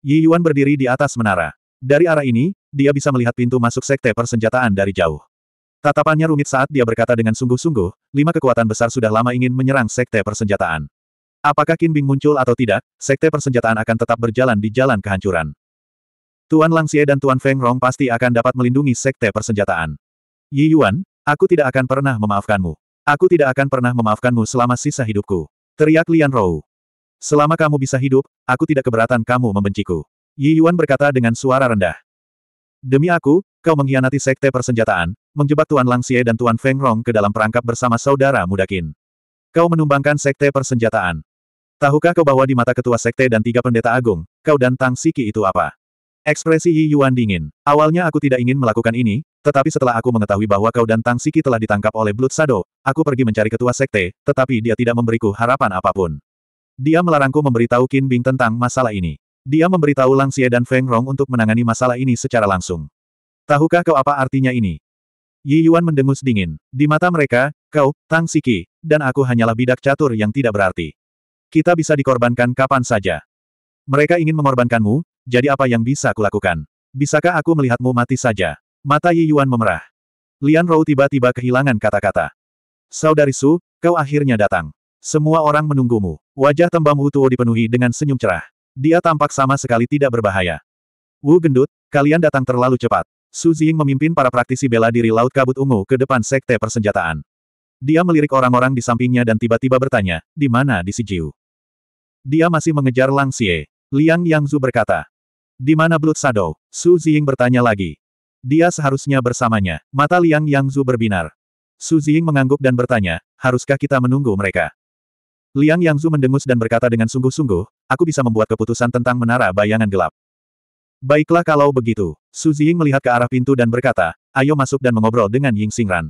Speaker 1: Yi Yuan berdiri di atas menara. Dari arah ini, dia bisa melihat pintu masuk sekte persenjataan dari jauh. Tatapannya rumit saat dia berkata dengan sungguh-sungguh, lima kekuatan besar sudah lama ingin menyerang sekte persenjataan. Apakah Qin Bing muncul atau tidak, sekte persenjataan akan tetap berjalan di jalan kehancuran. Tuan Lang Xie dan Tuan Feng Rong pasti akan dapat melindungi sekte persenjataan. Yi Yuan, aku tidak akan pernah memaafkanmu. Aku tidak akan pernah memaafkanmu selama sisa hidupku. Teriak Lian Rou. Selama kamu bisa hidup, aku tidak keberatan kamu membenciku. Yi Yuan berkata dengan suara rendah. Demi aku, kau mengkhianati sekte persenjataan, menjebak Tuan Lang Xie dan Tuan Feng Rong ke dalam perangkap bersama saudara muda Kau menumbangkan sekte persenjataan. Tahukah kau bahwa di mata ketua sekte dan tiga pendeta agung, kau dan Tang Siki itu apa? Ekspresi Yi Yuan dingin. Awalnya aku tidak ingin melakukan ini, tetapi setelah aku mengetahui bahwa kau dan Tang Siki telah ditangkap oleh Blood Shadow, aku pergi mencari ketua sekte, tetapi dia tidak memberiku harapan apapun. Dia melarangku memberitahu Qin Bing tentang masalah ini. Dia memberitahu Lang Xie dan Feng Rong untuk menangani masalah ini secara langsung. Tahukah kau apa artinya ini? Yi Yuan mendengus dingin. Di mata mereka, kau, Tang Siki, dan aku hanyalah bidak catur yang tidak berarti. Kita bisa dikorbankan kapan saja. Mereka ingin mengorbankanmu, jadi apa yang bisa kulakukan? Bisakah aku melihatmu mati saja? Mata Yi Yuan memerah. Lian Rou tiba-tiba kehilangan kata-kata. Saudari Su, kau akhirnya datang. Semua orang menunggumu. Wajah tembam Wu Tuo dipenuhi dengan senyum cerah. Dia tampak sama sekali tidak berbahaya. Wu gendut, kalian datang terlalu cepat. Su Zing memimpin para praktisi bela diri Laut Kabut Ungu ke depan sekte persenjataan. Dia melirik orang-orang di sampingnya dan tiba-tiba bertanya, di mana di si Dia masih mengejar Lang Xie. Liang Yangzu berkata, di mana Blood Shadow? Su Zing bertanya lagi. Dia seharusnya bersamanya. Mata Liang Yang Zu berbinar. Su Zing mengangguk dan bertanya, haruskah kita menunggu mereka? Liang Yang Zu mendengus dan berkata dengan sungguh-sungguh, aku bisa membuat keputusan tentang menara bayangan gelap. Baiklah kalau begitu. Su Zing melihat ke arah pintu dan berkata, ayo masuk dan mengobrol dengan Ying Xingran.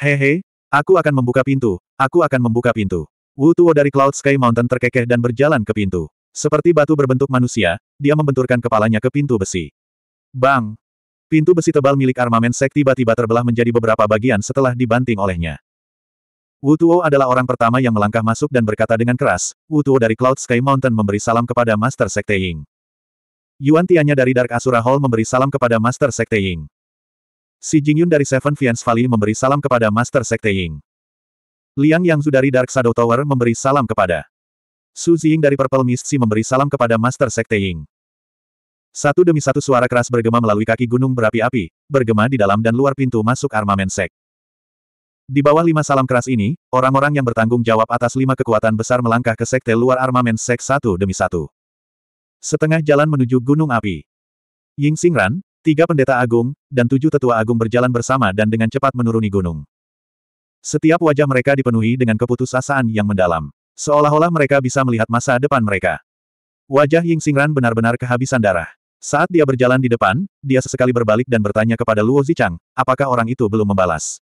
Speaker 1: Hehe, aku akan membuka pintu, aku akan membuka pintu. Wu Tuo dari Cloud Sky Mountain terkekeh dan berjalan ke pintu. Seperti batu berbentuk manusia, dia membenturkan kepalanya ke pintu besi. Bang! Pintu besi tebal milik armamen sek tiba-tiba terbelah menjadi beberapa bagian setelah dibanting olehnya. Wu Tuo adalah orang pertama yang melangkah masuk dan berkata dengan keras, Wu Tuo dari Cloud Sky Mountain memberi salam kepada Master Sekte Ying. Yuan Tianya dari Dark Asura Hall memberi salam kepada Master Sekte Ying. Si Jingyun dari Seven Fiends Valley memberi salam kepada Master Sekte Ying. Liang Yangzu dari Dark Shadow Tower memberi salam kepada Su Ziying dari Purple Mist Si memberi salam kepada Master Sekte Ying. Satu demi satu suara keras bergema melalui kaki gunung berapi-api, bergema di dalam dan luar pintu masuk armamen sek. Di bawah lima salam keras ini, orang-orang yang bertanggung jawab atas lima kekuatan besar melangkah ke sekte luar armamen sek satu demi satu. Setengah jalan menuju gunung api. Ying Xingran, tiga pendeta agung, dan tujuh tetua agung berjalan bersama dan dengan cepat menuruni gunung. Setiap wajah mereka dipenuhi dengan keputusasaan yang mendalam. Seolah-olah mereka bisa melihat masa depan mereka. Wajah Ying Xingran benar-benar kehabisan darah. Saat dia berjalan di depan, dia sesekali berbalik dan bertanya kepada Luo Zichang, apakah orang itu belum membalas.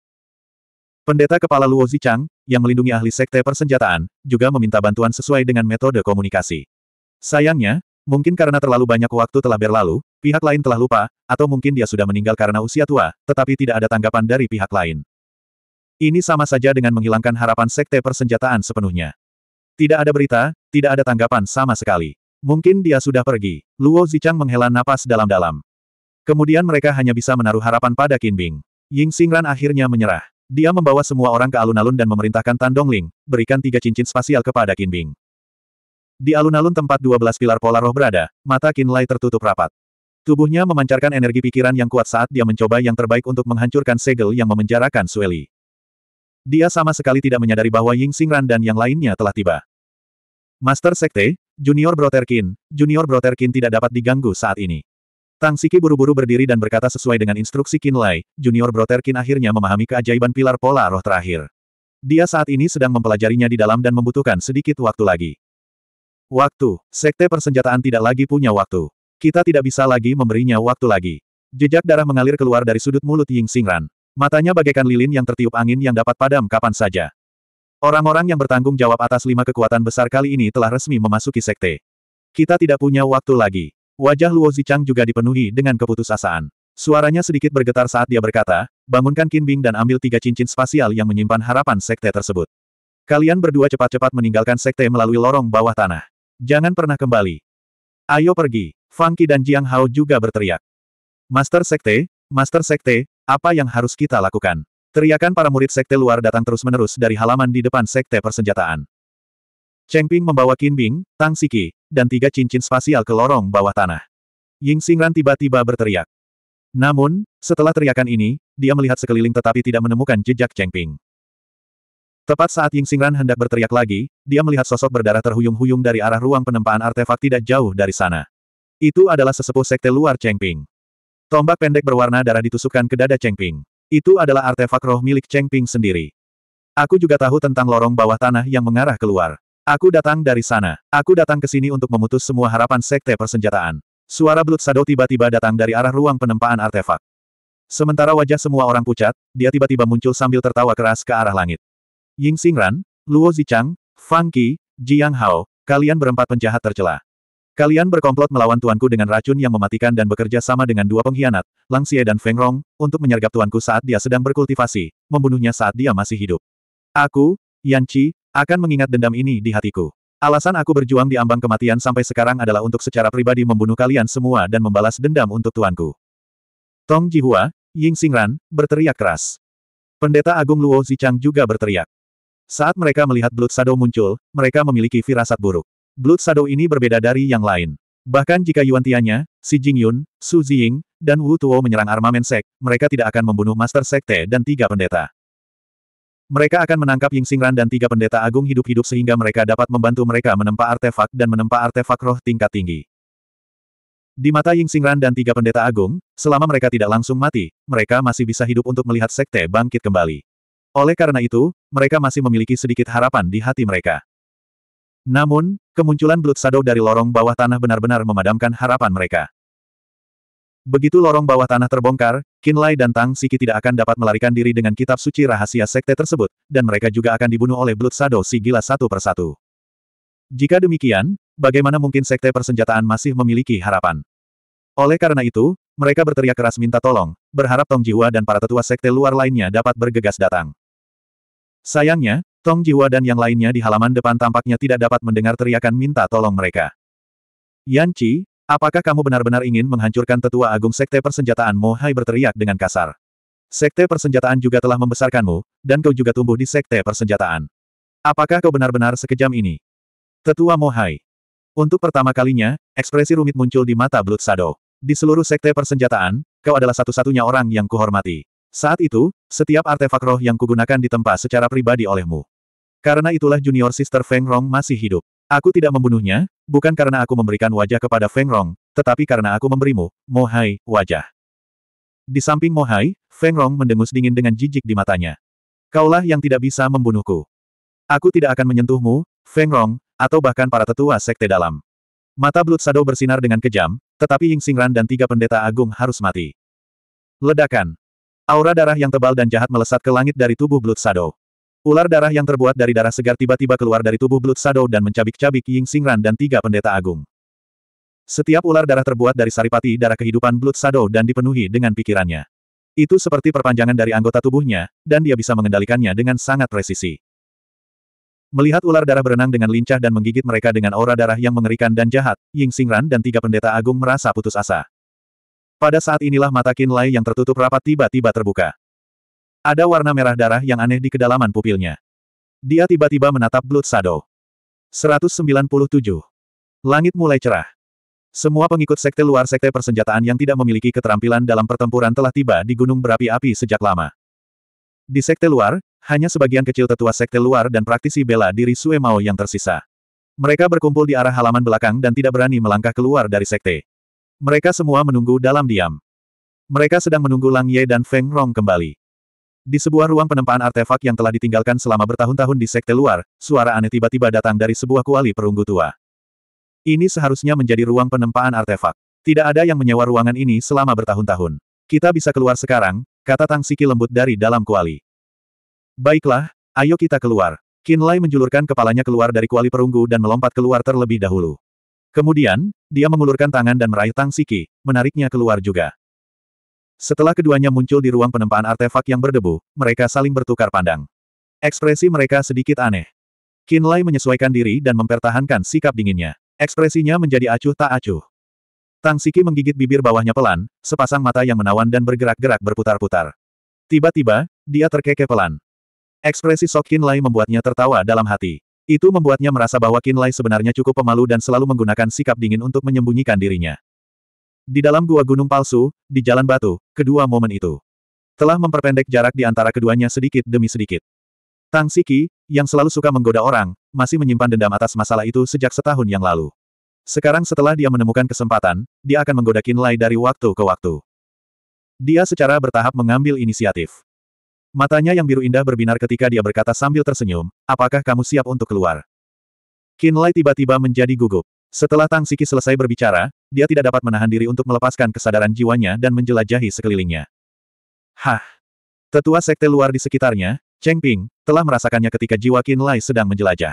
Speaker 1: Pendeta kepala Luo Zichang, yang melindungi ahli sekte persenjataan, juga meminta bantuan sesuai dengan metode komunikasi. Sayangnya, mungkin karena terlalu banyak waktu telah berlalu, pihak lain telah lupa, atau mungkin dia sudah meninggal karena usia tua, tetapi tidak ada tanggapan dari pihak lain. Ini sama saja dengan menghilangkan harapan sekte persenjataan sepenuhnya. Tidak ada berita, tidak ada tanggapan sama sekali. Mungkin dia sudah pergi. Luo Zichang menghela napas dalam-dalam. Kemudian mereka hanya bisa menaruh harapan pada Qin Bing. Ying Xingran akhirnya menyerah. Dia membawa semua orang ke alun-alun dan memerintahkan Tan Dongling, berikan tiga cincin spasial kepada Qin Bing. Di alun-alun tempat 12 pilar pola roh berada, mata Qin Lai tertutup rapat. Tubuhnya memancarkan energi pikiran yang kuat saat dia mencoba yang terbaik untuk menghancurkan segel yang memenjarakan Sueli. Dia sama sekali tidak menyadari bahwa Ying Xingran dan yang lainnya telah tiba. Master Sekte, Junior Broterkin, Junior Broterkin tidak dapat diganggu saat ini. Tang Siki buru-buru berdiri dan berkata sesuai dengan instruksi Qin Lei. Junior Broterkin akhirnya memahami keajaiban pilar pola roh terakhir. Dia saat ini sedang mempelajarinya di dalam dan membutuhkan sedikit waktu lagi. Waktu, Sekte Persenjataan tidak lagi punya waktu. Kita tidak bisa lagi memberinya waktu lagi. Jejak darah mengalir keluar dari sudut mulut Ying Xingran. Matanya bagaikan lilin yang tertiup angin yang dapat padam kapan saja. Orang-orang yang bertanggung jawab atas lima kekuatan besar kali ini telah resmi memasuki sekte. Kita tidak punya waktu lagi. Wajah Luo Zichang juga dipenuhi dengan keputusasaan. Suaranya sedikit bergetar saat dia berkata, bangunkan Bing dan ambil tiga cincin spasial yang menyimpan harapan sekte tersebut. Kalian berdua cepat-cepat meninggalkan sekte melalui lorong bawah tanah. Jangan pernah kembali. Ayo pergi. Fangki dan Jiang Hao juga berteriak. Master Sekte, Master Sekte, apa yang harus kita lakukan? Teriakan para murid Sekte luar datang terus-menerus dari halaman di depan Sekte Persenjataan. Cheng Ping membawa Qin Bing, Tang Siki, dan tiga cincin spasial ke lorong bawah tanah. Ying Xingran tiba-tiba berteriak. Namun, setelah teriakan ini, dia melihat sekeliling tetapi tidak menemukan jejak Cheng Ping. Tepat saat Ying Xingran hendak berteriak lagi, dia melihat sosok berdarah terhuyung-huyung dari arah ruang penempaan artefak tidak jauh dari sana. Itu adalah sesepuh sekte luar Cheng Ping. Tombak pendek berwarna darah ditusukkan ke dada Cheng Ping. Itu adalah artefak roh milik Cheng Ping sendiri. Aku juga tahu tentang lorong bawah tanah yang mengarah keluar. Aku datang dari sana. Aku datang ke sini untuk memutus semua harapan sekte persenjataan. Suara belut Shadow tiba-tiba datang dari arah ruang penempaan artefak. Sementara wajah semua orang pucat, dia tiba-tiba muncul sambil tertawa keras ke arah langit. Ying Xingran, Luo Zichang, Fang Qi, Jiang Hao, kalian berempat penjahat tercela. Kalian berkomplot melawan tuanku dengan racun yang mematikan dan bekerja sama dengan dua pengkhianat, Lang Xie dan Feng Rong, untuk menyergap tuanku saat dia sedang berkultivasi, membunuhnya saat dia masih hidup. Aku, Yan Qi, akan mengingat dendam ini di hatiku. Alasan aku berjuang di ambang kematian sampai sekarang adalah untuk secara pribadi membunuh kalian semua dan membalas dendam untuk tuanku. Tong Jihua, Ying Xing Ran, berteriak keras. Pendeta Agung Luo Zichang juga berteriak. Saat mereka melihat Blood Shadow muncul, mereka memiliki firasat buruk. Blood Shadow ini berbeda dari yang lain. Bahkan jika Yuan Tianya, Si Jingyun, Su Ziying, dan Wu Tuo menyerang armamen sek, mereka tidak akan membunuh Master Sekte dan tiga pendeta. Mereka akan menangkap Ying Xingran dan tiga pendeta agung hidup-hidup sehingga mereka dapat membantu mereka menempa artefak dan menempa artefak roh tingkat tinggi. Di mata Ying Xingran dan tiga pendeta agung, selama mereka tidak langsung mati, mereka masih bisa hidup untuk melihat sekte bangkit kembali. Oleh karena itu, mereka masih memiliki sedikit harapan di hati mereka. Namun, Kemunculan Blood Shadow dari lorong bawah tanah benar-benar memadamkan harapan mereka. Begitu lorong bawah tanah terbongkar, Kinlai dan Tang Siki tidak akan dapat melarikan diri dengan kitab suci rahasia sekte tersebut, dan mereka juga akan dibunuh oleh Blood Shadow si gila satu persatu. Jika demikian, bagaimana mungkin sekte persenjataan masih memiliki harapan? Oleh karena itu, mereka berteriak keras minta tolong, berharap Tong Jiwa dan para tetua sekte luar lainnya dapat bergegas datang. Sayangnya, Tong Jiwa dan yang lainnya di halaman depan tampaknya tidak dapat mendengar teriakan minta tolong mereka. Yan Qi, apakah kamu benar-benar ingin menghancurkan tetua agung sekte persenjataan Mo Hai berteriak dengan kasar. Sekte persenjataan juga telah membesarkanmu, dan kau juga tumbuh di sekte persenjataan. Apakah kau benar-benar sekejam ini? Tetua Mo Hai. Untuk pertama kalinya, ekspresi rumit muncul di mata Blood Shadow. Di seluruh sekte persenjataan, kau adalah satu-satunya orang yang kuhormati. Saat itu, setiap artefak roh yang kugunakan ditempa secara pribadi olehmu. Karena itulah junior sister Feng Rong masih hidup. Aku tidak membunuhnya, bukan karena aku memberikan wajah kepada Feng Rong, tetapi karena aku memberimu, Mohai, wajah. Di samping Mohai, Feng Rong mendengus dingin dengan jijik di matanya. Kaulah yang tidak bisa membunuhku. Aku tidak akan menyentuhmu, Feng Rong, atau bahkan para tetua sekte dalam. Mata Blood Shadow bersinar dengan kejam, tetapi Ying Xingran dan tiga pendeta agung harus mati. Ledakan. Aura darah yang tebal dan jahat melesat ke langit dari tubuh Blood Shadow. Ular darah yang terbuat dari darah segar tiba-tiba keluar dari tubuh Blood Shadow dan mencabik-cabik Ying Xingran dan tiga pendeta agung. Setiap ular darah terbuat dari saripati darah kehidupan Blood Shadow dan dipenuhi dengan pikirannya. Itu seperti perpanjangan dari anggota tubuhnya, dan dia bisa mengendalikannya dengan sangat presisi. Melihat ular darah berenang dengan lincah dan menggigit mereka dengan aura darah yang mengerikan dan jahat, Ying Xingran dan tiga pendeta agung merasa putus asa. Pada saat inilah mata Qin Lai yang tertutup rapat tiba-tiba terbuka. Ada warna merah darah yang aneh di kedalaman pupilnya. Dia tiba-tiba menatap Blood Shadow. 197. Langit mulai cerah. Semua pengikut sekte luar sekte persenjataan yang tidak memiliki keterampilan dalam pertempuran telah tiba di gunung berapi-api sejak lama. Di sekte luar, hanya sebagian kecil tetua sekte luar dan praktisi bela diri Sue Mao yang tersisa. Mereka berkumpul di arah halaman belakang dan tidak berani melangkah keluar dari sekte. Mereka semua menunggu dalam diam. Mereka sedang menunggu Lang Ye dan Feng Rong kembali. Di sebuah ruang penempaan artefak yang telah ditinggalkan selama bertahun-tahun di sekte luar, suara aneh tiba-tiba datang dari sebuah kuali perunggu tua. Ini seharusnya menjadi ruang penempaan artefak. Tidak ada yang menyewa ruangan ini selama bertahun-tahun. Kita bisa keluar sekarang, kata Tang Siki lembut dari dalam kuali. Baiklah, ayo kita keluar. Lai menjulurkan kepalanya keluar dari kuali perunggu dan melompat keluar terlebih dahulu. Kemudian, dia mengulurkan tangan dan meraih Tang Siki, menariknya keluar juga. Setelah keduanya muncul di ruang penempaan artefak yang berdebu, mereka saling bertukar pandang. Ekspresi mereka sedikit aneh. Lai menyesuaikan diri dan mempertahankan sikap dinginnya. Ekspresinya menjadi acuh tak acuh. Tang Siki menggigit bibir bawahnya pelan, sepasang mata yang menawan dan bergerak-gerak berputar-putar. Tiba-tiba, dia terkekeh pelan. Ekspresi sok Lai membuatnya tertawa dalam hati. Itu membuatnya merasa bahwa Lai sebenarnya cukup pemalu dan selalu menggunakan sikap dingin untuk menyembunyikan dirinya. Di dalam gua gunung palsu, di jalan batu, kedua momen itu telah memperpendek jarak di antara keduanya sedikit demi sedikit. Tang Siki, yang selalu suka menggoda orang, masih menyimpan dendam atas masalah itu sejak setahun yang lalu. Sekarang setelah dia menemukan kesempatan, dia akan menggoda Kinlay dari waktu ke waktu. Dia secara bertahap mengambil inisiatif. Matanya yang biru indah berbinar ketika dia berkata sambil tersenyum, apakah kamu siap untuk keluar? Kinlay tiba-tiba menjadi gugup. Setelah Tang Siki selesai berbicara, dia tidak dapat menahan diri untuk melepaskan kesadaran jiwanya dan menjelajahi sekelilingnya. Hah! Tetua sekte luar di sekitarnya, Cheng Ping, telah merasakannya ketika jiwa Qin Lai sedang menjelajah.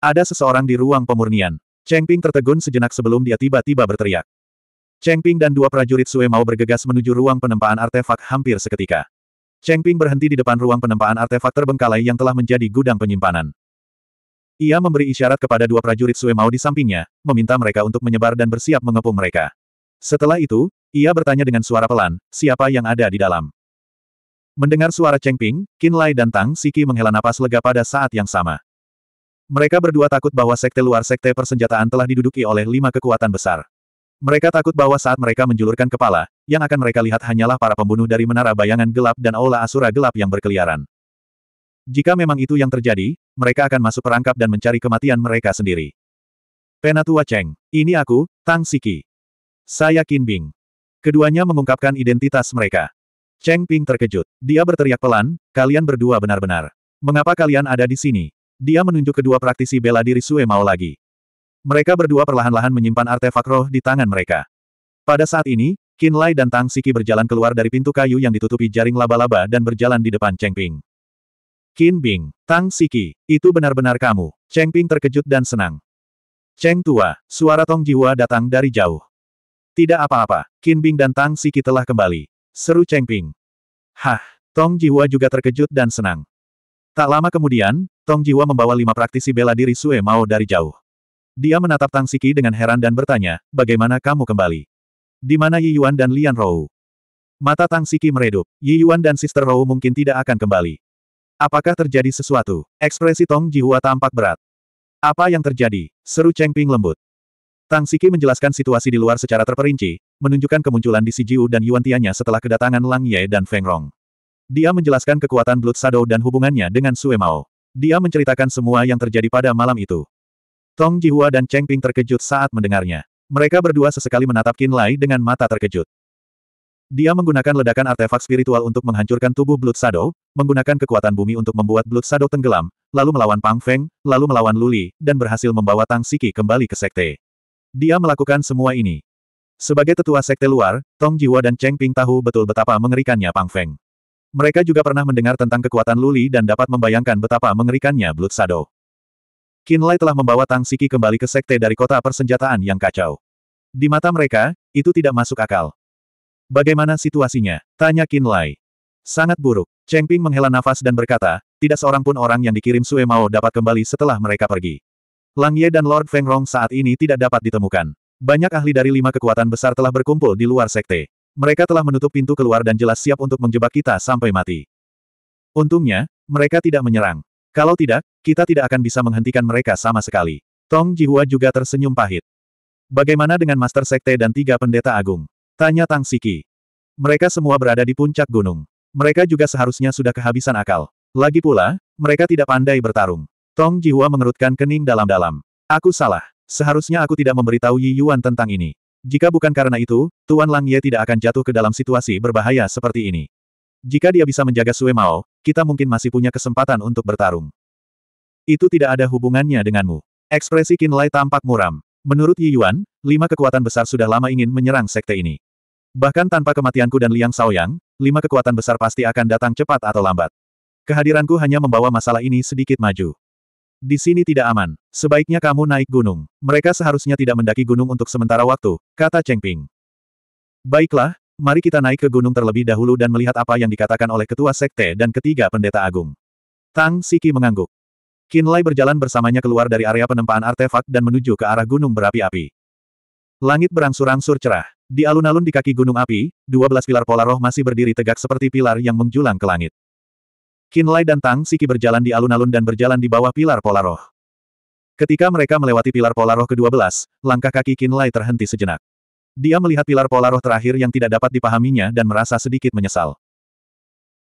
Speaker 1: Ada seseorang di ruang pemurnian. Cheng Ping tertegun sejenak sebelum dia tiba-tiba berteriak. Cheng Ping dan dua prajurit Sue mau bergegas menuju ruang penempaan artefak hampir seketika. Cheng Ping berhenti di depan ruang penempaan artefak terbengkalai yang telah menjadi gudang penyimpanan. Ia memberi isyarat kepada dua prajurit Sue Mao di sampingnya, meminta mereka untuk menyebar dan bersiap mengepung mereka. Setelah itu, ia bertanya dengan suara pelan, siapa yang ada di dalam. Mendengar suara Cheng Ping, Qin Lai dan Tang Siki menghela napas lega pada saat yang sama. Mereka berdua takut bahwa sekte luar sekte persenjataan telah diduduki oleh lima kekuatan besar. Mereka takut bahwa saat mereka menjulurkan kepala, yang akan mereka lihat hanyalah para pembunuh dari menara bayangan gelap dan aula asura gelap yang berkeliaran. Jika memang itu yang terjadi, mereka akan masuk perangkap dan mencari kematian mereka sendiri. Penatua Cheng. Ini aku, Tang Siki. Saya Qin Bing. Keduanya mengungkapkan identitas mereka. Cheng Ping terkejut. Dia berteriak pelan, kalian berdua benar-benar. Mengapa kalian ada di sini? Dia menunjuk kedua praktisi bela diri Sue Mao lagi. Mereka berdua perlahan-lahan menyimpan artefak roh di tangan mereka. Pada saat ini, Qin Lai dan Tang Siki berjalan keluar dari pintu kayu yang ditutupi jaring laba-laba dan berjalan di depan Cheng Ping. Qin Bing, Tang Siki, itu benar-benar kamu. Cheng Ping terkejut dan senang. Cheng tua, suara Tong Jiwa datang dari jauh. Tidak apa-apa, Qin Bing dan Tang Siki telah kembali. Seru Cheng Ping. Hah, Tong Jiwa juga terkejut dan senang. Tak lama kemudian, Tong Jiwa membawa lima praktisi bela diri Sue Mao dari jauh. Dia menatap Tang Siki dengan heran dan bertanya, bagaimana kamu kembali? Di mana Yi Yuan dan Lian Rou? Mata Tang Siki meredup. Yi Yuan dan Sister Rou mungkin tidak akan kembali. Apakah terjadi sesuatu? Ekspresi Tong Jihua tampak berat. Apa yang terjadi? Seru Cheng Ping lembut. Tang Siki menjelaskan situasi di luar secara terperinci, menunjukkan kemunculan di Sijiu dan Yuan Tianya setelah kedatangan Lang Ye dan Feng Rong. Dia menjelaskan kekuatan Blood Shadow dan hubungannya dengan Sue Mao. Dia menceritakan semua yang terjadi pada malam itu. Tong Jihua dan Cheng Ping terkejut saat mendengarnya. Mereka berdua sesekali menatap Qin Lai dengan mata terkejut. Dia menggunakan ledakan artefak spiritual untuk menghancurkan tubuh Blood Shadow, menggunakan kekuatan bumi untuk membuat Blood Shadow tenggelam, lalu melawan Pang Feng, lalu melawan Luli, dan berhasil membawa Tang Siki kembali ke sekte. Dia melakukan semua ini. Sebagai tetua sekte luar, Tong Jiwa dan Cheng Ping tahu betul betapa mengerikannya Pang Feng. Mereka juga pernah mendengar tentang kekuatan Luli dan dapat membayangkan betapa mengerikannya Blood Shadow. Lai telah membawa Tang Siki kembali ke sekte dari kota persenjataan yang kacau. Di mata mereka, itu tidak masuk akal. Bagaimana situasinya? Tanya Qin Lai. Sangat buruk. Cheng Ping menghela nafas dan berkata, tidak seorang pun orang yang dikirim Sue Mao dapat kembali setelah mereka pergi. Lang Ye dan Lord Feng Rong saat ini tidak dapat ditemukan. Banyak ahli dari lima kekuatan besar telah berkumpul di luar sekte. Mereka telah menutup pintu keluar dan jelas siap untuk menjebak kita sampai mati. Untungnya, mereka tidak menyerang. Kalau tidak, kita tidak akan bisa menghentikan mereka sama sekali. Tong Jihua juga tersenyum pahit. Bagaimana dengan Master Sekte dan tiga pendeta agung? Tanya Tang Siki. Mereka semua berada di puncak gunung. Mereka juga seharusnya sudah kehabisan akal. Lagi pula, mereka tidak pandai bertarung. Tong Jihua mengerutkan kening dalam-dalam. Aku salah. Seharusnya aku tidak memberitahu Yi Yuan tentang ini. Jika bukan karena itu, Tuan Lang Ye tidak akan jatuh ke dalam situasi berbahaya seperti ini. Jika dia bisa menjaga Sue Mao, kita mungkin masih punya kesempatan untuk bertarung. Itu tidak ada hubungannya denganmu. Ekspresi Qin Lai tampak muram. Menurut Yi Yuan, lima kekuatan besar sudah lama ingin menyerang sekte ini. Bahkan tanpa kematianku dan Liang Saoyang, lima kekuatan besar pasti akan datang cepat atau lambat. Kehadiranku hanya membawa masalah ini sedikit maju. Di sini tidak aman. Sebaiknya kamu naik gunung. Mereka seharusnya tidak mendaki gunung untuk sementara waktu, kata Cheng Ping. Baiklah, mari kita naik ke gunung terlebih dahulu dan melihat apa yang dikatakan oleh ketua sekte dan ketiga pendeta agung. Tang Siki mengangguk. Qin Lai berjalan bersamanya keluar dari area penempaan artefak dan menuju ke arah gunung berapi-api. Langit berangsur-angsur cerah. Di alun-alun di kaki gunung api, dua belas pilar pola roh masih berdiri tegak seperti pilar yang menjulang ke langit. Kinlai dan Tang Siki berjalan di alun-alun dan berjalan di bawah pilar pola roh. Ketika mereka melewati pilar pola roh ke-12, langkah kaki Kinlai terhenti sejenak. Dia melihat pilar pola roh terakhir yang tidak dapat dipahaminya dan merasa sedikit menyesal.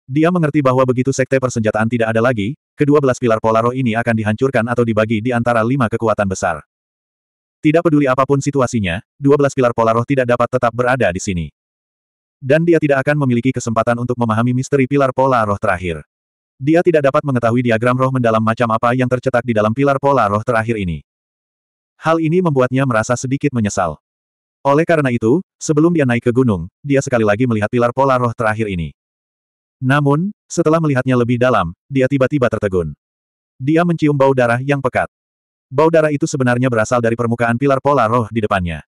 Speaker 1: Dia mengerti bahwa begitu sekte persenjataan tidak ada lagi, kedua belas pilar pola roh ini akan dihancurkan atau dibagi di antara lima kekuatan besar. Tidak peduli apapun situasinya, 12 pilar pola roh tidak dapat tetap berada di sini. Dan dia tidak akan memiliki kesempatan untuk memahami misteri pilar pola roh terakhir. Dia tidak dapat mengetahui diagram roh mendalam macam apa yang tercetak di dalam pilar pola roh terakhir ini. Hal ini membuatnya merasa sedikit menyesal. Oleh karena itu, sebelum dia naik ke gunung, dia sekali lagi melihat pilar pola roh terakhir ini. Namun, setelah melihatnya lebih dalam, dia tiba-tiba tertegun. Dia mencium bau darah yang pekat. Bau darah itu sebenarnya berasal dari permukaan pilar pola roh di depannya.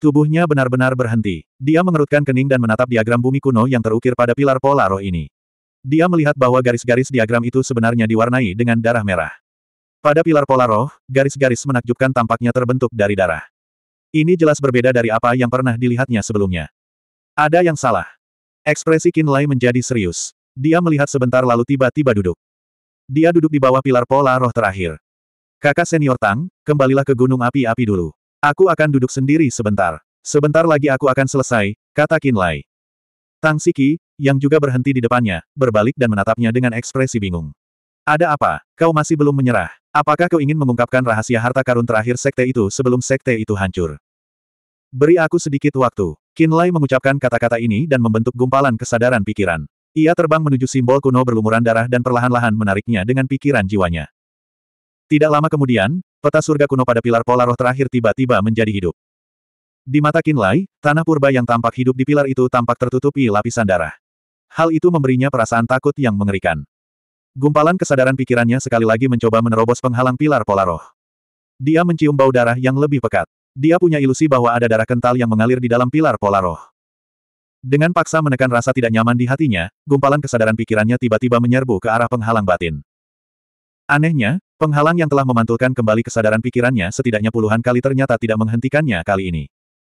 Speaker 1: Tubuhnya benar-benar berhenti. Dia mengerutkan kening dan menatap diagram bumi kuno yang terukir pada pilar pola roh ini. Dia melihat bahwa garis-garis diagram itu sebenarnya diwarnai dengan darah merah. Pada pilar pola roh, garis-garis menakjubkan tampaknya terbentuk dari darah. Ini jelas berbeda dari apa yang pernah dilihatnya sebelumnya. Ada yang salah. Ekspresi Kinlay menjadi serius. Dia melihat sebentar lalu tiba-tiba duduk. Dia duduk di bawah pilar pola roh terakhir. Kakak senior Tang, kembalilah ke gunung api-api dulu. Aku akan duduk sendiri sebentar. Sebentar lagi aku akan selesai, kata Kinlay. Tang Siki, yang juga berhenti di depannya, berbalik dan menatapnya dengan ekspresi bingung. Ada apa? Kau masih belum menyerah. Apakah kau ingin mengungkapkan rahasia harta karun terakhir sekte itu sebelum sekte itu hancur? Beri aku sedikit waktu. Kinlay mengucapkan kata-kata ini dan membentuk gumpalan kesadaran pikiran. Ia terbang menuju simbol kuno berlumuran darah dan perlahan-lahan menariknya dengan pikiran jiwanya. Tidak lama kemudian, peta surga kuno pada pilar pola roh terakhir tiba-tiba menjadi hidup. Di mata Kinlay, tanah purba yang tampak hidup di pilar itu tampak tertutupi lapisan darah. Hal itu memberinya perasaan takut yang mengerikan. Gumpalan kesadaran pikirannya sekali lagi mencoba menerobos penghalang pilar pola roh. Dia mencium bau darah yang lebih pekat. Dia punya ilusi bahwa ada darah kental yang mengalir di dalam pilar pola roh. Dengan paksa menekan rasa tidak nyaman di hatinya, gumpalan kesadaran pikirannya tiba-tiba menyerbu ke arah penghalang batin. Anehnya, Penghalang yang telah memantulkan kembali kesadaran pikirannya setidaknya puluhan kali ternyata tidak menghentikannya kali ini.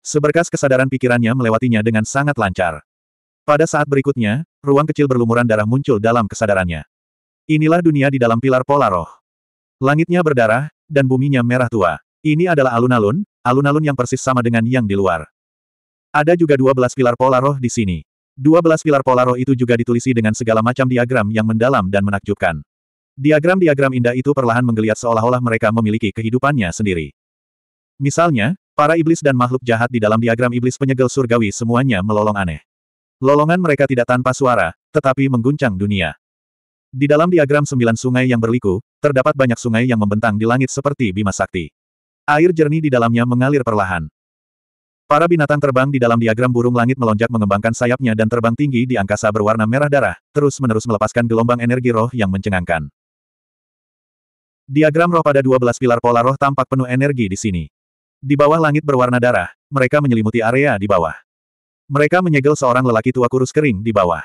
Speaker 1: Seberkas kesadaran pikirannya melewatinya dengan sangat lancar. Pada saat berikutnya, ruang kecil berlumuran darah muncul dalam kesadarannya. Inilah dunia di dalam pilar pola roh. Langitnya berdarah, dan buminya merah tua. Ini adalah alun-alun, alun-alun yang persis sama dengan yang di luar. Ada juga 12 pilar pola roh di sini. 12 pilar pola roh itu juga ditulisi dengan segala macam diagram yang mendalam dan menakjubkan. Diagram-diagram indah itu perlahan menggeliat seolah-olah mereka memiliki kehidupannya sendiri. Misalnya, para iblis dan makhluk jahat di dalam diagram iblis penyegel surgawi semuanya melolong aneh. Lolongan mereka tidak tanpa suara, tetapi mengguncang dunia. Di dalam diagram sembilan sungai yang berliku, terdapat banyak sungai yang membentang di langit seperti bima sakti. Air jernih di dalamnya mengalir perlahan. Para binatang terbang di dalam diagram burung langit melonjak mengembangkan sayapnya dan terbang tinggi di angkasa berwarna merah darah, terus-menerus melepaskan gelombang energi roh yang mencengangkan. Diagram roh pada 12 pilar pola roh tampak penuh energi di sini. Di bawah langit berwarna darah, mereka menyelimuti area di bawah. Mereka menyegel seorang lelaki tua kurus kering di bawah.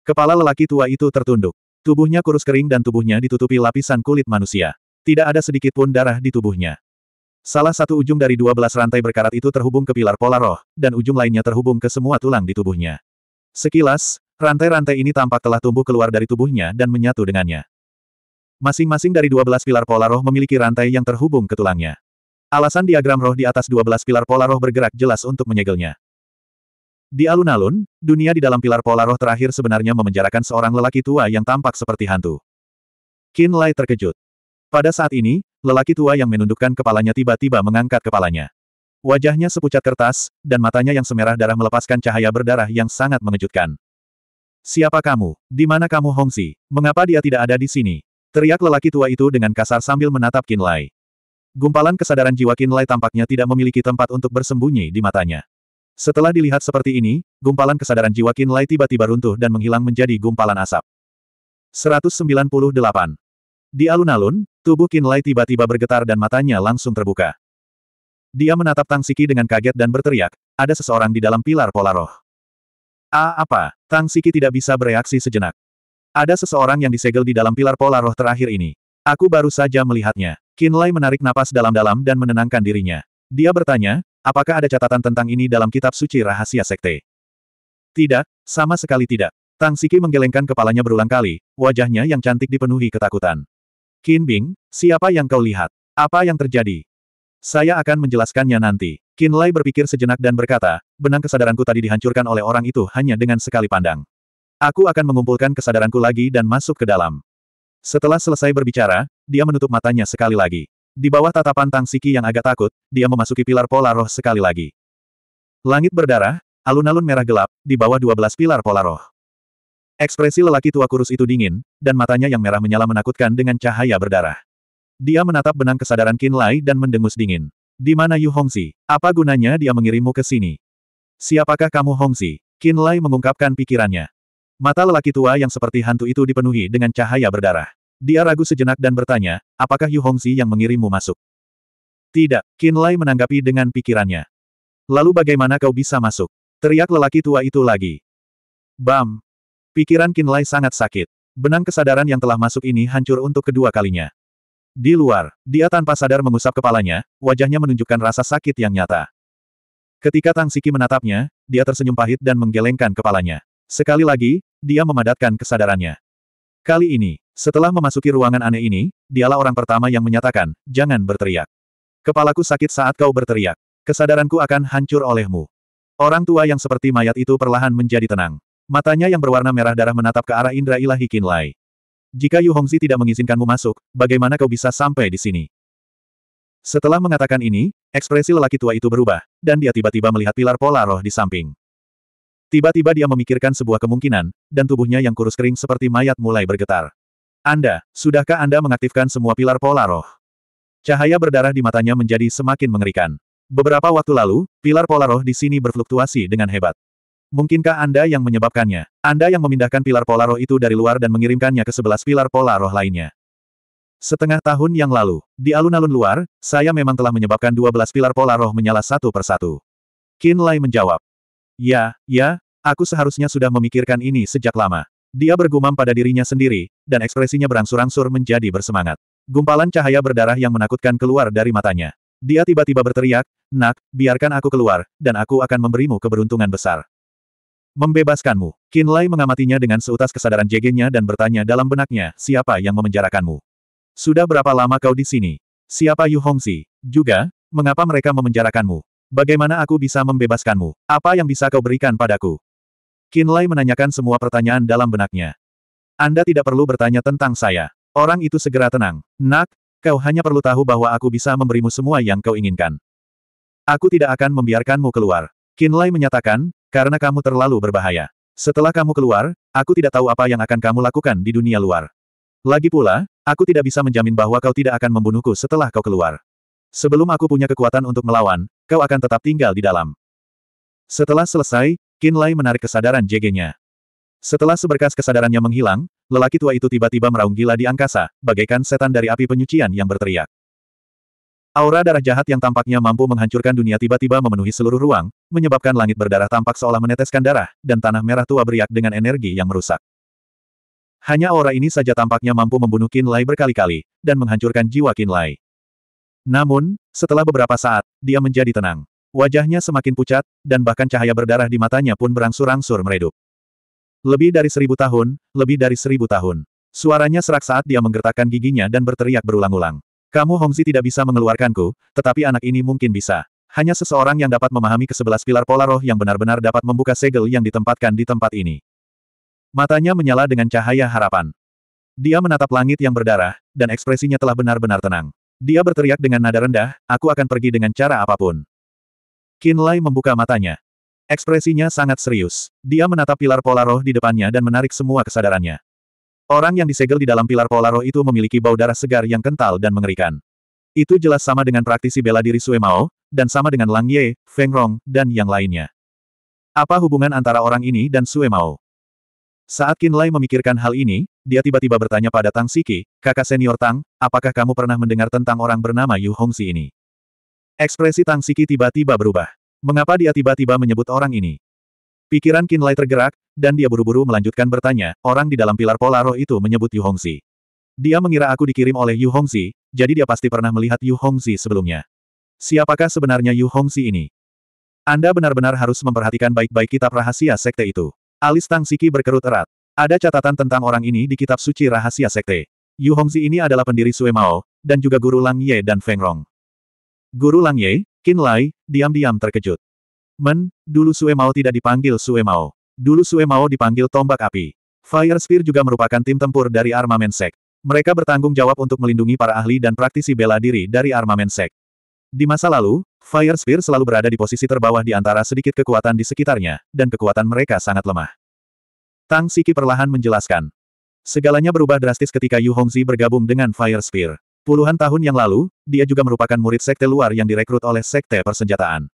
Speaker 1: Kepala lelaki tua itu tertunduk. Tubuhnya kurus kering dan tubuhnya ditutupi lapisan kulit manusia. Tidak ada sedikit pun darah di tubuhnya. Salah satu ujung dari dua belas rantai berkarat itu terhubung ke pilar pola roh, dan ujung lainnya terhubung ke semua tulang di tubuhnya. Sekilas, rantai-rantai ini tampak telah tumbuh keluar dari tubuhnya dan menyatu dengannya. Masing-masing dari 12 pilar pola roh memiliki rantai yang terhubung ke tulangnya. Alasan diagram roh di atas 12 pilar pola roh bergerak jelas untuk menyegelnya. Di alun-alun, dunia di dalam pilar pola roh terakhir sebenarnya memenjarakan seorang lelaki tua yang tampak seperti hantu. Qin Lai terkejut. Pada saat ini, lelaki tua yang menundukkan kepalanya tiba-tiba mengangkat kepalanya. Wajahnya sepucat kertas, dan matanya yang semerah darah melepaskan cahaya berdarah yang sangat mengejutkan. Siapa kamu? Di mana kamu Hongsi? Mengapa dia tidak ada di sini? Teriak lelaki tua itu dengan kasar sambil menatap Kinlay. Gumpalan kesadaran jiwa Kinlay tampaknya tidak memiliki tempat untuk bersembunyi di matanya. Setelah dilihat seperti ini, gumpalan kesadaran jiwa Kinlay tiba-tiba runtuh dan menghilang menjadi gumpalan asap. 198. Di alun-alun, tubuh Kinlay tiba-tiba bergetar dan matanya langsung terbuka. Dia menatap Tang Siki dengan kaget dan berteriak, ada seseorang di dalam pilar pola roh. A ah, apa? Tang Siki tidak bisa bereaksi sejenak. Ada seseorang yang disegel di dalam pilar pola roh terakhir ini. Aku baru saja melihatnya. Kinlay menarik napas dalam-dalam dan menenangkan dirinya. Dia bertanya, apakah ada catatan tentang ini dalam kitab suci rahasia sekte? Tidak, sama sekali tidak. Tang Siki menggelengkan kepalanya berulang kali, wajahnya yang cantik dipenuhi ketakutan. Qin Bing, siapa yang kau lihat? Apa yang terjadi? Saya akan menjelaskannya nanti. Qin Lai berpikir sejenak dan berkata, benang kesadaranku tadi dihancurkan oleh orang itu hanya dengan sekali pandang. Aku akan mengumpulkan kesadaranku lagi dan masuk ke dalam. Setelah selesai berbicara, dia menutup matanya sekali lagi. Di bawah tatapan Tang Siki yang agak takut, dia memasuki pilar pola roh sekali lagi. Langit berdarah, alun-alun merah gelap, di bawah dua belas pilar pola roh. Ekspresi lelaki tua kurus itu dingin, dan matanya yang merah menyala menakutkan dengan cahaya berdarah. Dia menatap benang kesadaran Qin Lai dan mendengus dingin. Di mana Yu Hongzi? Apa gunanya dia mengirimmu ke sini? Siapakah kamu Hongzi? Qin Lai mengungkapkan pikirannya. Mata lelaki tua yang seperti hantu itu dipenuhi dengan cahaya berdarah. Dia ragu sejenak dan bertanya, apakah Yu Hongzi yang mengirimmu masuk? Tidak, Qin Lai menanggapi dengan pikirannya. Lalu bagaimana kau bisa masuk? Teriak lelaki tua itu lagi. Bam! Pikiran Qin Lai sangat sakit. Benang kesadaran yang telah masuk ini hancur untuk kedua kalinya. Di luar, dia tanpa sadar mengusap kepalanya, wajahnya menunjukkan rasa sakit yang nyata. Ketika Tang Siki menatapnya, dia tersenyum pahit dan menggelengkan kepalanya. Sekali lagi, dia memadatkan kesadarannya. Kali ini, setelah memasuki ruangan aneh ini, dialah orang pertama yang menyatakan, jangan berteriak. Kepalaku sakit saat kau berteriak. Kesadaranku akan hancur olehmu. Orang tua yang seperti mayat itu perlahan menjadi tenang. Matanya yang berwarna merah darah menatap ke arah Indra Ilahi Kinlay. Jika Yu Hongzi tidak mengizinkanmu masuk, bagaimana kau bisa sampai di sini? Setelah mengatakan ini, ekspresi lelaki tua itu berubah, dan dia tiba-tiba melihat pilar pola roh di samping. Tiba-tiba dia memikirkan sebuah kemungkinan, dan tubuhnya yang kurus kering seperti mayat mulai bergetar. Anda, sudahkah Anda mengaktifkan semua pilar pola roh? Cahaya berdarah di matanya menjadi semakin mengerikan. Beberapa waktu lalu, pilar pola roh di sini berfluktuasi dengan hebat. Mungkinkah Anda yang menyebabkannya? Anda yang memindahkan pilar pola roh itu dari luar dan mengirimkannya ke sebelas pilar pola roh lainnya. Setengah tahun yang lalu, di alun-alun luar, saya memang telah menyebabkan dua belas pilar pola roh menyala satu persatu. Kinlay Lai menjawab, Ya, ya, aku seharusnya sudah memikirkan ini sejak lama. Dia bergumam pada dirinya sendiri, dan ekspresinya berangsur-angsur menjadi bersemangat. Gumpalan cahaya berdarah yang menakutkan keluar dari matanya. Dia tiba-tiba berteriak, Nak, biarkan aku keluar, dan aku akan memberimu keberuntungan besar. Membebaskanmu. Kinlay mengamatinya dengan seutas kesadaran jegennya dan bertanya dalam benaknya, siapa yang memenjarakanmu? Sudah berapa lama kau di sini? Siapa Yu Hongxi? Juga, mengapa mereka memenjarakanmu? Bagaimana aku bisa membebaskanmu? Apa yang bisa kau berikan padaku? Kinlay menanyakan semua pertanyaan dalam benaknya. Anda tidak perlu bertanya tentang saya. Orang itu segera tenang. Nak, kau hanya perlu tahu bahwa aku bisa memberimu semua yang kau inginkan. Aku tidak akan membiarkanmu keluar. Kinlay menyatakan, karena kamu terlalu berbahaya. Setelah kamu keluar, aku tidak tahu apa yang akan kamu lakukan di dunia luar. Lagi pula, aku tidak bisa menjamin bahwa kau tidak akan membunuhku setelah kau keluar. Sebelum aku punya kekuatan untuk melawan, kau akan tetap tinggal di dalam. Setelah selesai, Qin Lai menarik kesadaran JG-nya. Setelah seberkas kesadarannya menghilang, lelaki tua itu tiba-tiba meraung gila di angkasa, bagaikan setan dari api penyucian yang berteriak. Aura darah jahat yang tampaknya mampu menghancurkan dunia tiba-tiba memenuhi seluruh ruang, menyebabkan langit berdarah tampak seolah meneteskan darah, dan tanah merah tua beriak dengan energi yang merusak. Hanya aura ini saja tampaknya mampu membunuh Qin Lai berkali-kali, dan menghancurkan jiwa Qin Lai. Namun, setelah beberapa saat, dia menjadi tenang. Wajahnya semakin pucat, dan bahkan cahaya berdarah di matanya pun berangsur-angsur meredup. Lebih dari seribu tahun, lebih dari seribu tahun. Suaranya serak saat dia menggertakkan giginya dan berteriak berulang-ulang. Kamu Hongzi tidak bisa mengeluarkanku, tetapi anak ini mungkin bisa. Hanya seseorang yang dapat memahami ke sebelas pilar pola roh yang benar-benar dapat membuka segel yang ditempatkan di tempat ini. Matanya menyala dengan cahaya harapan. Dia menatap langit yang berdarah, dan ekspresinya telah benar-benar tenang. Dia berteriak dengan nada rendah, aku akan pergi dengan cara apapun. Qin Lai membuka matanya. Ekspresinya sangat serius. Dia menatap pilar pola roh di depannya dan menarik semua kesadarannya. Orang yang disegel di dalam pilar pola roh itu memiliki bau darah segar yang kental dan mengerikan. Itu jelas sama dengan praktisi bela diri Sue Mao, dan sama dengan Lang Ye, Feng Rong, dan yang lainnya. Apa hubungan antara orang ini dan Sue Mao? Saat Qin Lai memikirkan hal ini, dia tiba-tiba bertanya pada Tang Siki, kakak senior Tang, apakah kamu pernah mendengar tentang orang bernama Yu Hongxi ini? Ekspresi Tang Siki tiba-tiba berubah. Mengapa dia tiba-tiba menyebut orang ini? Pikiran Qin Lai tergerak, dan dia buru-buru melanjutkan bertanya, orang di dalam pilar pola roh itu menyebut Yu Hongxi. Dia mengira aku dikirim oleh Yu Hongxi, jadi dia pasti pernah melihat Yu Hongxi sebelumnya. Siapakah sebenarnya Yu Hongxi ini? Anda benar-benar harus memperhatikan baik-baik kitab rahasia sekte itu. Alis Tang Siki berkerut erat. Ada catatan tentang orang ini di kitab suci rahasia sekte. Yu Hongzi ini adalah pendiri Sue Mao, dan juga guru Lang Ye dan Feng Rong. Guru Lang Ye, Qin Lai, diam-diam terkejut. Men, dulu Sue Mao tidak dipanggil Sue Mao. Dulu Sue Mao dipanggil tombak api. Fire Spear juga merupakan tim tempur dari armamen sek. Mereka bertanggung jawab untuk melindungi para ahli dan praktisi bela diri dari armamen sek. Di masa lalu, Fire Spear selalu berada di posisi terbawah di antara sedikit kekuatan di sekitarnya, dan kekuatan mereka sangat lemah. Tang Siki perlahan menjelaskan. Segalanya berubah drastis ketika Yu Hongzi bergabung dengan Fire Spear. Puluhan tahun yang lalu, dia juga merupakan murid sekte luar yang direkrut oleh sekte persenjataan.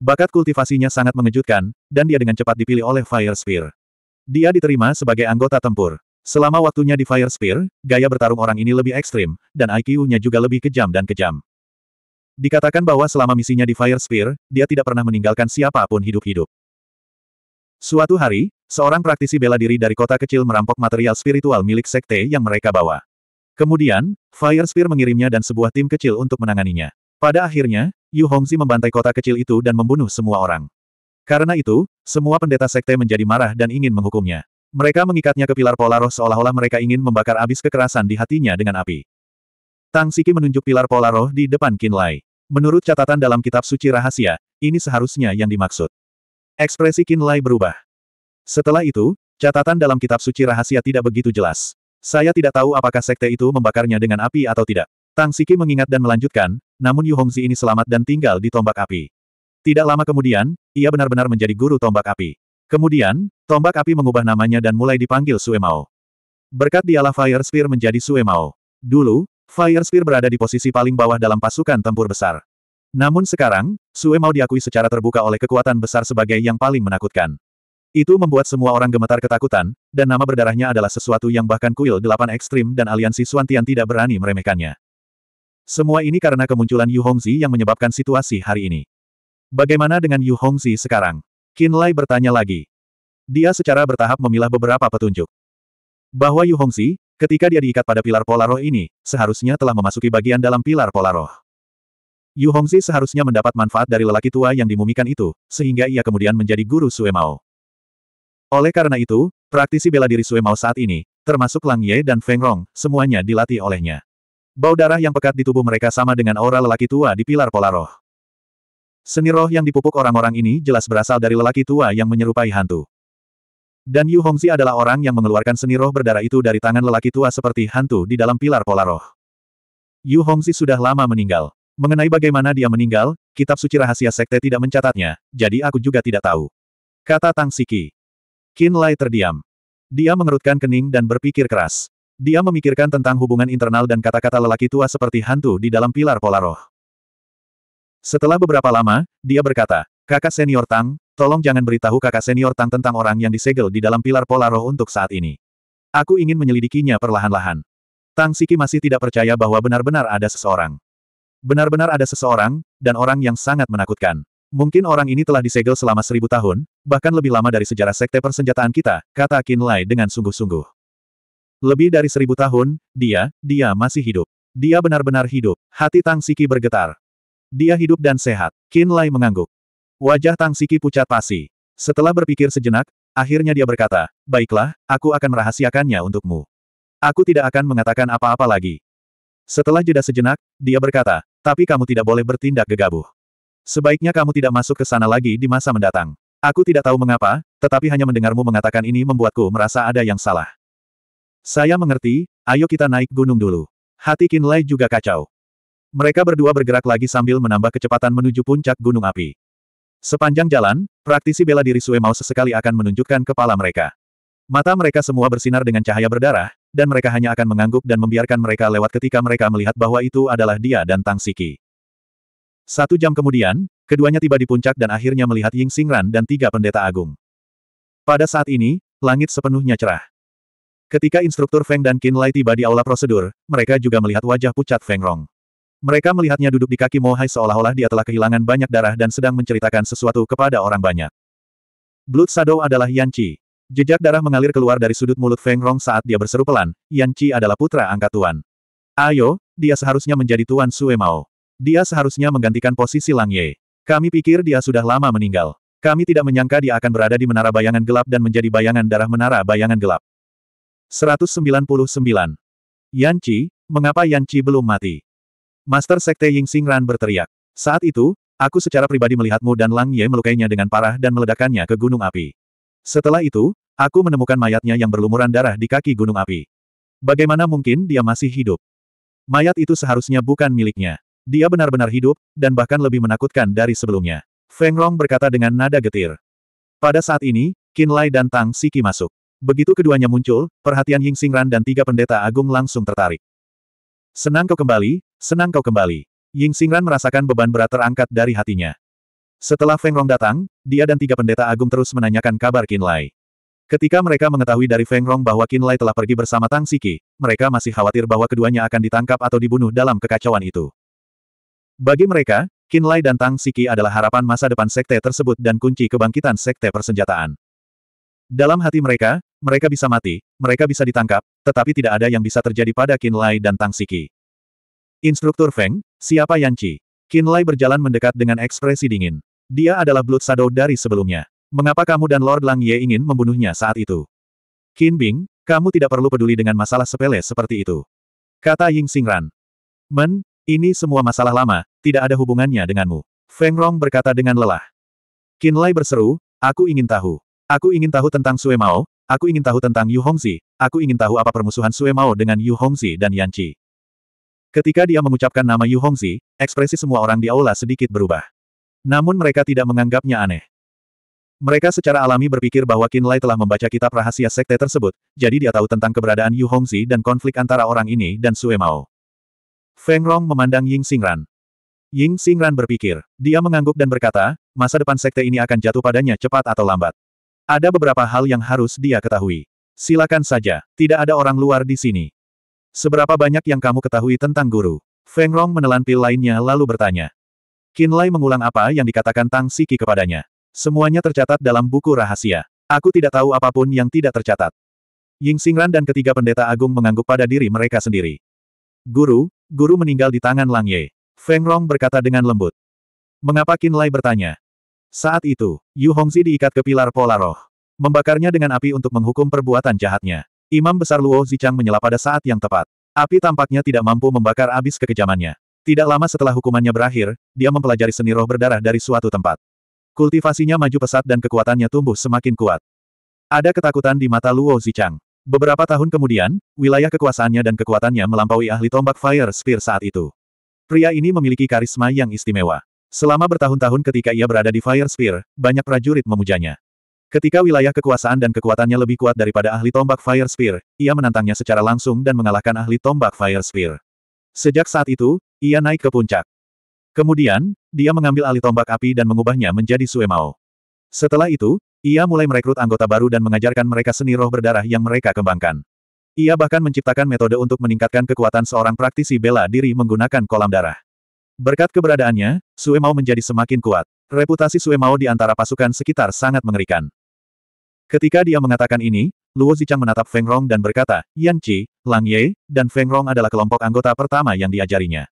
Speaker 1: Bakat kultivasinya sangat mengejutkan, dan dia dengan cepat dipilih oleh Fire Spear. Dia diterima sebagai anggota tempur. Selama waktunya di Fire Spear, gaya bertarung orang ini lebih ekstrim, dan IQ-nya juga lebih kejam dan kejam. Dikatakan bahwa selama misinya di Fire Spear, dia tidak pernah meninggalkan siapapun hidup-hidup. Suatu hari, seorang praktisi bela diri dari kota kecil merampok material spiritual milik sekte yang mereka bawa. Kemudian, Fire Spear mengirimnya dan sebuah tim kecil untuk menanganinya. Pada akhirnya, Yu Hongzi membantai kota kecil itu dan membunuh semua orang. Karena itu, semua pendeta sekte menjadi marah dan ingin menghukumnya. Mereka mengikatnya ke pilar pola seolah-olah mereka ingin membakar abis kekerasan di hatinya dengan api. Tang Siki menunjuk pilar pola roh di depan Lai. Menurut catatan dalam kitab suci rahasia, ini seharusnya yang dimaksud. Ekspresi Lai berubah. Setelah itu, catatan dalam kitab suci rahasia tidak begitu jelas. Saya tidak tahu apakah sekte itu membakarnya dengan api atau tidak. Tang Siki mengingat dan melanjutkan, namun Yu Hongzi ini selamat dan tinggal di tombak api. Tidak lama kemudian, ia benar-benar menjadi guru tombak api. Kemudian, tombak api mengubah namanya dan mulai dipanggil Sue Berkat dialah Fire Spear menjadi Sue Dulu, Fire Spear berada di posisi paling bawah dalam pasukan tempur besar. Namun sekarang, Sue mau diakui secara terbuka oleh kekuatan besar sebagai yang paling menakutkan. Itu membuat semua orang gemetar ketakutan, dan nama berdarahnya adalah sesuatu yang bahkan kuil delapan ekstrim dan aliansi Suantian tidak berani meremehkannya. Semua ini karena kemunculan Yu Hongzi yang menyebabkan situasi hari ini. Bagaimana dengan Yu Hongzi sekarang? Qin Lai bertanya lagi. Dia secara bertahap memilah beberapa petunjuk. Bahwa Yu Hongzi, Ketika dia diikat pada pilar pola roh ini, seharusnya telah memasuki bagian dalam pilar pola roh. Yu Hongzi seharusnya mendapat manfaat dari lelaki tua yang dimumikan itu, sehingga ia kemudian menjadi guru Sue Mao. Oleh karena itu, praktisi bela diri Sue Mao saat ini, termasuk Lang Ye dan Feng Rong, semuanya dilatih olehnya. Bau darah yang pekat di tubuh mereka sama dengan aura lelaki tua di pilar pola roh. Seni roh yang dipupuk orang-orang ini jelas berasal dari lelaki tua yang menyerupai hantu. Dan Yu Hongzi adalah orang yang mengeluarkan seni roh berdarah itu dari tangan lelaki tua seperti hantu di dalam pilar pola roh. Yu Hongzi sudah lama meninggal. Mengenai bagaimana dia meninggal, kitab suci rahasia sekte tidak mencatatnya, jadi aku juga tidak tahu. Kata Tang Siki. Qin Lai terdiam. Dia mengerutkan kening dan berpikir keras. Dia memikirkan tentang hubungan internal dan kata-kata lelaki tua seperti hantu di dalam pilar pola roh. Setelah beberapa lama, dia berkata, kakak senior Tang, Tolong jangan beritahu kakak senior Tang tentang orang yang disegel di dalam pilar pola roh untuk saat ini. Aku ingin menyelidikinya perlahan-lahan. Tang Siki masih tidak percaya bahwa benar-benar ada seseorang. Benar-benar ada seseorang, dan orang yang sangat menakutkan. Mungkin orang ini telah disegel selama seribu tahun, bahkan lebih lama dari sejarah sekte persenjataan kita, kata Qin Lai dengan sungguh-sungguh. Lebih dari seribu tahun, dia, dia masih hidup. Dia benar-benar hidup. Hati Tang Siki bergetar. Dia hidup dan sehat. Qin Lai mengangguk. Wajah Tang Siki pucat pasi. Setelah berpikir sejenak, akhirnya dia berkata, Baiklah, aku akan merahasiakannya untukmu. Aku tidak akan mengatakan apa-apa lagi. Setelah jeda sejenak, dia berkata, tapi kamu tidak boleh bertindak gegabah. Sebaiknya kamu tidak masuk ke sana lagi di masa mendatang. Aku tidak tahu mengapa, tetapi hanya mendengarmu mengatakan ini membuatku merasa ada yang salah. Saya mengerti, ayo kita naik gunung dulu. Hati Kinlay juga kacau. Mereka berdua bergerak lagi sambil menambah kecepatan menuju puncak gunung api. Sepanjang jalan, praktisi bela diri Sue Mao sesekali akan menunjukkan kepala mereka. Mata mereka semua bersinar dengan cahaya berdarah, dan mereka hanya akan mengangguk dan membiarkan mereka lewat ketika mereka melihat bahwa itu adalah dia dan Tang Siki. Satu jam kemudian, keduanya tiba di puncak dan akhirnya melihat Ying Xingran dan tiga pendeta agung. Pada saat ini, langit sepenuhnya cerah. Ketika instruktur Feng dan Qin Lai tiba di aula prosedur, mereka juga melihat wajah pucat Feng Rong. Mereka melihatnya duduk di kaki Mohai seolah-olah dia telah kehilangan banyak darah dan sedang menceritakan sesuatu kepada orang banyak. Blood Shadow adalah Yan Qi. Jejak darah mengalir keluar dari sudut mulut Feng Rong saat dia berseru pelan, Yan Qi adalah putra angkat Tuan. Ayo, dia seharusnya menjadi Tuan Sue Mao. Dia seharusnya menggantikan posisi Lang Ye. Kami pikir dia sudah lama meninggal. Kami tidak menyangka dia akan berada di menara bayangan gelap dan menjadi bayangan darah menara bayangan gelap. 199. Yan Qi, mengapa Yan Qi belum mati? Master Sekte Ying Xingran berteriak. Saat itu, aku secara pribadi melihatmu dan Lang Ye melukainya dengan parah dan meledakannya ke gunung api. Setelah itu, aku menemukan mayatnya yang berlumuran darah di kaki gunung api. Bagaimana mungkin dia masih hidup? Mayat itu seharusnya bukan miliknya. Dia benar-benar hidup, dan bahkan lebih menakutkan dari sebelumnya. Feng Rong berkata dengan nada getir. Pada saat ini, Qin Lai dan Tang Siki masuk. Begitu keduanya muncul, perhatian Ying Xingran dan tiga pendeta agung langsung tertarik. Senang kau kembali, Senang kau kembali. Ying Xingran merasakan beban berat terangkat dari hatinya. Setelah Feng Rong datang, dia dan tiga pendeta agung terus menanyakan kabar Qin Lai. Ketika mereka mengetahui dari Feng Rong bahwa Qin Lai telah pergi bersama Tang Siki, mereka masih khawatir bahwa keduanya akan ditangkap atau dibunuh dalam kekacauan itu. Bagi mereka, Qin Lai dan Tang Siki adalah harapan masa depan sekte tersebut dan kunci kebangkitan sekte persenjataan. Dalam hati mereka, mereka bisa mati, mereka bisa ditangkap, tetapi tidak ada yang bisa terjadi pada Qin Lai dan Tang Siki. Instruktur Feng, siapa Yan Qin Lai berjalan mendekat dengan ekspresi dingin. Dia adalah Blood Shadow dari sebelumnya. Mengapa kamu dan Lord Lang Ye ingin membunuhnya saat itu? Qin Bing, kamu tidak perlu peduli dengan masalah sepele seperti itu. Kata Ying Xingran. Men, ini semua masalah lama, tidak ada hubungannya denganmu. Feng Rong berkata dengan lelah. Lai berseru, aku ingin tahu. Aku ingin tahu tentang Sue Mao, aku ingin tahu tentang Yu Hongzi, aku ingin tahu apa permusuhan Sue Mao dengan Yu Hongzi dan Yan Qi. Ketika dia mengucapkan nama Yu Hongzi, ekspresi semua orang di aula sedikit berubah. Namun mereka tidak menganggapnya aneh. Mereka secara alami berpikir bahwa Qin Lai telah membaca kitab rahasia sekte tersebut, jadi dia tahu tentang keberadaan Yu Hongzi dan konflik antara orang ini dan Sue Mao. Feng Rong memandang Ying Xingran. Ying Xingran berpikir. Dia mengangguk dan berkata, masa depan sekte ini akan jatuh padanya cepat atau lambat. Ada beberapa hal yang harus dia ketahui. Silakan saja, tidak ada orang luar di sini. Seberapa banyak yang kamu ketahui tentang guru? Feng Rong menelan pil lainnya lalu bertanya. Qin Lai mengulang apa yang dikatakan Tang Siki kepadanya. Semuanya tercatat dalam buku rahasia. Aku tidak tahu apapun yang tidak tercatat. Ying Xingran dan ketiga pendeta agung mengangguk pada diri mereka sendiri. Guru, guru meninggal di tangan Lang Ye. Feng Rong berkata dengan lembut. Mengapa Qin Lai bertanya? Saat itu, Yu Hongzi diikat ke pilar pola roh. Membakarnya dengan api untuk menghukum perbuatan jahatnya. Imam Besar Luo Zichang menyela pada saat yang tepat. Api tampaknya tidak mampu membakar abis kekejamannya. Tidak lama setelah hukumannya berakhir, dia mempelajari seni roh berdarah dari suatu tempat. Kultivasinya maju pesat dan kekuatannya tumbuh semakin kuat. Ada ketakutan di mata Luo Zichang. Beberapa tahun kemudian, wilayah kekuasaannya dan kekuatannya melampaui ahli tombak Fire Spear saat itu. Pria ini memiliki karisma yang istimewa. Selama bertahun-tahun ketika ia berada di Fire Spear, banyak prajurit memujanya. Ketika wilayah kekuasaan dan kekuatannya lebih kuat daripada ahli tombak Fire Spear, ia menantangnya secara langsung dan mengalahkan ahli tombak Fire Spear. Sejak saat itu, ia naik ke puncak. Kemudian, dia mengambil ahli tombak api dan mengubahnya menjadi Suemao. Setelah itu, ia mulai merekrut anggota baru dan mengajarkan mereka seni roh berdarah yang mereka kembangkan. Ia bahkan menciptakan metode untuk meningkatkan kekuatan seorang praktisi bela diri menggunakan kolam darah. Berkat keberadaannya, Suemao menjadi semakin kuat. Reputasi Suemao di antara pasukan sekitar sangat mengerikan. Ketika dia mengatakan ini, Luo Zichang menatap Feng Rong dan berkata, Yan Qi, Lang Ye, dan Feng Rong adalah kelompok anggota pertama yang diajarinya.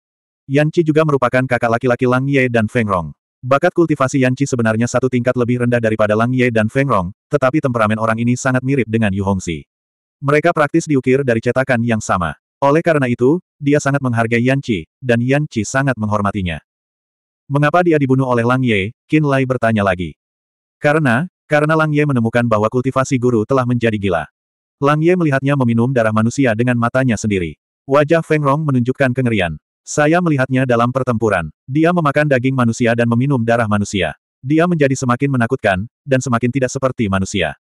Speaker 1: Yan Qi juga merupakan kakak laki-laki Lang Ye dan Feng Rong. Bakat kultivasi Yan Qi sebenarnya satu tingkat lebih rendah daripada Lang Ye dan Feng Rong, tetapi temperamen orang ini sangat mirip dengan Yu Hongxi. Mereka praktis diukir dari cetakan yang sama. Oleh karena itu, dia sangat menghargai Yan Qi, dan Yan Qi sangat menghormatinya. Mengapa dia dibunuh oleh Lang Ye? Qin Lai bertanya lagi. Karena, karena Lang Ye menemukan bahwa kultivasi guru telah menjadi gila. Lang Ye melihatnya meminum darah manusia dengan matanya sendiri. Wajah Feng Rong menunjukkan kengerian. Saya melihatnya dalam pertempuran. Dia memakan daging manusia dan meminum darah manusia. Dia menjadi semakin menakutkan, dan semakin tidak seperti manusia.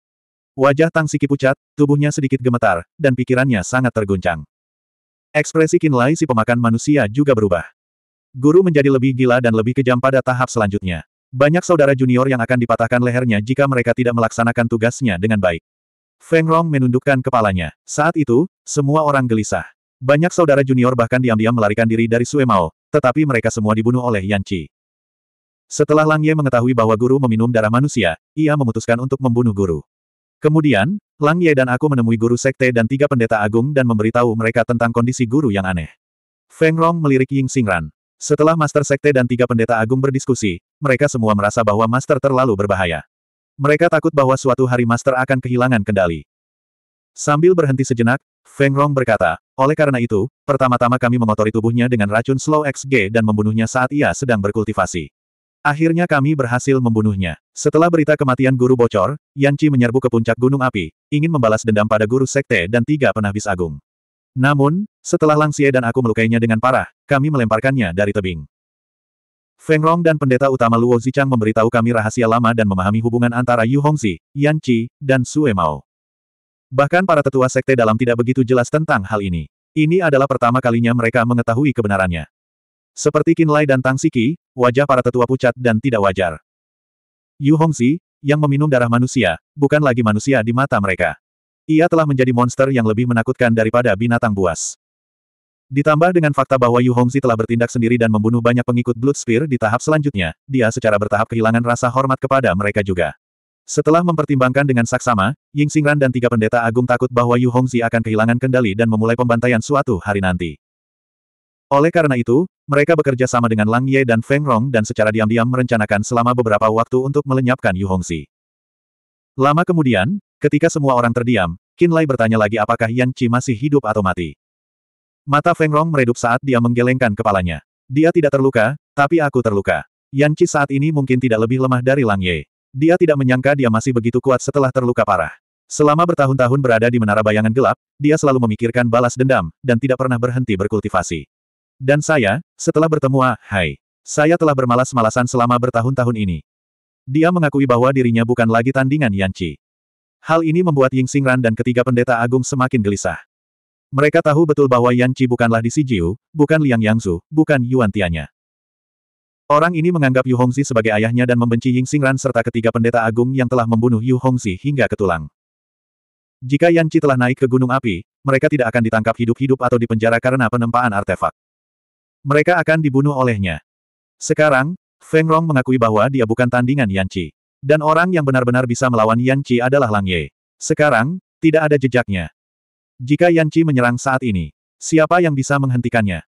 Speaker 1: Wajah Tang Siki pucat, tubuhnya sedikit gemetar, dan pikirannya sangat terguncang. Ekspresi Kinlai si pemakan manusia juga berubah. Guru menjadi lebih gila dan lebih kejam pada tahap selanjutnya. Banyak saudara junior yang akan dipatahkan lehernya jika mereka tidak melaksanakan tugasnya dengan baik. Feng Rong menundukkan kepalanya. Saat itu, semua orang gelisah. Banyak saudara junior bahkan diam-diam melarikan diri dari Sue Mao, tetapi mereka semua dibunuh oleh Yan Qi. Setelah Lang Ye mengetahui bahwa guru meminum darah manusia, ia memutuskan untuk membunuh guru. Kemudian, Lang Ye dan aku menemui guru sekte dan tiga pendeta agung dan memberitahu mereka tentang kondisi guru yang aneh. Feng Rong melirik Ying Xingran. Setelah Master Sekte dan tiga pendeta agung berdiskusi, mereka semua merasa bahwa Master terlalu berbahaya. Mereka takut bahwa suatu hari Master akan kehilangan kendali. Sambil berhenti sejenak, Feng Rong berkata, oleh karena itu, pertama-tama kami mengotori tubuhnya dengan racun Slow XG dan membunuhnya saat ia sedang berkultivasi. Akhirnya kami berhasil membunuhnya. Setelah berita kematian guru bocor, Yan Chi menyerbu ke puncak gunung api, ingin membalas dendam pada guru sekte dan tiga Penabis agung. Namun, setelah Langsie dan aku melukainya dengan parah, kami melemparkannya dari tebing. Feng Rong dan pendeta utama Luo Zichang memberitahu kami rahasia lama dan memahami hubungan antara Yu Hongzi, Yan Qi, dan Sue Mao. Bahkan para tetua sekte dalam tidak begitu jelas tentang hal ini. Ini adalah pertama kalinya mereka mengetahui kebenarannya. Seperti Qin Lai dan Tang Siki, wajah para tetua pucat dan tidak wajar. Yu Hongzi, yang meminum darah manusia, bukan lagi manusia di mata mereka. Ia telah menjadi monster yang lebih menakutkan daripada binatang buas. Ditambah dengan fakta bahwa Yu Hongzi telah bertindak sendiri dan membunuh banyak pengikut Blood Spear di tahap selanjutnya, dia secara bertahap kehilangan rasa hormat kepada mereka juga. Setelah mempertimbangkan dengan saksama, Ying Xingran dan tiga pendeta agung takut bahwa Yu Hongzi akan kehilangan kendali dan memulai pembantaian suatu hari nanti. Oleh karena itu, mereka bekerja sama dengan Lang Ye dan Feng Rong dan secara diam-diam merencanakan selama beberapa waktu untuk melenyapkan Yu Hongzi. Lama kemudian, Ketika semua orang terdiam, Qin Lai bertanya lagi apakah Yan Qi masih hidup atau mati. Mata Feng Rong meredup saat dia menggelengkan kepalanya. Dia tidak terluka, tapi aku terluka. Yan Qi saat ini mungkin tidak lebih lemah dari Lang Ye. Dia tidak menyangka dia masih begitu kuat setelah terluka parah. Selama bertahun-tahun berada di menara bayangan gelap, dia selalu memikirkan balas dendam, dan tidak pernah berhenti berkultivasi. Dan saya, setelah bertemu Ah Hai, saya telah bermalas-malasan selama bertahun-tahun ini. Dia mengakui bahwa dirinya bukan lagi tandingan Yan Qi. Hal ini membuat Ying Xingran dan ketiga pendeta agung semakin gelisah. Mereka tahu betul bahwa Yan Qi bukanlah Di Sijiu, bukan Liang Yangzu, bukan Yuan Tianya. Orang ini menganggap Yu Hongzi sebagai ayahnya dan membenci Ying Xingran serta ketiga pendeta agung yang telah membunuh Yu Hongzi hingga ke tulang. Jika Yan Qi telah naik ke gunung api, mereka tidak akan ditangkap hidup-hidup atau dipenjara karena penempaan artefak. Mereka akan dibunuh olehnya. Sekarang, Feng Rong mengakui bahwa dia bukan tandingan Yan Qi. Dan orang yang benar-benar bisa melawan Yan Qi adalah Lang Ye. Sekarang, tidak ada jejaknya. Jika Yan Qi menyerang saat ini, siapa yang bisa menghentikannya?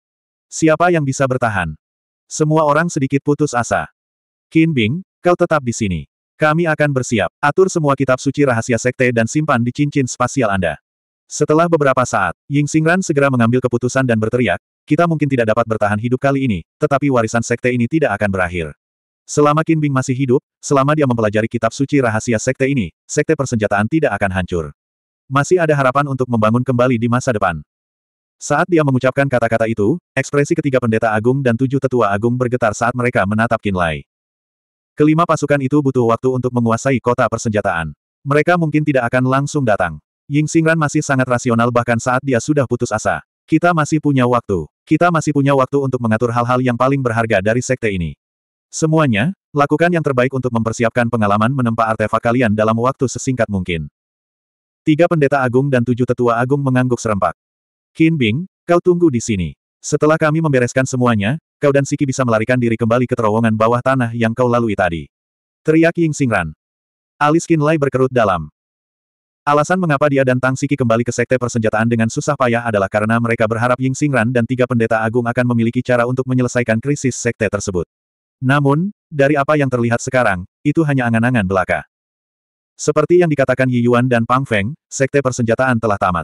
Speaker 1: Siapa yang bisa bertahan? Semua orang sedikit putus asa. Qin Bing, kau tetap di sini. Kami akan bersiap. Atur semua kitab suci rahasia sekte dan simpan di cincin spasial Anda. Setelah beberapa saat, Ying Xingran segera mengambil keputusan dan berteriak, kita mungkin tidak dapat bertahan hidup kali ini, tetapi warisan sekte ini tidak akan berakhir. Selama Qin Bing masih hidup, selama dia mempelajari kitab suci rahasia sekte ini, sekte persenjataan tidak akan hancur. Masih ada harapan untuk membangun kembali di masa depan. Saat dia mengucapkan kata-kata itu, ekspresi ketiga pendeta agung dan tujuh tetua agung bergetar saat mereka menatap Qin Lai. Kelima pasukan itu butuh waktu untuk menguasai kota persenjataan. Mereka mungkin tidak akan langsung datang. Ying Xingran masih sangat rasional bahkan saat dia sudah putus asa. Kita masih punya waktu. Kita masih punya waktu untuk mengatur hal-hal yang paling berharga dari sekte ini. Semuanya, lakukan yang terbaik untuk mempersiapkan pengalaman menempa artefak kalian dalam waktu sesingkat mungkin. Tiga pendeta agung dan tujuh tetua agung mengangguk serempak. Qin Bing, kau tunggu di sini. Setelah kami membereskan semuanya, kau dan Siki bisa melarikan diri kembali ke terowongan bawah tanah yang kau lalui tadi. Teriak Ying Singran. Alis Qin Lai berkerut dalam. Alasan mengapa dia dan Tang Siki kembali ke sekte persenjataan dengan susah payah adalah karena mereka berharap Ying Singran dan tiga pendeta agung akan memiliki cara untuk menyelesaikan krisis sekte tersebut. Namun, dari apa yang terlihat sekarang, itu hanya angan-angan belaka. Seperti yang dikatakan Yi Yuan dan Pang Feng, sekte persenjataan telah tamat.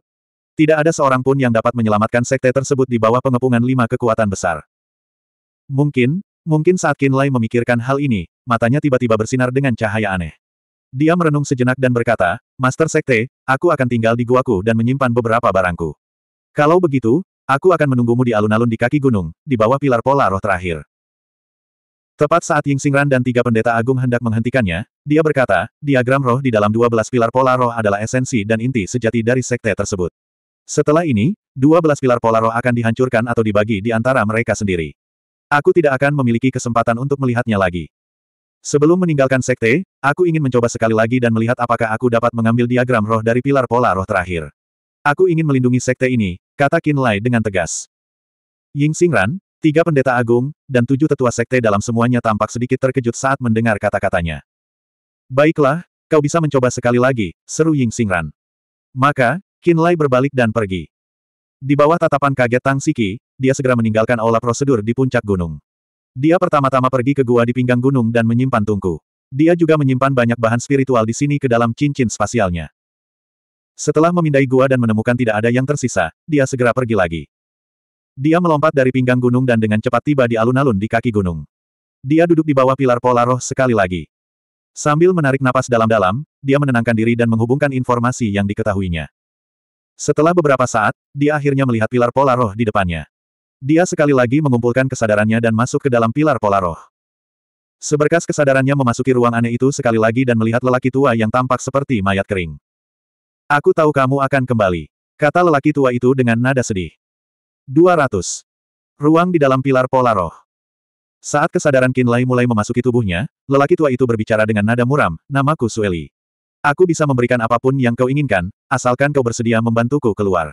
Speaker 1: Tidak ada seorang pun yang dapat menyelamatkan sekte tersebut di bawah pengepungan lima kekuatan besar. Mungkin, mungkin saat Qin Lai memikirkan hal ini, matanya tiba-tiba bersinar dengan cahaya aneh. Dia merenung sejenak dan berkata, Master Sekte, aku akan tinggal di guaku dan menyimpan beberapa barangku. Kalau begitu, Aku akan menunggumu di alun-alun di kaki gunung, di bawah pilar pola roh terakhir. Tepat saat Ying Xingran dan tiga pendeta agung hendak menghentikannya, dia berkata, diagram roh di dalam dua belas pilar pola roh adalah esensi dan inti sejati dari sekte tersebut. Setelah ini, dua belas pilar pola roh akan dihancurkan atau dibagi di antara mereka sendiri. Aku tidak akan memiliki kesempatan untuk melihatnya lagi. Sebelum meninggalkan sekte, aku ingin mencoba sekali lagi dan melihat apakah aku dapat mengambil diagram roh dari pilar pola roh terakhir. Aku ingin melindungi sekte ini, kata Qin Lai dengan tegas. Ying Xingran, Tiga pendeta agung, dan tujuh tetua sekte dalam semuanya tampak sedikit terkejut saat mendengar kata-katanya. Baiklah, kau bisa mencoba sekali lagi, seru Ying Xingran. Maka, Qin Lai berbalik dan pergi. Di bawah tatapan kaget Tang Siki, dia segera meninggalkan aula prosedur di puncak gunung. Dia pertama-tama pergi ke gua di pinggang gunung dan menyimpan tungku. Dia juga menyimpan banyak bahan spiritual di sini ke dalam cincin spasialnya. Setelah memindai gua dan menemukan tidak ada yang tersisa, dia segera pergi lagi. Dia melompat dari pinggang gunung dan dengan cepat tiba di alun-alun di kaki gunung. Dia duduk di bawah pilar pola roh sekali lagi. Sambil menarik napas dalam-dalam, dia menenangkan diri dan menghubungkan informasi yang diketahuinya. Setelah beberapa saat, dia akhirnya melihat pilar pola roh di depannya. Dia sekali lagi mengumpulkan kesadarannya dan masuk ke dalam pilar pola roh. Seberkas kesadarannya memasuki ruang aneh itu sekali lagi dan melihat lelaki tua yang tampak seperti mayat kering. Aku tahu kamu akan kembali. Kata lelaki tua itu dengan nada sedih. 200. Ruang di dalam pilar pola roh. Saat kesadaran Kinlay mulai memasuki tubuhnya, lelaki tua itu berbicara dengan nada muram, namaku Sueli. Aku bisa memberikan apapun yang kau inginkan, asalkan kau bersedia membantuku keluar.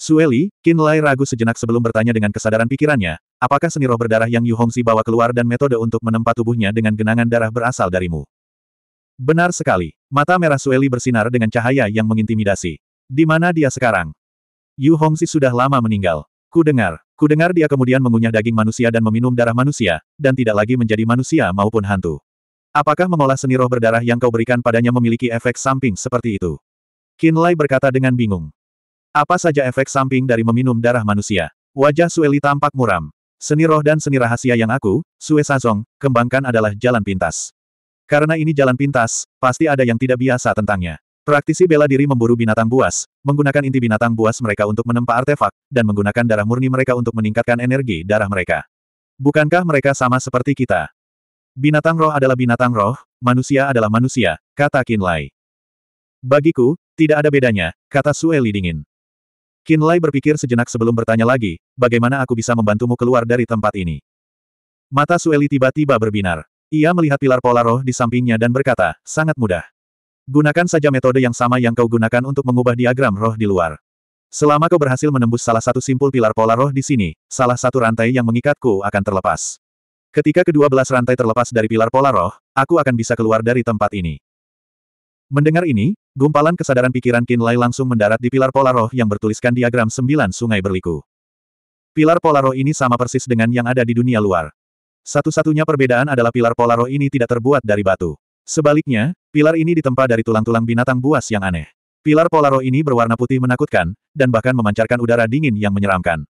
Speaker 1: Sueli, Kinlay ragu sejenak sebelum bertanya dengan kesadaran pikirannya, apakah seni roh berdarah yang Yu Hongxi bawa keluar dan metode untuk menempa tubuhnya dengan genangan darah berasal darimu. Benar sekali, mata merah Sueli bersinar dengan cahaya yang mengintimidasi. Di mana dia sekarang? Yu Hongzi sudah lama meninggal. Ku dengar. Ku dengar dia kemudian mengunyah daging manusia dan meminum darah manusia, dan tidak lagi menjadi manusia maupun hantu. Apakah mengolah seni roh berdarah yang kau berikan padanya memiliki efek samping seperti itu? Lai berkata dengan bingung. Apa saja efek samping dari meminum darah manusia? Wajah Sueli tampak muram. Seni roh dan seni rahasia yang aku, Sue Sazong, kembangkan adalah jalan pintas. Karena ini jalan pintas, pasti ada yang tidak biasa tentangnya. Praktisi bela diri memburu binatang buas, menggunakan inti binatang buas mereka untuk menempa artefak, dan menggunakan darah murni mereka untuk meningkatkan energi darah mereka. Bukankah mereka sama seperti kita? Binatang roh adalah binatang roh, manusia adalah manusia, kata Lai. Bagiku, tidak ada bedanya, kata Sueli dingin. Lai berpikir sejenak sebelum bertanya lagi, bagaimana aku bisa membantumu keluar dari tempat ini? Mata Sueli tiba-tiba berbinar. Ia melihat pilar pola roh di sampingnya dan berkata, sangat mudah. Gunakan saja metode yang sama yang kau gunakan untuk mengubah diagram roh di luar. Selama kau berhasil menembus salah satu simpul pilar pola roh di sini, salah satu rantai yang mengikatku akan terlepas. Ketika kedua belas rantai terlepas dari pilar pola roh, aku akan bisa keluar dari tempat ini. Mendengar ini, gumpalan kesadaran pikiran Kinlay langsung mendarat di pilar pola roh yang bertuliskan diagram sembilan sungai berliku. Pilar pola roh ini sama persis dengan yang ada di dunia luar. Satu-satunya perbedaan adalah pilar pola roh ini tidak terbuat dari batu. Sebaliknya, pilar ini ditempa dari tulang-tulang binatang buas yang aneh. Pilar Polaro ini berwarna putih menakutkan, dan bahkan memancarkan udara dingin yang menyeramkan.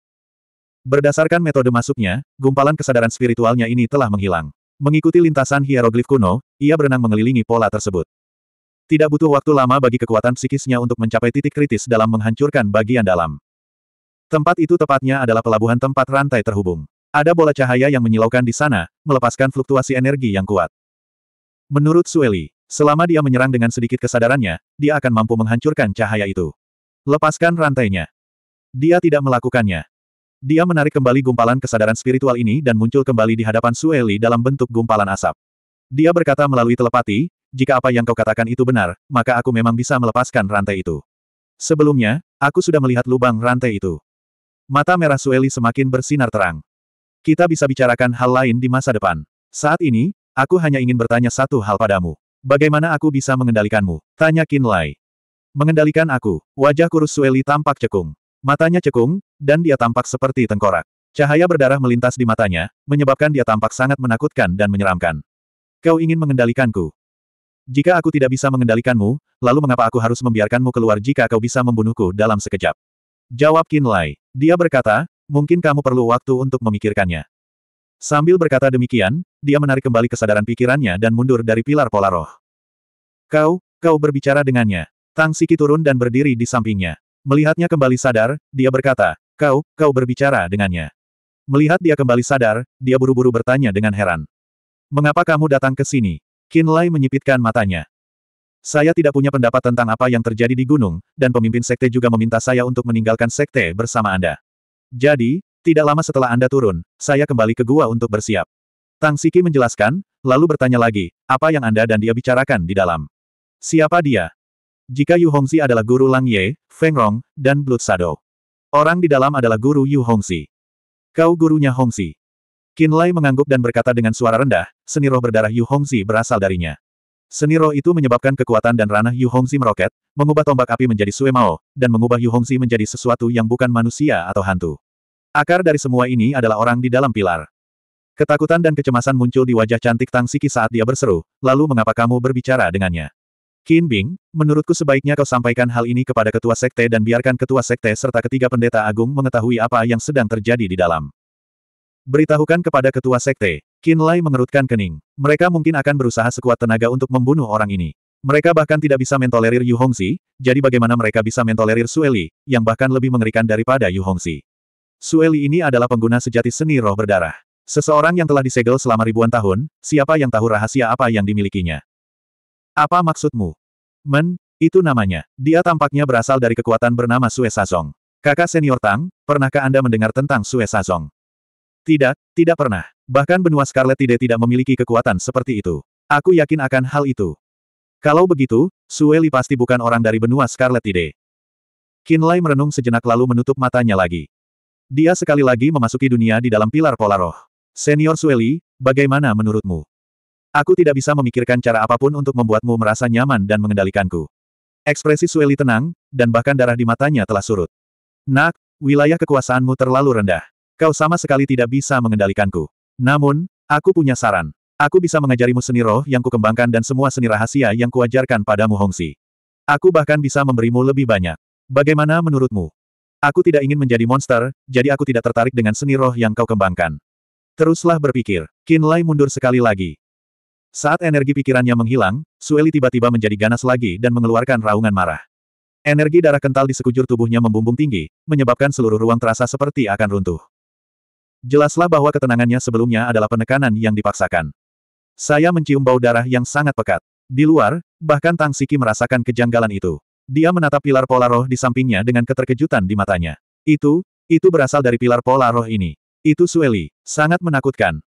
Speaker 1: Berdasarkan metode masuknya, gumpalan kesadaran spiritualnya ini telah menghilang. Mengikuti lintasan hieroglif kuno, ia berenang mengelilingi pola tersebut. Tidak butuh waktu lama bagi kekuatan psikisnya untuk mencapai titik kritis dalam menghancurkan bagian dalam. Tempat itu tepatnya adalah pelabuhan tempat rantai terhubung. Ada bola cahaya yang menyilaukan di sana, melepaskan fluktuasi energi yang kuat. Menurut Sueli, selama dia menyerang dengan sedikit kesadarannya, dia akan mampu menghancurkan cahaya itu. Lepaskan rantainya. Dia tidak melakukannya. Dia menarik kembali gumpalan kesadaran spiritual ini dan muncul kembali di hadapan Sueli dalam bentuk gumpalan asap. Dia berkata melalui telepati, jika apa yang kau katakan itu benar, maka aku memang bisa melepaskan rantai itu. Sebelumnya, aku sudah melihat lubang rantai itu. Mata merah Sueli semakin bersinar terang. Kita bisa bicarakan hal lain di masa depan. Saat ini, Aku hanya ingin bertanya satu hal padamu. Bagaimana aku bisa mengendalikanmu? Tanya Lai. Mengendalikan aku, wajah kurus Sueli tampak cekung. Matanya cekung, dan dia tampak seperti tengkorak. Cahaya berdarah melintas di matanya, menyebabkan dia tampak sangat menakutkan dan menyeramkan. Kau ingin mengendalikanku. Jika aku tidak bisa mengendalikanmu, lalu mengapa aku harus membiarkanmu keluar jika kau bisa membunuhku dalam sekejap? Jawab Lai. Dia berkata, mungkin kamu perlu waktu untuk memikirkannya. Sambil berkata demikian, dia menarik kembali kesadaran pikirannya dan mundur dari pilar pola roh. Kau, kau berbicara dengannya. Tang Siki turun dan berdiri di sampingnya. Melihatnya kembali sadar, dia berkata, kau, kau berbicara dengannya. Melihat dia kembali sadar, dia buru-buru bertanya dengan heran. Mengapa kamu datang ke sini? Qin Lai menyipitkan matanya. Saya tidak punya pendapat tentang apa yang terjadi di gunung, dan pemimpin sekte juga meminta saya untuk meninggalkan sekte bersama Anda. Jadi, tidak lama setelah Anda turun, saya kembali ke gua untuk bersiap. Tang Siki menjelaskan, lalu bertanya lagi, apa yang Anda dan dia bicarakan di dalam? Siapa dia? Jika Yu Hongzi adalah guru Lang Ye, Feng Rong, dan Blood Shadow. Orang di dalam adalah guru Yu Hongzi. Kau gurunya Hongzi. Qin Lai mengangguk dan berkata dengan suara rendah, seni roh berdarah Yu Hongzi berasal darinya. Seni roh itu menyebabkan kekuatan dan ranah Yu Hongzi meroket, mengubah tombak api menjadi Sue dan mengubah Yu Hongzi menjadi sesuatu yang bukan manusia atau hantu. Akar dari semua ini adalah orang di dalam pilar. Ketakutan dan kecemasan muncul di wajah cantik Tang Siki saat dia berseru, lalu mengapa kamu berbicara dengannya? Qin Bing, menurutku sebaiknya kau sampaikan hal ini kepada ketua sekte dan biarkan ketua sekte serta ketiga pendeta agung mengetahui apa yang sedang terjadi di dalam. Beritahukan kepada ketua sekte, Qin Lai mengerutkan kening. Mereka mungkin akan berusaha sekuat tenaga untuk membunuh orang ini. Mereka bahkan tidak bisa mentolerir Yu Hongzi, jadi bagaimana mereka bisa mentolerir Sueli, yang bahkan lebih mengerikan daripada Yu Hongzi? Sueli ini adalah pengguna sejati seni roh berdarah. Seseorang yang telah disegel selama ribuan tahun, siapa yang tahu rahasia apa yang dimilikinya? Apa maksudmu? Men, itu namanya. Dia tampaknya berasal dari kekuatan bernama Sue Sazong. Kakak senior Tang, pernahkah Anda mendengar tentang Sue Sazong? Tidak, tidak pernah. Bahkan benua Scarlet Tide tidak memiliki kekuatan seperti itu. Aku yakin akan hal itu. Kalau begitu, Sueli pasti bukan orang dari benua Scarlet Tide. Kinlay merenung sejenak lalu menutup matanya lagi. Dia sekali lagi memasuki dunia di dalam pilar pola roh. Senior Sueli, bagaimana menurutmu? Aku tidak bisa memikirkan cara apapun untuk membuatmu merasa nyaman dan mengendalikanku. Ekspresi Sueli tenang, dan bahkan darah di matanya telah surut. Nak, wilayah kekuasaanmu terlalu rendah. Kau sama sekali tidak bisa mengendalikanku. Namun, aku punya saran. Aku bisa mengajarimu seni roh yang kukembangkan dan semua seni rahasia yang kuajarkan padamu Hongsi. Aku bahkan bisa memberimu lebih banyak. Bagaimana menurutmu? Aku tidak ingin menjadi monster, jadi aku tidak tertarik dengan seni roh yang kau kembangkan. Teruslah berpikir. Qin Lai mundur sekali lagi. Saat energi pikirannya menghilang, Sueli tiba-tiba menjadi ganas lagi dan mengeluarkan raungan marah. Energi darah kental di sekujur tubuhnya membumbung tinggi, menyebabkan seluruh ruang terasa seperti akan runtuh. Jelaslah bahwa ketenangannya sebelumnya adalah penekanan yang dipaksakan. Saya mencium bau darah yang sangat pekat. Di luar, bahkan Tang Siki merasakan kejanggalan itu. Dia menatap pilar pola roh di sampingnya dengan keterkejutan di matanya. Itu, itu berasal dari pilar pola roh ini. Itu Sueli, sangat menakutkan.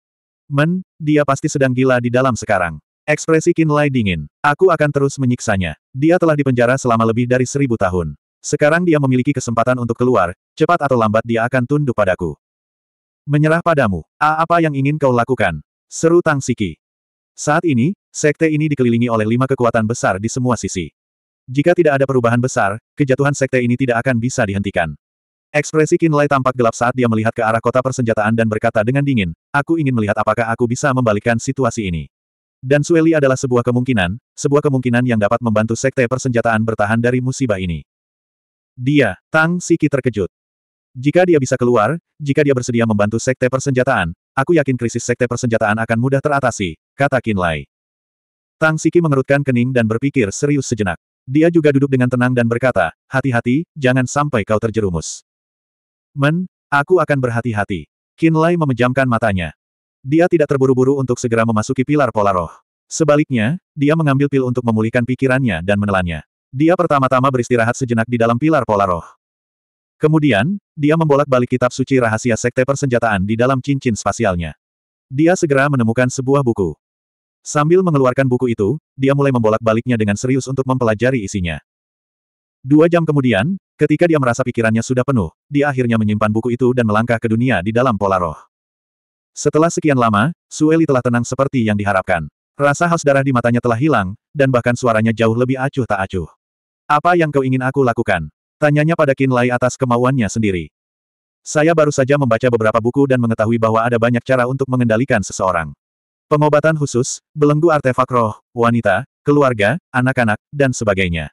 Speaker 1: Men, dia pasti sedang gila di dalam sekarang. Ekspresi Kinlay dingin. Aku akan terus menyiksanya. Dia telah dipenjara selama lebih dari seribu tahun. Sekarang dia memiliki kesempatan untuk keluar, cepat atau lambat dia akan tunduk padaku. Menyerah padamu. A apa yang ingin kau lakukan? Seru Tang Siki. Saat ini, sekte ini dikelilingi oleh lima kekuatan besar di semua sisi. Jika tidak ada perubahan besar, kejatuhan sekte ini tidak akan bisa dihentikan. Ekspresi Kinlay tampak gelap saat dia melihat ke arah kota persenjataan dan berkata dengan dingin, aku ingin melihat apakah aku bisa membalikkan situasi ini. Dan Sueli adalah sebuah kemungkinan, sebuah kemungkinan yang dapat membantu sekte persenjataan bertahan dari musibah ini. Dia, Tang Siki terkejut. Jika dia bisa keluar, jika dia bersedia membantu sekte persenjataan, aku yakin krisis sekte persenjataan akan mudah teratasi, kata Kinlay. Tang Siki mengerutkan kening dan berpikir serius sejenak. Dia juga duduk dengan tenang dan berkata, hati-hati, jangan sampai kau terjerumus. Men, aku akan berhati-hati. Lai memejamkan matanya. Dia tidak terburu-buru untuk segera memasuki pilar pola roh. Sebaliknya, dia mengambil pil untuk memulihkan pikirannya dan menelannya. Dia pertama-tama beristirahat sejenak di dalam pilar pola roh. Kemudian, dia membolak-balik kitab suci rahasia sekte persenjataan di dalam cincin spasialnya. Dia segera menemukan sebuah buku. Sambil mengeluarkan buku itu, dia mulai membolak-baliknya dengan serius untuk mempelajari isinya. Dua jam kemudian, ketika dia merasa pikirannya sudah penuh, dia akhirnya menyimpan buku itu dan melangkah ke dunia di dalam pola roh. Setelah sekian lama, Sueli telah tenang seperti yang diharapkan. Rasa haus darah di matanya telah hilang, dan bahkan suaranya jauh lebih acuh tak acuh. Apa yang kau ingin aku lakukan? Tanyanya pada Kinlay atas kemauannya sendiri. Saya baru saja membaca beberapa buku dan mengetahui bahwa ada banyak cara untuk mengendalikan seseorang. Pengobatan khusus, belenggu artefak roh, wanita, keluarga, anak-anak, dan sebagainya.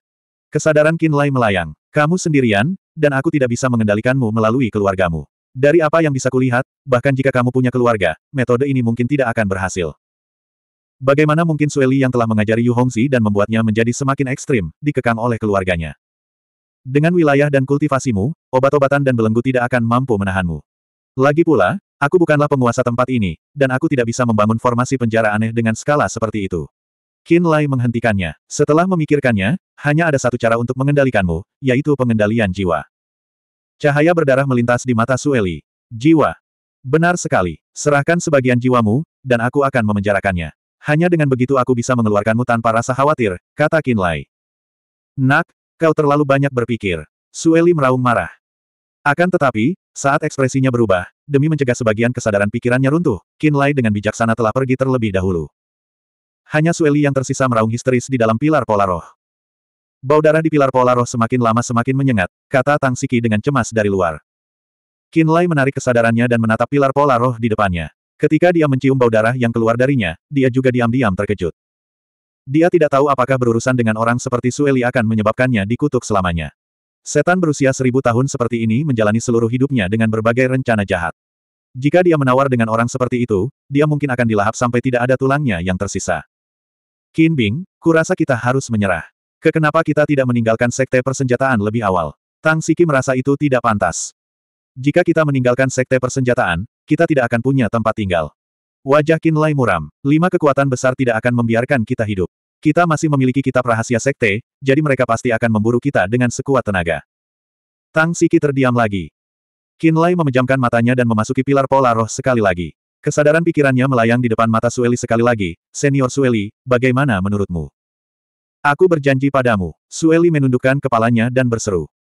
Speaker 1: Kesadaran Kinlay melayang. Kamu sendirian, dan aku tidak bisa mengendalikanmu melalui keluargamu. Dari apa yang bisa kulihat, bahkan jika kamu punya keluarga, metode ini mungkin tidak akan berhasil. Bagaimana mungkin Sueli yang telah mengajari Yu Hongzi dan membuatnya menjadi semakin ekstrim, dikekang oleh keluarganya. Dengan wilayah dan kultivasimu, obat-obatan dan belenggu tidak akan mampu menahanmu. Lagi pula, Aku bukanlah penguasa tempat ini, dan aku tidak bisa membangun formasi penjara aneh dengan skala seperti itu. Qin Lai menghentikannya. Setelah memikirkannya, hanya ada satu cara untuk mengendalikanmu, yaitu pengendalian jiwa. Cahaya berdarah melintas di mata Sueli. Jiwa. Benar sekali. Serahkan sebagian jiwamu, dan aku akan memenjarakannya. Hanya dengan begitu aku bisa mengeluarkanmu tanpa rasa khawatir, kata Qin Lai. Nak, kau terlalu banyak berpikir. Sueli meraung marah. Akan tetapi, saat ekspresinya berubah, demi mencegah sebagian kesadaran pikirannya runtuh, Qin Lai dengan bijaksana telah pergi terlebih dahulu. Hanya Sueli yang tersisa meraung histeris di dalam pilar pola roh. Bau darah di pilar pola roh semakin lama semakin menyengat, kata Tang Siki dengan cemas dari luar. Qin Lai menarik kesadarannya dan menatap pilar pola roh di depannya. Ketika dia mencium bau darah yang keluar darinya, dia juga diam-diam terkejut. Dia tidak tahu apakah berurusan dengan orang seperti Sueli akan menyebabkannya dikutuk selamanya. Setan berusia seribu tahun seperti ini menjalani seluruh hidupnya dengan berbagai rencana jahat. Jika dia menawar dengan orang seperti itu, dia mungkin akan dilahap sampai tidak ada tulangnya yang tersisa. Qin Bing, kurasa kita harus menyerah. Kekenapa kita tidak meninggalkan sekte persenjataan lebih awal? Tang Siki merasa itu tidak pantas. Jika kita meninggalkan sekte persenjataan, kita tidak akan punya tempat tinggal. Wajah Qin Lai muram. Lima kekuatan besar tidak akan membiarkan kita hidup. Kita masih memiliki kitab rahasia sekte, jadi mereka pasti akan memburu kita dengan sekuat tenaga. Tang Siki terdiam lagi. Kinlay memejamkan matanya dan memasuki pilar pola roh sekali lagi. Kesadaran pikirannya melayang di depan mata Sueli sekali lagi. Senior Sueli, bagaimana menurutmu? Aku berjanji padamu. Sueli menundukkan kepalanya dan berseru.